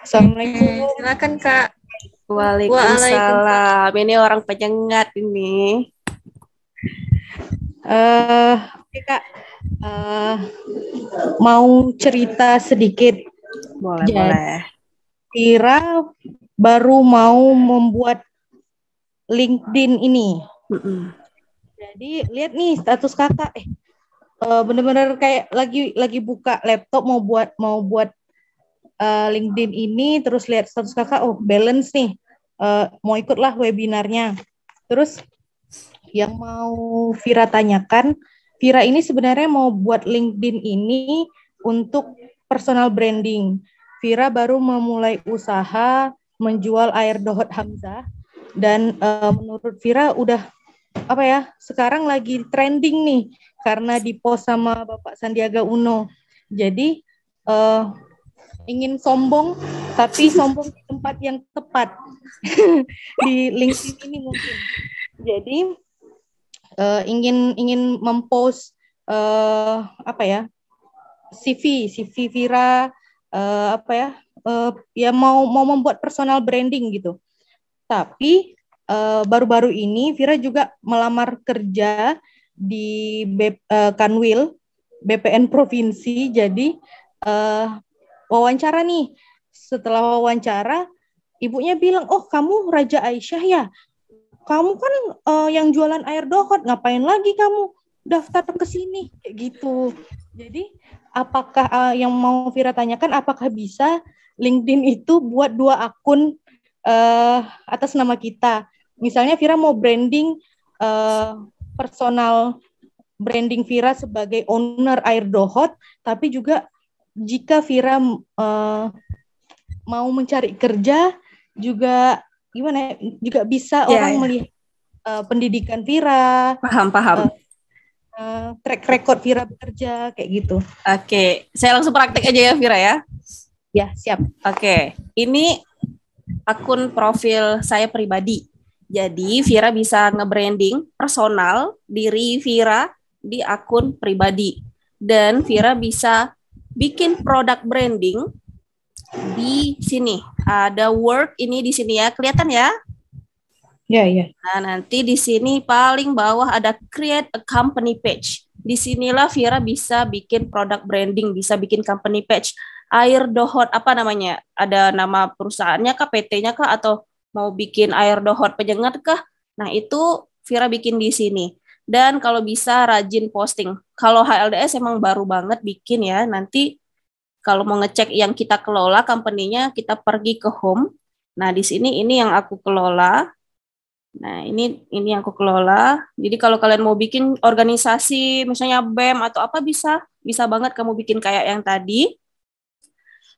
Speaker 1: Assalamualaikum. Okay, silakan Kak.
Speaker 2: Waalaikumsalam. Ini orang penyengat ini.
Speaker 5: Eh, uh, Kak, uh, mau cerita sedikit. Boleh, Jadi, boleh. Tira baru mau membuat LinkedIn ini. Mm -mm. Jadi lihat nih status kakak, eh, eh bener-bener kayak lagi lagi buka laptop mau buat mau buat uh, LinkedIn ini, terus lihat status kakak, oh balance nih, uh, mau ikutlah webinarnya. Terus yang mau Vira tanyakan, Vira ini sebenarnya mau buat LinkedIn ini untuk personal branding. Vira baru memulai usaha menjual air dohot Hamzah dan uh, menurut Vira udah apa ya sekarang lagi trending nih karena di post sama Bapak Sandiaga Uno. Jadi uh, ingin sombong tapi sombong di tempat yang tepat [LAUGHS] di LinkedIn ini mungkin. Jadi uh, ingin ingin mempost uh, apa ya CV CV Vira uh, apa ya uh, ya mau mau membuat personal branding gitu tapi baru-baru uh, ini Vira juga melamar kerja di B, uh, Kanwil BPN provinsi jadi uh, wawancara nih setelah wawancara ibunya bilang oh kamu Raja Aisyah ya kamu kan uh, yang jualan air dohot, ngapain lagi kamu daftar ke sini gitu. Jadi apakah uh, yang mau Vira tanyakan apakah bisa LinkedIn itu buat dua akun uh, atas nama kita? Misalnya Vira mau branding uh, personal branding Vira sebagai owner air dohot, tapi juga jika Vira uh, mau mencari kerja juga gimana ya, juga bisa yeah, orang yeah. melihat uh, pendidikan Vira paham paham uh, uh, track record Vira bekerja kayak gitu
Speaker 2: oke okay. saya langsung praktek aja ya Vira ya ya siap oke okay. ini akun profil saya pribadi jadi Vira bisa ngebranding personal diri Vira di akun pribadi dan Vira bisa bikin produk branding di sini. Ada work ini di sini ya, kelihatan ya? Ya, ya. Nah, nanti di sini paling bawah ada create a company page. Di sinilah Vira bisa bikin product branding, bisa bikin company page. Air Dohot apa namanya? Ada nama perusahaannya kah, PT-nya kah atau mau bikin air dohot penyengat kah? Nah, itu Vira bikin di sini. Dan kalau bisa rajin posting. Kalau HLDS emang baru banget bikin ya, nanti kalau mau ngecek yang kita kelola company-nya, kita pergi ke home. Nah, di sini ini yang aku kelola. Nah, ini ini yang aku kelola. Jadi kalau kalian mau bikin organisasi misalnya BEM atau apa bisa, bisa banget kamu bikin kayak yang tadi.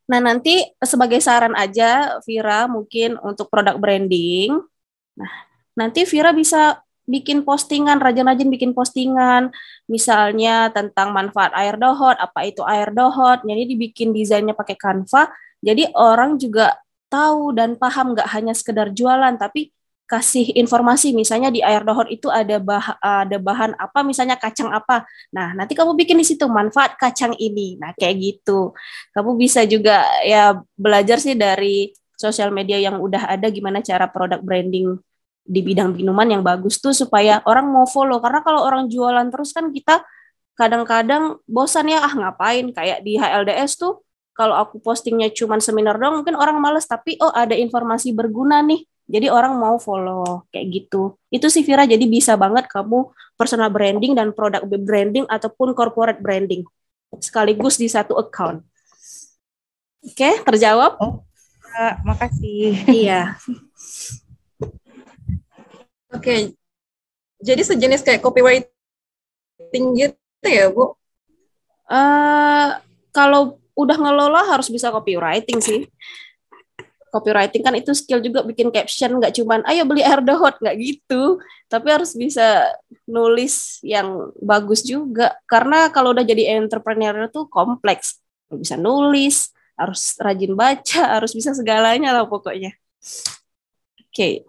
Speaker 2: Nah, nanti sebagai saran aja Vira mungkin untuk produk branding. Nah, nanti Vira bisa bikin postingan, rajin-rajin bikin postingan misalnya tentang manfaat air dohot, apa itu air dohot. Jadi dibikin desainnya pakai kanva, Jadi orang juga tahu dan paham nggak hanya sekedar jualan tapi kasih informasi misalnya di air dohot itu ada bah ada bahan apa misalnya kacang apa nah nanti kamu bikin di situ manfaat kacang ini nah kayak gitu kamu bisa juga ya belajar sih dari sosial media yang udah ada gimana cara produk branding di bidang minuman yang bagus tuh supaya orang mau follow karena kalau orang jualan terus kan kita kadang-kadang bosan ya ah ngapain kayak di HLDS tuh kalau aku postingnya cuma seminar dong mungkin orang males tapi oh ada informasi berguna nih jadi orang mau follow kayak gitu itu sih Vira jadi bisa banget kamu personal branding dan produk branding ataupun corporate branding sekaligus di satu account oke okay, terjawab oh,
Speaker 3: uh, makasih iya [LAUGHS] Oke, okay.
Speaker 2: jadi sejenis kayak copywriting gitu ya, Bu? Uh, kalau udah ngelola harus bisa copywriting sih. Copywriting kan itu skill juga bikin caption, nggak cuman ayo beli air dehot nggak gitu. Tapi harus bisa nulis yang bagus juga. Karena kalau udah jadi entrepreneur itu kompleks. bisa nulis, harus rajin baca, harus bisa segalanya lah pokoknya. Oke. Okay.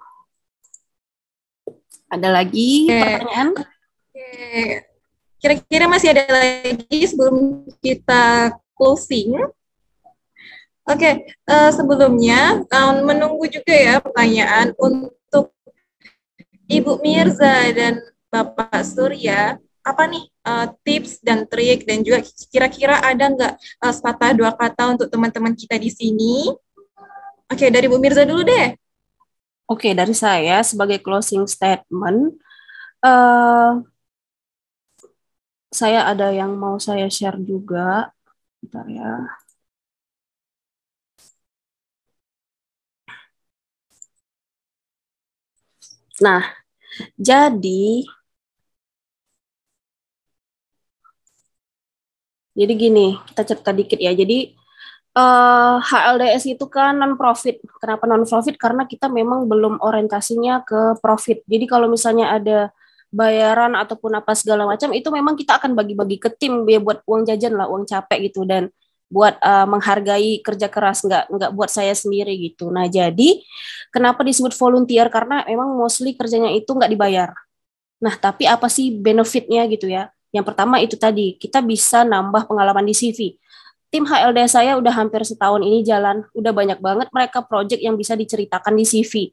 Speaker 2: Ada lagi
Speaker 5: okay. pertanyaan?
Speaker 1: Kira-kira masih ada lagi sebelum kita closing? Oke, okay. uh, eh, sebelumnya um, menunggu juga ya pertanyaan untuk Ibu Mirza dan Bapak Surya. Apa nih uh, tips dan trik dan juga kira-kira ada nggak uh, sepatah dua kata untuk teman-teman kita di sini? Oke, okay, dari Bu Mirza dulu deh.
Speaker 2: Oke, dari saya sebagai closing statement, uh, saya ada yang mau saya share
Speaker 3: juga. Bentar ya. Nah, jadi jadi
Speaker 2: gini, kita cerita dikit ya. Jadi uh, eh, HLDS itu kan non profit. Kenapa non profit? Karena kita memang belum orientasinya ke profit. Jadi kalau misalnya ada bayaran ataupun apa segala macam itu memang kita akan bagi-bagi ke tim ya buat uang jajan lah, uang capek gitu dan buat uh, menghargai kerja keras nggak nggak buat saya sendiri gitu. Nah jadi kenapa disebut volunteer karena memang mostly kerjanya itu nggak dibayar. Nah tapi apa sih benefitnya gitu ya? Yang pertama itu tadi kita bisa nambah pengalaman di CV tim HLD saya udah hampir setahun ini jalan, udah banyak banget mereka project yang bisa diceritakan di CV.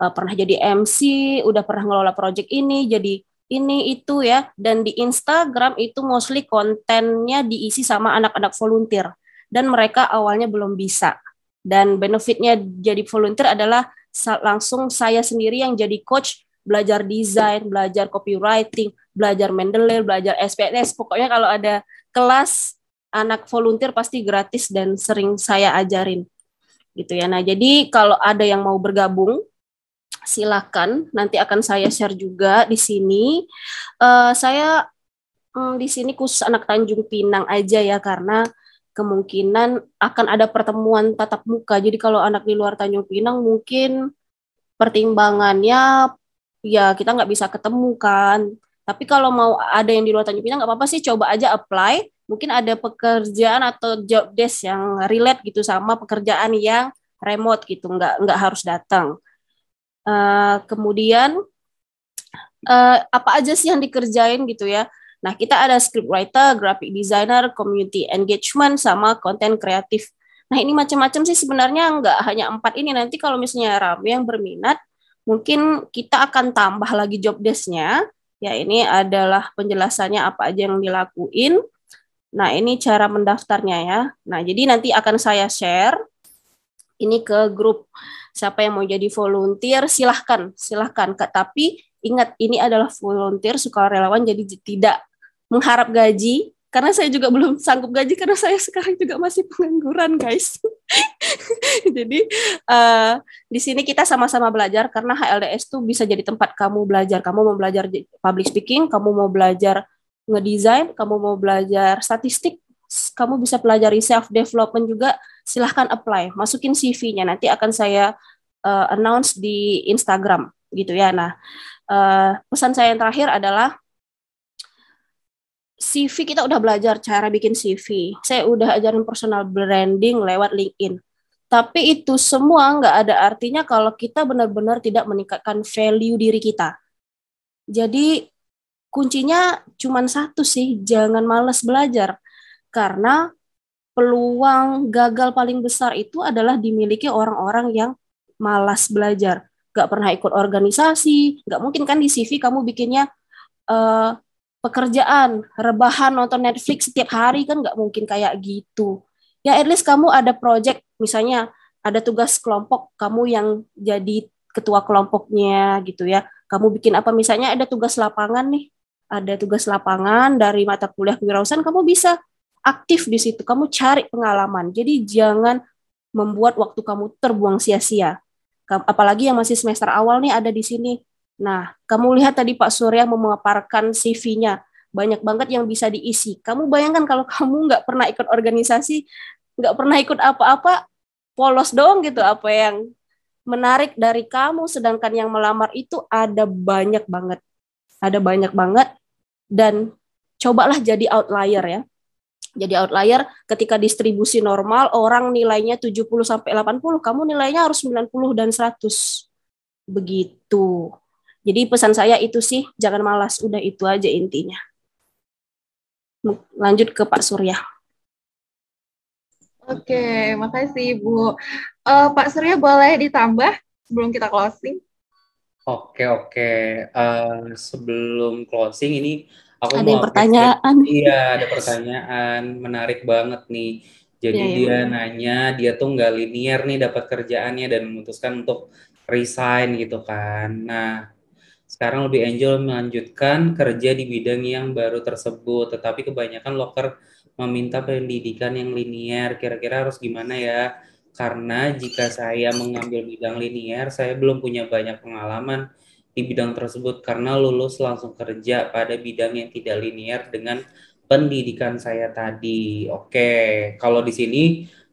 Speaker 2: Uh, eh, pernah jadi MC, udah pernah ngelola project ini, jadi ini itu ya. Dan di Instagram itu mostly kontennya diisi sama anak-anak volunteer. Dan mereka awalnya belum bisa. Dan benefitnya jadi volunteer adalah langsung saya sendiri yang jadi coach, belajar desain, belajar copywriting, belajar Mendeley, belajar SPNS. Pokoknya kalau ada kelas anak volunteer pasti gratis dan sering saya ajarin gitu ya. Nah, jadi kalau ada yang mau bergabung silakan nanti akan saya share juga di sini. Uh, saya hmm, di sini khusus anak Tanjung Pinang aja ya karena kemungkinan akan ada pertemuan tatap muka. Jadi kalau anak di luar Tanjung Pinang mungkin pertimbangannya ya kita nggak bisa ketemu kan. Tapi kalau mau ada yang di luar Tanjung Pinang nggak apa-apa sih coba aja apply mungkin ada pekerjaan atau job desk yang relate gitu sama pekerjaan yang remote gitu nggak nggak harus datang uh, kemudian uh, apa aja sih yang dikerjain gitu ya nah kita ada script writer graphic designer community engagement sama konten kreatif nah ini macam-macam sih sebenarnya nggak hanya empat ini nanti kalau misalnya ramai yang berminat mungkin kita akan tambah lagi job desknya ya ini adalah penjelasannya apa aja yang dilakuin Nah, ini cara mendaftarnya ya. Nah, jadi nanti akan saya share ini ke grup siapa yang mau jadi volunteer silahkan silahkan kak tapi ingat ini adalah volunteer sukarelawan jadi tidak mengharap gaji karena saya juga belum sanggup gaji karena saya sekarang juga masih pengangguran guys [LAUGHS] jadi uh, di sini kita sama-sama belajar karena HLDS itu bisa jadi tempat kamu belajar kamu mau belajar public speaking kamu mau belajar ngedesain, kamu mau belajar statistik, kamu bisa pelajari self development juga, silahkan apply, masukin CV-nya nanti akan saya uh, announce di Instagram gitu ya. Nah, uh, pesan saya yang terakhir adalah CV kita udah belajar cara bikin CV. Saya udah ajarin personal branding lewat LinkedIn. Tapi itu semua nggak ada artinya kalau kita benar-benar tidak meningkatkan value diri kita. Jadi kuncinya cuma satu sih, jangan males belajar. Karena peluang gagal paling besar itu adalah dimiliki orang-orang yang malas belajar. Gak pernah ikut organisasi, gak mungkin kan di CV kamu bikinnya uh, pekerjaan, rebahan nonton Netflix setiap hari kan gak mungkin kayak gitu. Ya at least kamu ada project, misalnya ada tugas kelompok kamu yang jadi ketua kelompoknya gitu ya. Kamu bikin apa misalnya ada tugas lapangan nih, ada tugas lapangan dari mata kuliah kewirausahaan, kamu bisa aktif di situ. Kamu cari pengalaman. Jadi jangan membuat waktu kamu terbuang sia-sia. Apalagi yang masih semester awal nih ada di sini. Nah, kamu lihat tadi Pak Surya memaparkan CV-nya. Banyak banget yang bisa diisi. Kamu bayangkan kalau [LAUGHS] kamu nggak pernah ikut organisasi, nggak pernah ikut apa-apa, polos dong gitu apa yang menarik dari kamu sedangkan yang melamar itu ada banyak banget ada banyak banget dan cobalah jadi outlier ya. Jadi outlier ketika distribusi normal orang nilainya 70 sampai 80, kamu nilainya harus 90 dan 100. Begitu. Jadi pesan saya itu sih jangan malas, udah itu aja intinya. Lanjut ke Pak Surya.
Speaker 1: Oke, makasih Bu. Uh, Pak Surya boleh ditambah sebelum kita closing?
Speaker 4: Oke, oke. Uh, sebelum closing ini Aku ada mau pertanyaan. Iya, ada pertanyaan menarik banget nih. Jadi ya, dia ya. nanya, dia tuh nggak linier nih dapat kerjaannya dan memutuskan untuk resign gitu kan. Nah, sekarang lebih angel melanjutkan kerja di bidang yang baru tersebut, tetapi kebanyakan loker meminta pendidikan yang linier. Kira-kira harus gimana ya? Karena jika saya mengambil bidang linier, saya belum punya banyak pengalaman di bidang tersebut karena lulus langsung kerja pada bidang yang tidak linear dengan pendidikan saya tadi. Oke, kalau di sini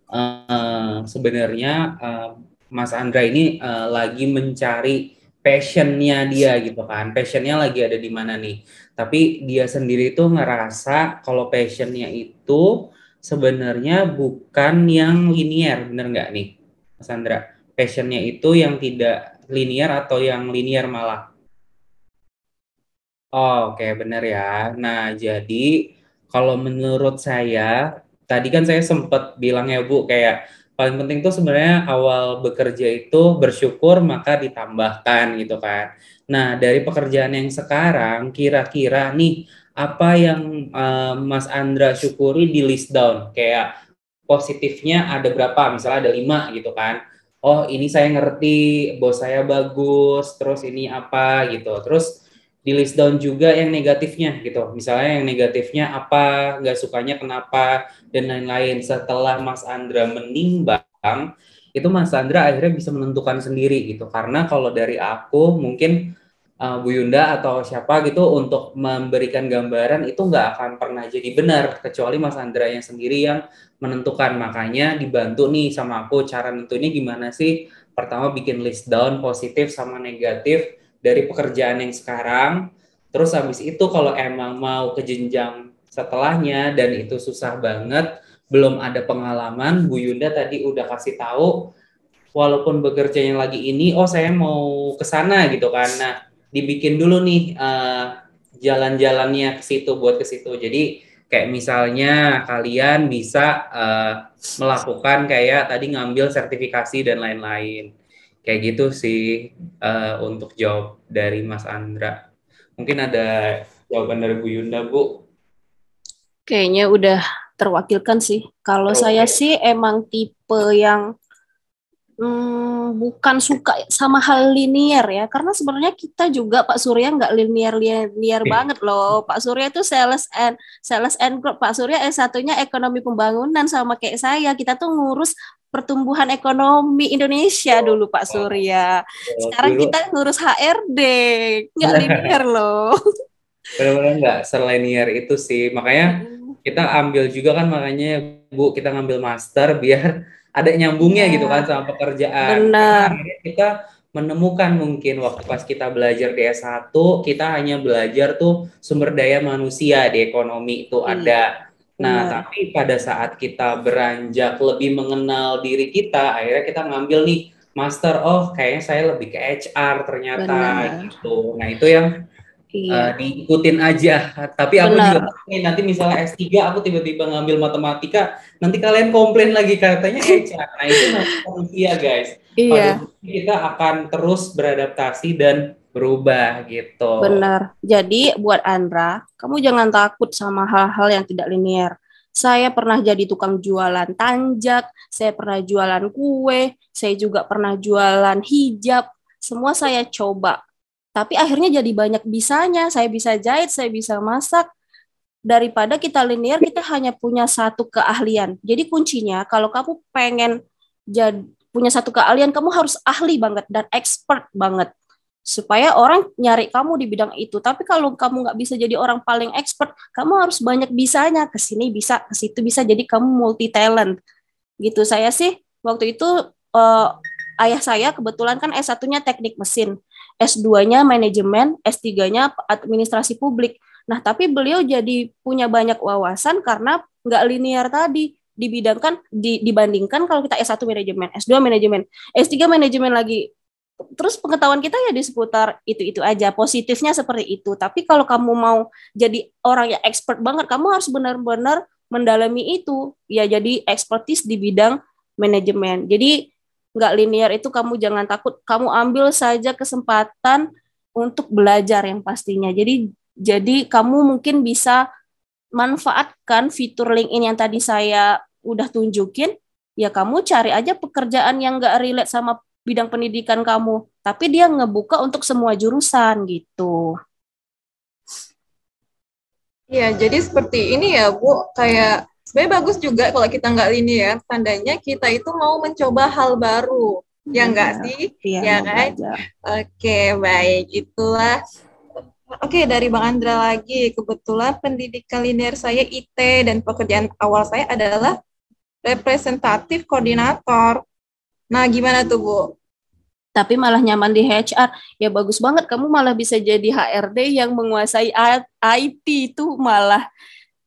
Speaker 4: uh, sebenarnya uh, Mas Andra ini uh, lagi mencari passionnya dia gitu kan. Passionnya lagi ada di mana nih. Tapi dia sendiri tuh ngerasa kalau passionnya itu sebenarnya bukan yang linear, bener nggak nih Mas Andra? Passionnya itu yang tidak linear atau yang linear malah? Oh, Oke, okay, benar ya. Nah, jadi kalau menurut saya, tadi kan saya sempat bilang ya Bu, kayak paling penting tuh sebenarnya awal bekerja itu bersyukur maka ditambahkan gitu kan. Nah, dari pekerjaan yang sekarang, kira-kira nih apa yang uh, Mas Andra syukuri di list down? Kayak positifnya ada berapa? Misalnya ada lima gitu kan oh ini saya ngerti, bos saya bagus, terus ini apa gitu. Terus di list down juga yang negatifnya gitu. Misalnya yang negatifnya apa, nggak sukanya kenapa, dan lain-lain. Setelah Mas Andra menimbang, itu Mas Andra akhirnya bisa menentukan sendiri gitu. Karena kalau dari aku mungkin uh, Bu Yunda atau siapa gitu untuk memberikan gambaran itu nggak akan pernah jadi benar kecuali Mas Andra yang sendiri yang menentukan makanya dibantu nih sama aku cara nentunya gimana sih pertama bikin list down positif sama negatif dari pekerjaan yang sekarang terus habis itu kalau emang mau ke jenjang setelahnya dan itu susah banget belum ada pengalaman Bu Yunda tadi udah kasih tahu walaupun bekerjanya lagi ini oh saya mau ke sana gitu karena dibikin dulu nih uh, jalan-jalannya ke situ buat ke situ jadi Kayak misalnya kalian bisa uh, melakukan kayak tadi ngambil sertifikasi dan lain-lain. Kayak gitu sih uh, untuk jawab dari Mas Andra. Mungkin ada jawaban dari Bu Yunda, Bu.
Speaker 2: Kayaknya udah terwakilkan sih. Kalau oh. saya sih emang tipe yang hmm, bukan suka sama hal linier ya karena sebenarnya kita juga Pak Surya nggak linier linier iya. banget loh Pak Surya itu sales and sales and group. Pak Surya eh satunya ekonomi pembangunan sama kayak saya kita tuh ngurus pertumbuhan ekonomi Indonesia oh, dulu Pak oh. Surya oh, sekarang dulu. kita ngurus HRD nggak [LAUGHS] linier loh
Speaker 4: benar-benar nggak selinier itu sih makanya hmm. kita ambil juga kan makanya Bu kita ngambil master biar ada nyambungnya gitu kan iya. sama pekerjaan. Benar. Karena kita menemukan mungkin waktu pas kita belajar di S1 kita hanya belajar tuh sumber daya manusia di ekonomi itu hmm. ada. Nah, Benar. tapi pada saat kita beranjak lebih mengenal diri kita, akhirnya kita ngambil nih master oh kayaknya saya lebih ke HR ternyata Benar. gitu. Nah, itu yang Iya. Uh, diikutin aja. Tapi aku Benar. juga nih nanti misalnya S3 aku tiba-tiba ngambil matematika, nanti kalian komplain lagi katanya eca. Eh, nah itu manusia guys. Iya. Pada kita akan terus beradaptasi dan berubah gitu. Benar.
Speaker 2: Jadi buat Andra, kamu jangan takut sama hal-hal yang tidak linier. Saya pernah jadi tukang jualan tanjak, saya pernah jualan kue, saya juga pernah jualan hijab. Semua saya coba tapi akhirnya jadi banyak bisanya saya bisa jahit saya bisa masak daripada kita linear kita hanya punya satu keahlian jadi kuncinya kalau kamu pengen jadi punya satu keahlian kamu harus ahli banget dan expert banget supaya orang nyari kamu di bidang itu tapi kalau kamu nggak bisa jadi orang paling expert kamu harus banyak bisanya ke sini bisa ke situ bisa jadi kamu multi talent gitu saya sih waktu itu eh, ayah saya kebetulan kan S1-nya teknik mesin S2-nya manajemen, S3-nya administrasi publik. Nah, tapi beliau jadi punya banyak wawasan karena nggak linear tadi dibidangkan di, dibandingkan kalau kita S1 manajemen, S2 manajemen, S3 manajemen lagi. Terus pengetahuan kita ya di seputar itu-itu aja. Positifnya seperti itu. Tapi kalau kamu mau jadi orang yang expert banget, kamu harus benar-benar mendalami itu. Ya jadi expertise di bidang manajemen. Jadi nggak linear itu kamu jangan takut kamu ambil saja kesempatan untuk belajar yang pastinya jadi jadi kamu mungkin bisa manfaatkan fitur LinkedIn yang tadi saya udah tunjukin ya kamu cari aja pekerjaan yang nggak relate sama bidang pendidikan kamu tapi dia ngebuka untuk semua jurusan gitu
Speaker 1: Ya, jadi seperti ini ya Bu, kayak sebenarnya bagus juga kalau kita nggak linear tandanya kita itu mau mencoba hal baru ya hmm, iya. Iya, ya nggak ya, sih ya, ya kan oke oke baik itulah Oke, dari Bang Andra lagi. Kebetulan pendidikan linear saya IT dan pekerjaan awal saya adalah representatif koordinator. Nah, gimana tuh, Bu?
Speaker 2: Tapi malah nyaman di HR. Ya bagus banget kamu malah bisa jadi HRD yang menguasai IT itu malah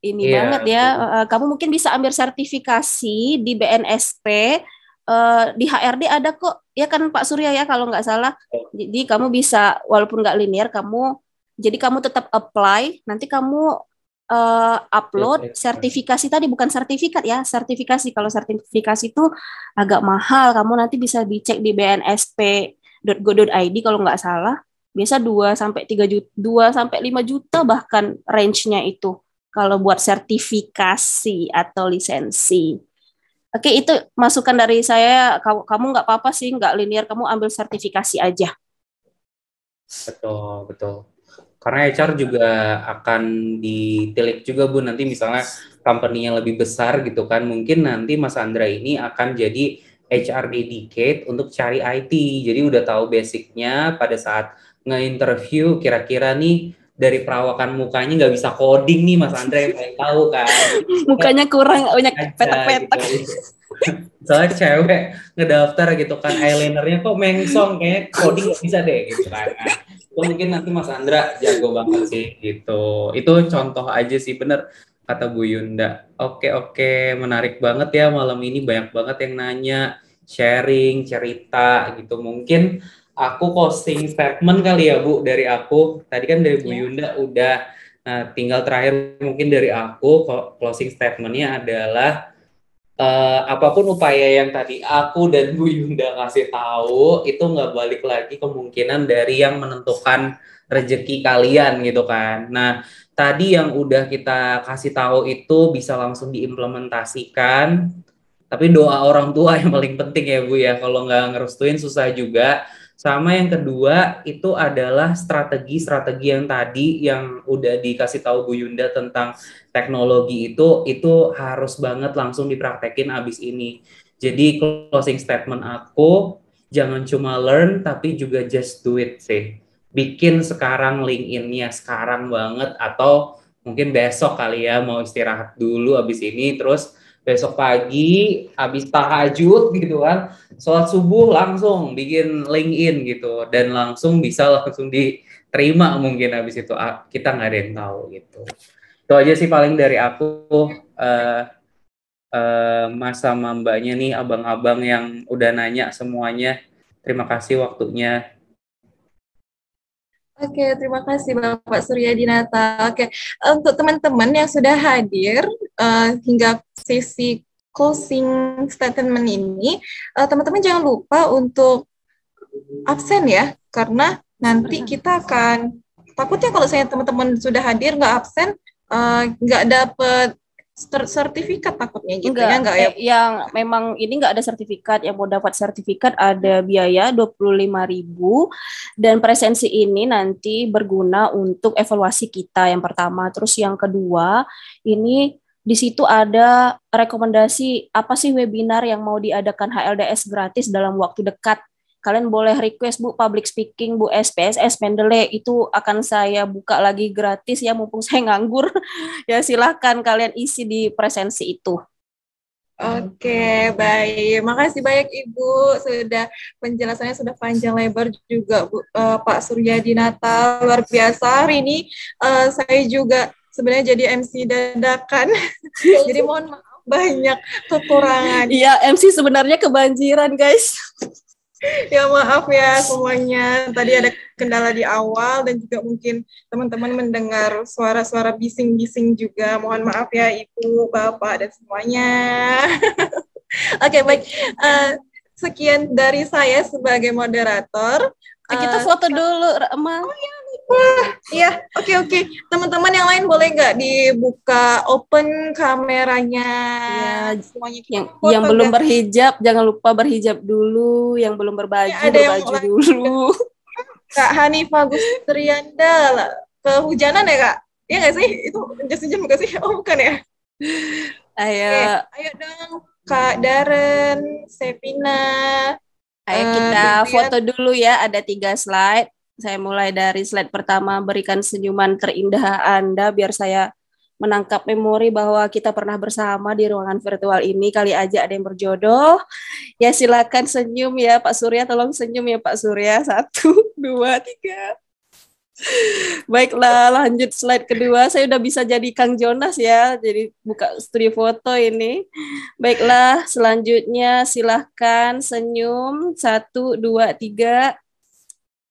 Speaker 2: ini yeah. banget ya. Uh, kamu mungkin bisa ambil sertifikasi di BNSP, uh, eh, di HRD ada kok, ya kan Pak Surya ya kalau nggak salah. Iya. Jadi kamu bisa walaupun nggak linear, kamu jadi kamu tetap apply. Nanti kamu uh, upload iya, iya. sertifikasi tadi bukan sertifikat ya, sertifikasi. Kalau sertifikasi itu agak mahal. Kamu nanti bisa dicek di bnsp.go.id kalau nggak salah biasa 2 sampai 3 juta, 2 sampai 5 juta bahkan range-nya itu kalau buat sertifikasi atau lisensi. Oke, itu masukan dari saya. Kamu kamu nggak apa-apa sih, nggak linear. Kamu ambil sertifikasi aja.
Speaker 4: Betul, betul. Karena HR juga akan ditilik juga Bu nanti misalnya company yang lebih besar gitu kan. Mungkin nanti Mas Andra ini akan jadi HR dedicate untuk cari IT. Jadi udah tahu basicnya pada saat nge-interview kira-kira nih dari perawakan mukanya nggak bisa coding nih Mas Andre yang paling tahu kan.
Speaker 2: [LAUGHS] mukanya kurang banyak
Speaker 4: petak-petak. Gitu. [LAUGHS] Soalnya cewek ngedaftar gitu kan eyelinernya kok mengsong kayak coding nggak bisa deh gitu kan. Oh, mungkin nanti Mas Andra jago banget sih gitu. Itu contoh aja sih bener kata Bu Yunda. Oke oke menarik banget ya malam ini banyak banget yang nanya sharing cerita gitu mungkin aku closing statement kali ya Bu dari aku. Tadi kan dari Bu iya. Yunda udah. Nah, tinggal terakhir mungkin dari aku closing statementnya adalah uh, apapun upaya yang tadi aku dan Bu Yunda kasih tahu itu nggak balik lagi kemungkinan dari yang menentukan rezeki kalian gitu kan. Nah, tadi yang udah kita kasih tahu itu bisa langsung diimplementasikan tapi doa orang tua [LAUGHS] yang paling penting ya Bu ya. Kalau nggak ngerestuin susah juga. Sama yang kedua itu adalah strategi-strategi yang tadi yang udah dikasih tahu Bu Yunda tentang teknologi itu itu harus banget langsung dipraktekin abis ini. Jadi closing statement aku jangan cuma learn tapi juga just do it sih. Bikin sekarang LinkedIn-nya sekarang banget atau mungkin besok kali ya mau istirahat dulu abis ini terus besok pagi habis tahajud gitu kan sholat subuh langsung bikin LinkedIn gitu dan langsung bisa langsung diterima mungkin habis itu ah, kita nggak ada yang tahu gitu itu aja sih paling dari aku uh, uh, mas sama mbaknya nih abang-abang yang udah nanya semuanya terima kasih waktunya
Speaker 1: Oke, terima kasih Bapak Surya Dinata. Oke, untuk teman-teman yang sudah hadir uh, hingga sesi closing statement ini, eh, teman-teman uh, jangan lupa untuk absen ya, karena nanti kita akan takutnya kalau saya teman-teman sudah hadir nggak absen, eh, nggak uh, dapet sertifikat takutnya gitu enggak, ya enggak ya. Eh,
Speaker 2: yang memang ini enggak ada sertifikat yang mau dapat sertifikat ada biaya 25.000 dan presensi ini nanti berguna untuk evaluasi kita yang pertama terus yang kedua ini di situ ada rekomendasi apa sih webinar yang mau diadakan HLDS gratis dalam waktu dekat. Kalian boleh request Bu public speaking, Bu SPSS, Mendele, itu akan saya buka lagi gratis ya mumpung saya nganggur. [LAUGHS] ya silahkan kalian isi di presensi itu.
Speaker 1: Oke, baik. Makasih banyak Ibu sudah penjelasannya sudah panjang lebar juga Bu uh, Pak Surya Dinata luar biasa. Hari ini uh, saya juga sebenarnya jadi MC dadakan. Iya, [LAUGHS] jadi mohon maaf banyak kekurangan. Iya, MC sebenarnya kebanjiran, guys. [LAUGHS] ya maaf ya semuanya. Tadi ada kendala di awal dan juga mungkin teman-teman mendengar suara-suara bising-bising juga. Mohon maaf ya Ibu, Bapak dan semuanya. [LAUGHS] Oke, okay, baik. Uh, sekian dari saya sebagai moderator. Uh, kita eh, foto ya. dulu, Rama. Oh, ya Wah, iya. Oke, okay, oke. Okay. Teman-teman yang lain boleh nggak dibuka open kameranya? Ya, semuanya yang foto, yang belum gak? berhijab jangan lupa berhijab dulu, yang belum berbaju ya, ada berbaju yang dulu. Kak Hanifa Gustrianda kehujanan ya, Kak? Iya nggak sih? Itu jas-jas bukan sih? Oh, bukan ya? Ayo. Okay, ayo dong Kak Darren Sepina. Ayo eh, kita
Speaker 2: uh, foto dulu ya, ada tiga slide saya mulai dari slide pertama, berikan senyuman terindah Anda biar saya menangkap memori bahwa kita pernah bersama di ruangan virtual ini. Kali aja ada yang berjodoh. Ya silakan senyum ya Pak Surya, tolong
Speaker 1: senyum ya Pak Surya. [LAUGHS] Satu, dua, tiga. Baiklah, lanjut slide kedua. Saya udah bisa jadi Kang Jonas ya, jadi buka studio foto ini.
Speaker 2: Baiklah, selanjutnya silahkan senyum. Satu, dua, tiga.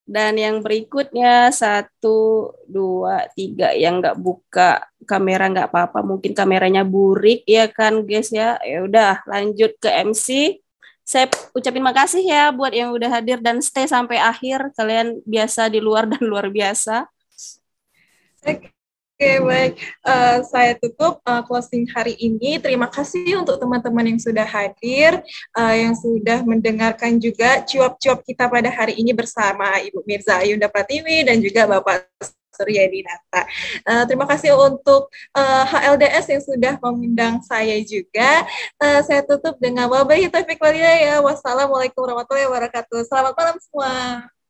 Speaker 2: Dan yang berikutnya satu, dua, tiga yang nggak buka kamera nggak apa-apa. Mungkin kameranya burik ya kan guys ya. Ya udah lanjut ke MC. Saya ucapin makasih ya buat yang udah hadir dan stay sampai akhir. Kalian biasa di luar dan luar biasa.
Speaker 1: Okay okay, baik. Uh, saya tutup uh, closing hari ini. Terima kasih untuk teman-teman yang sudah hadir, uh, yang sudah mendengarkan juga cuap-cuap kita pada hari ini bersama Ibu Mirza Ayunda Pratiwi dan juga Bapak Surya Dinata. Uh, terima kasih untuk uh, HLDS yang sudah mengundang saya juga. Uh, saya tutup dengan wabillahi taufiq walhidayah. Wassalamualaikum warahmatullahi wabarakatuh. Selamat malam semua.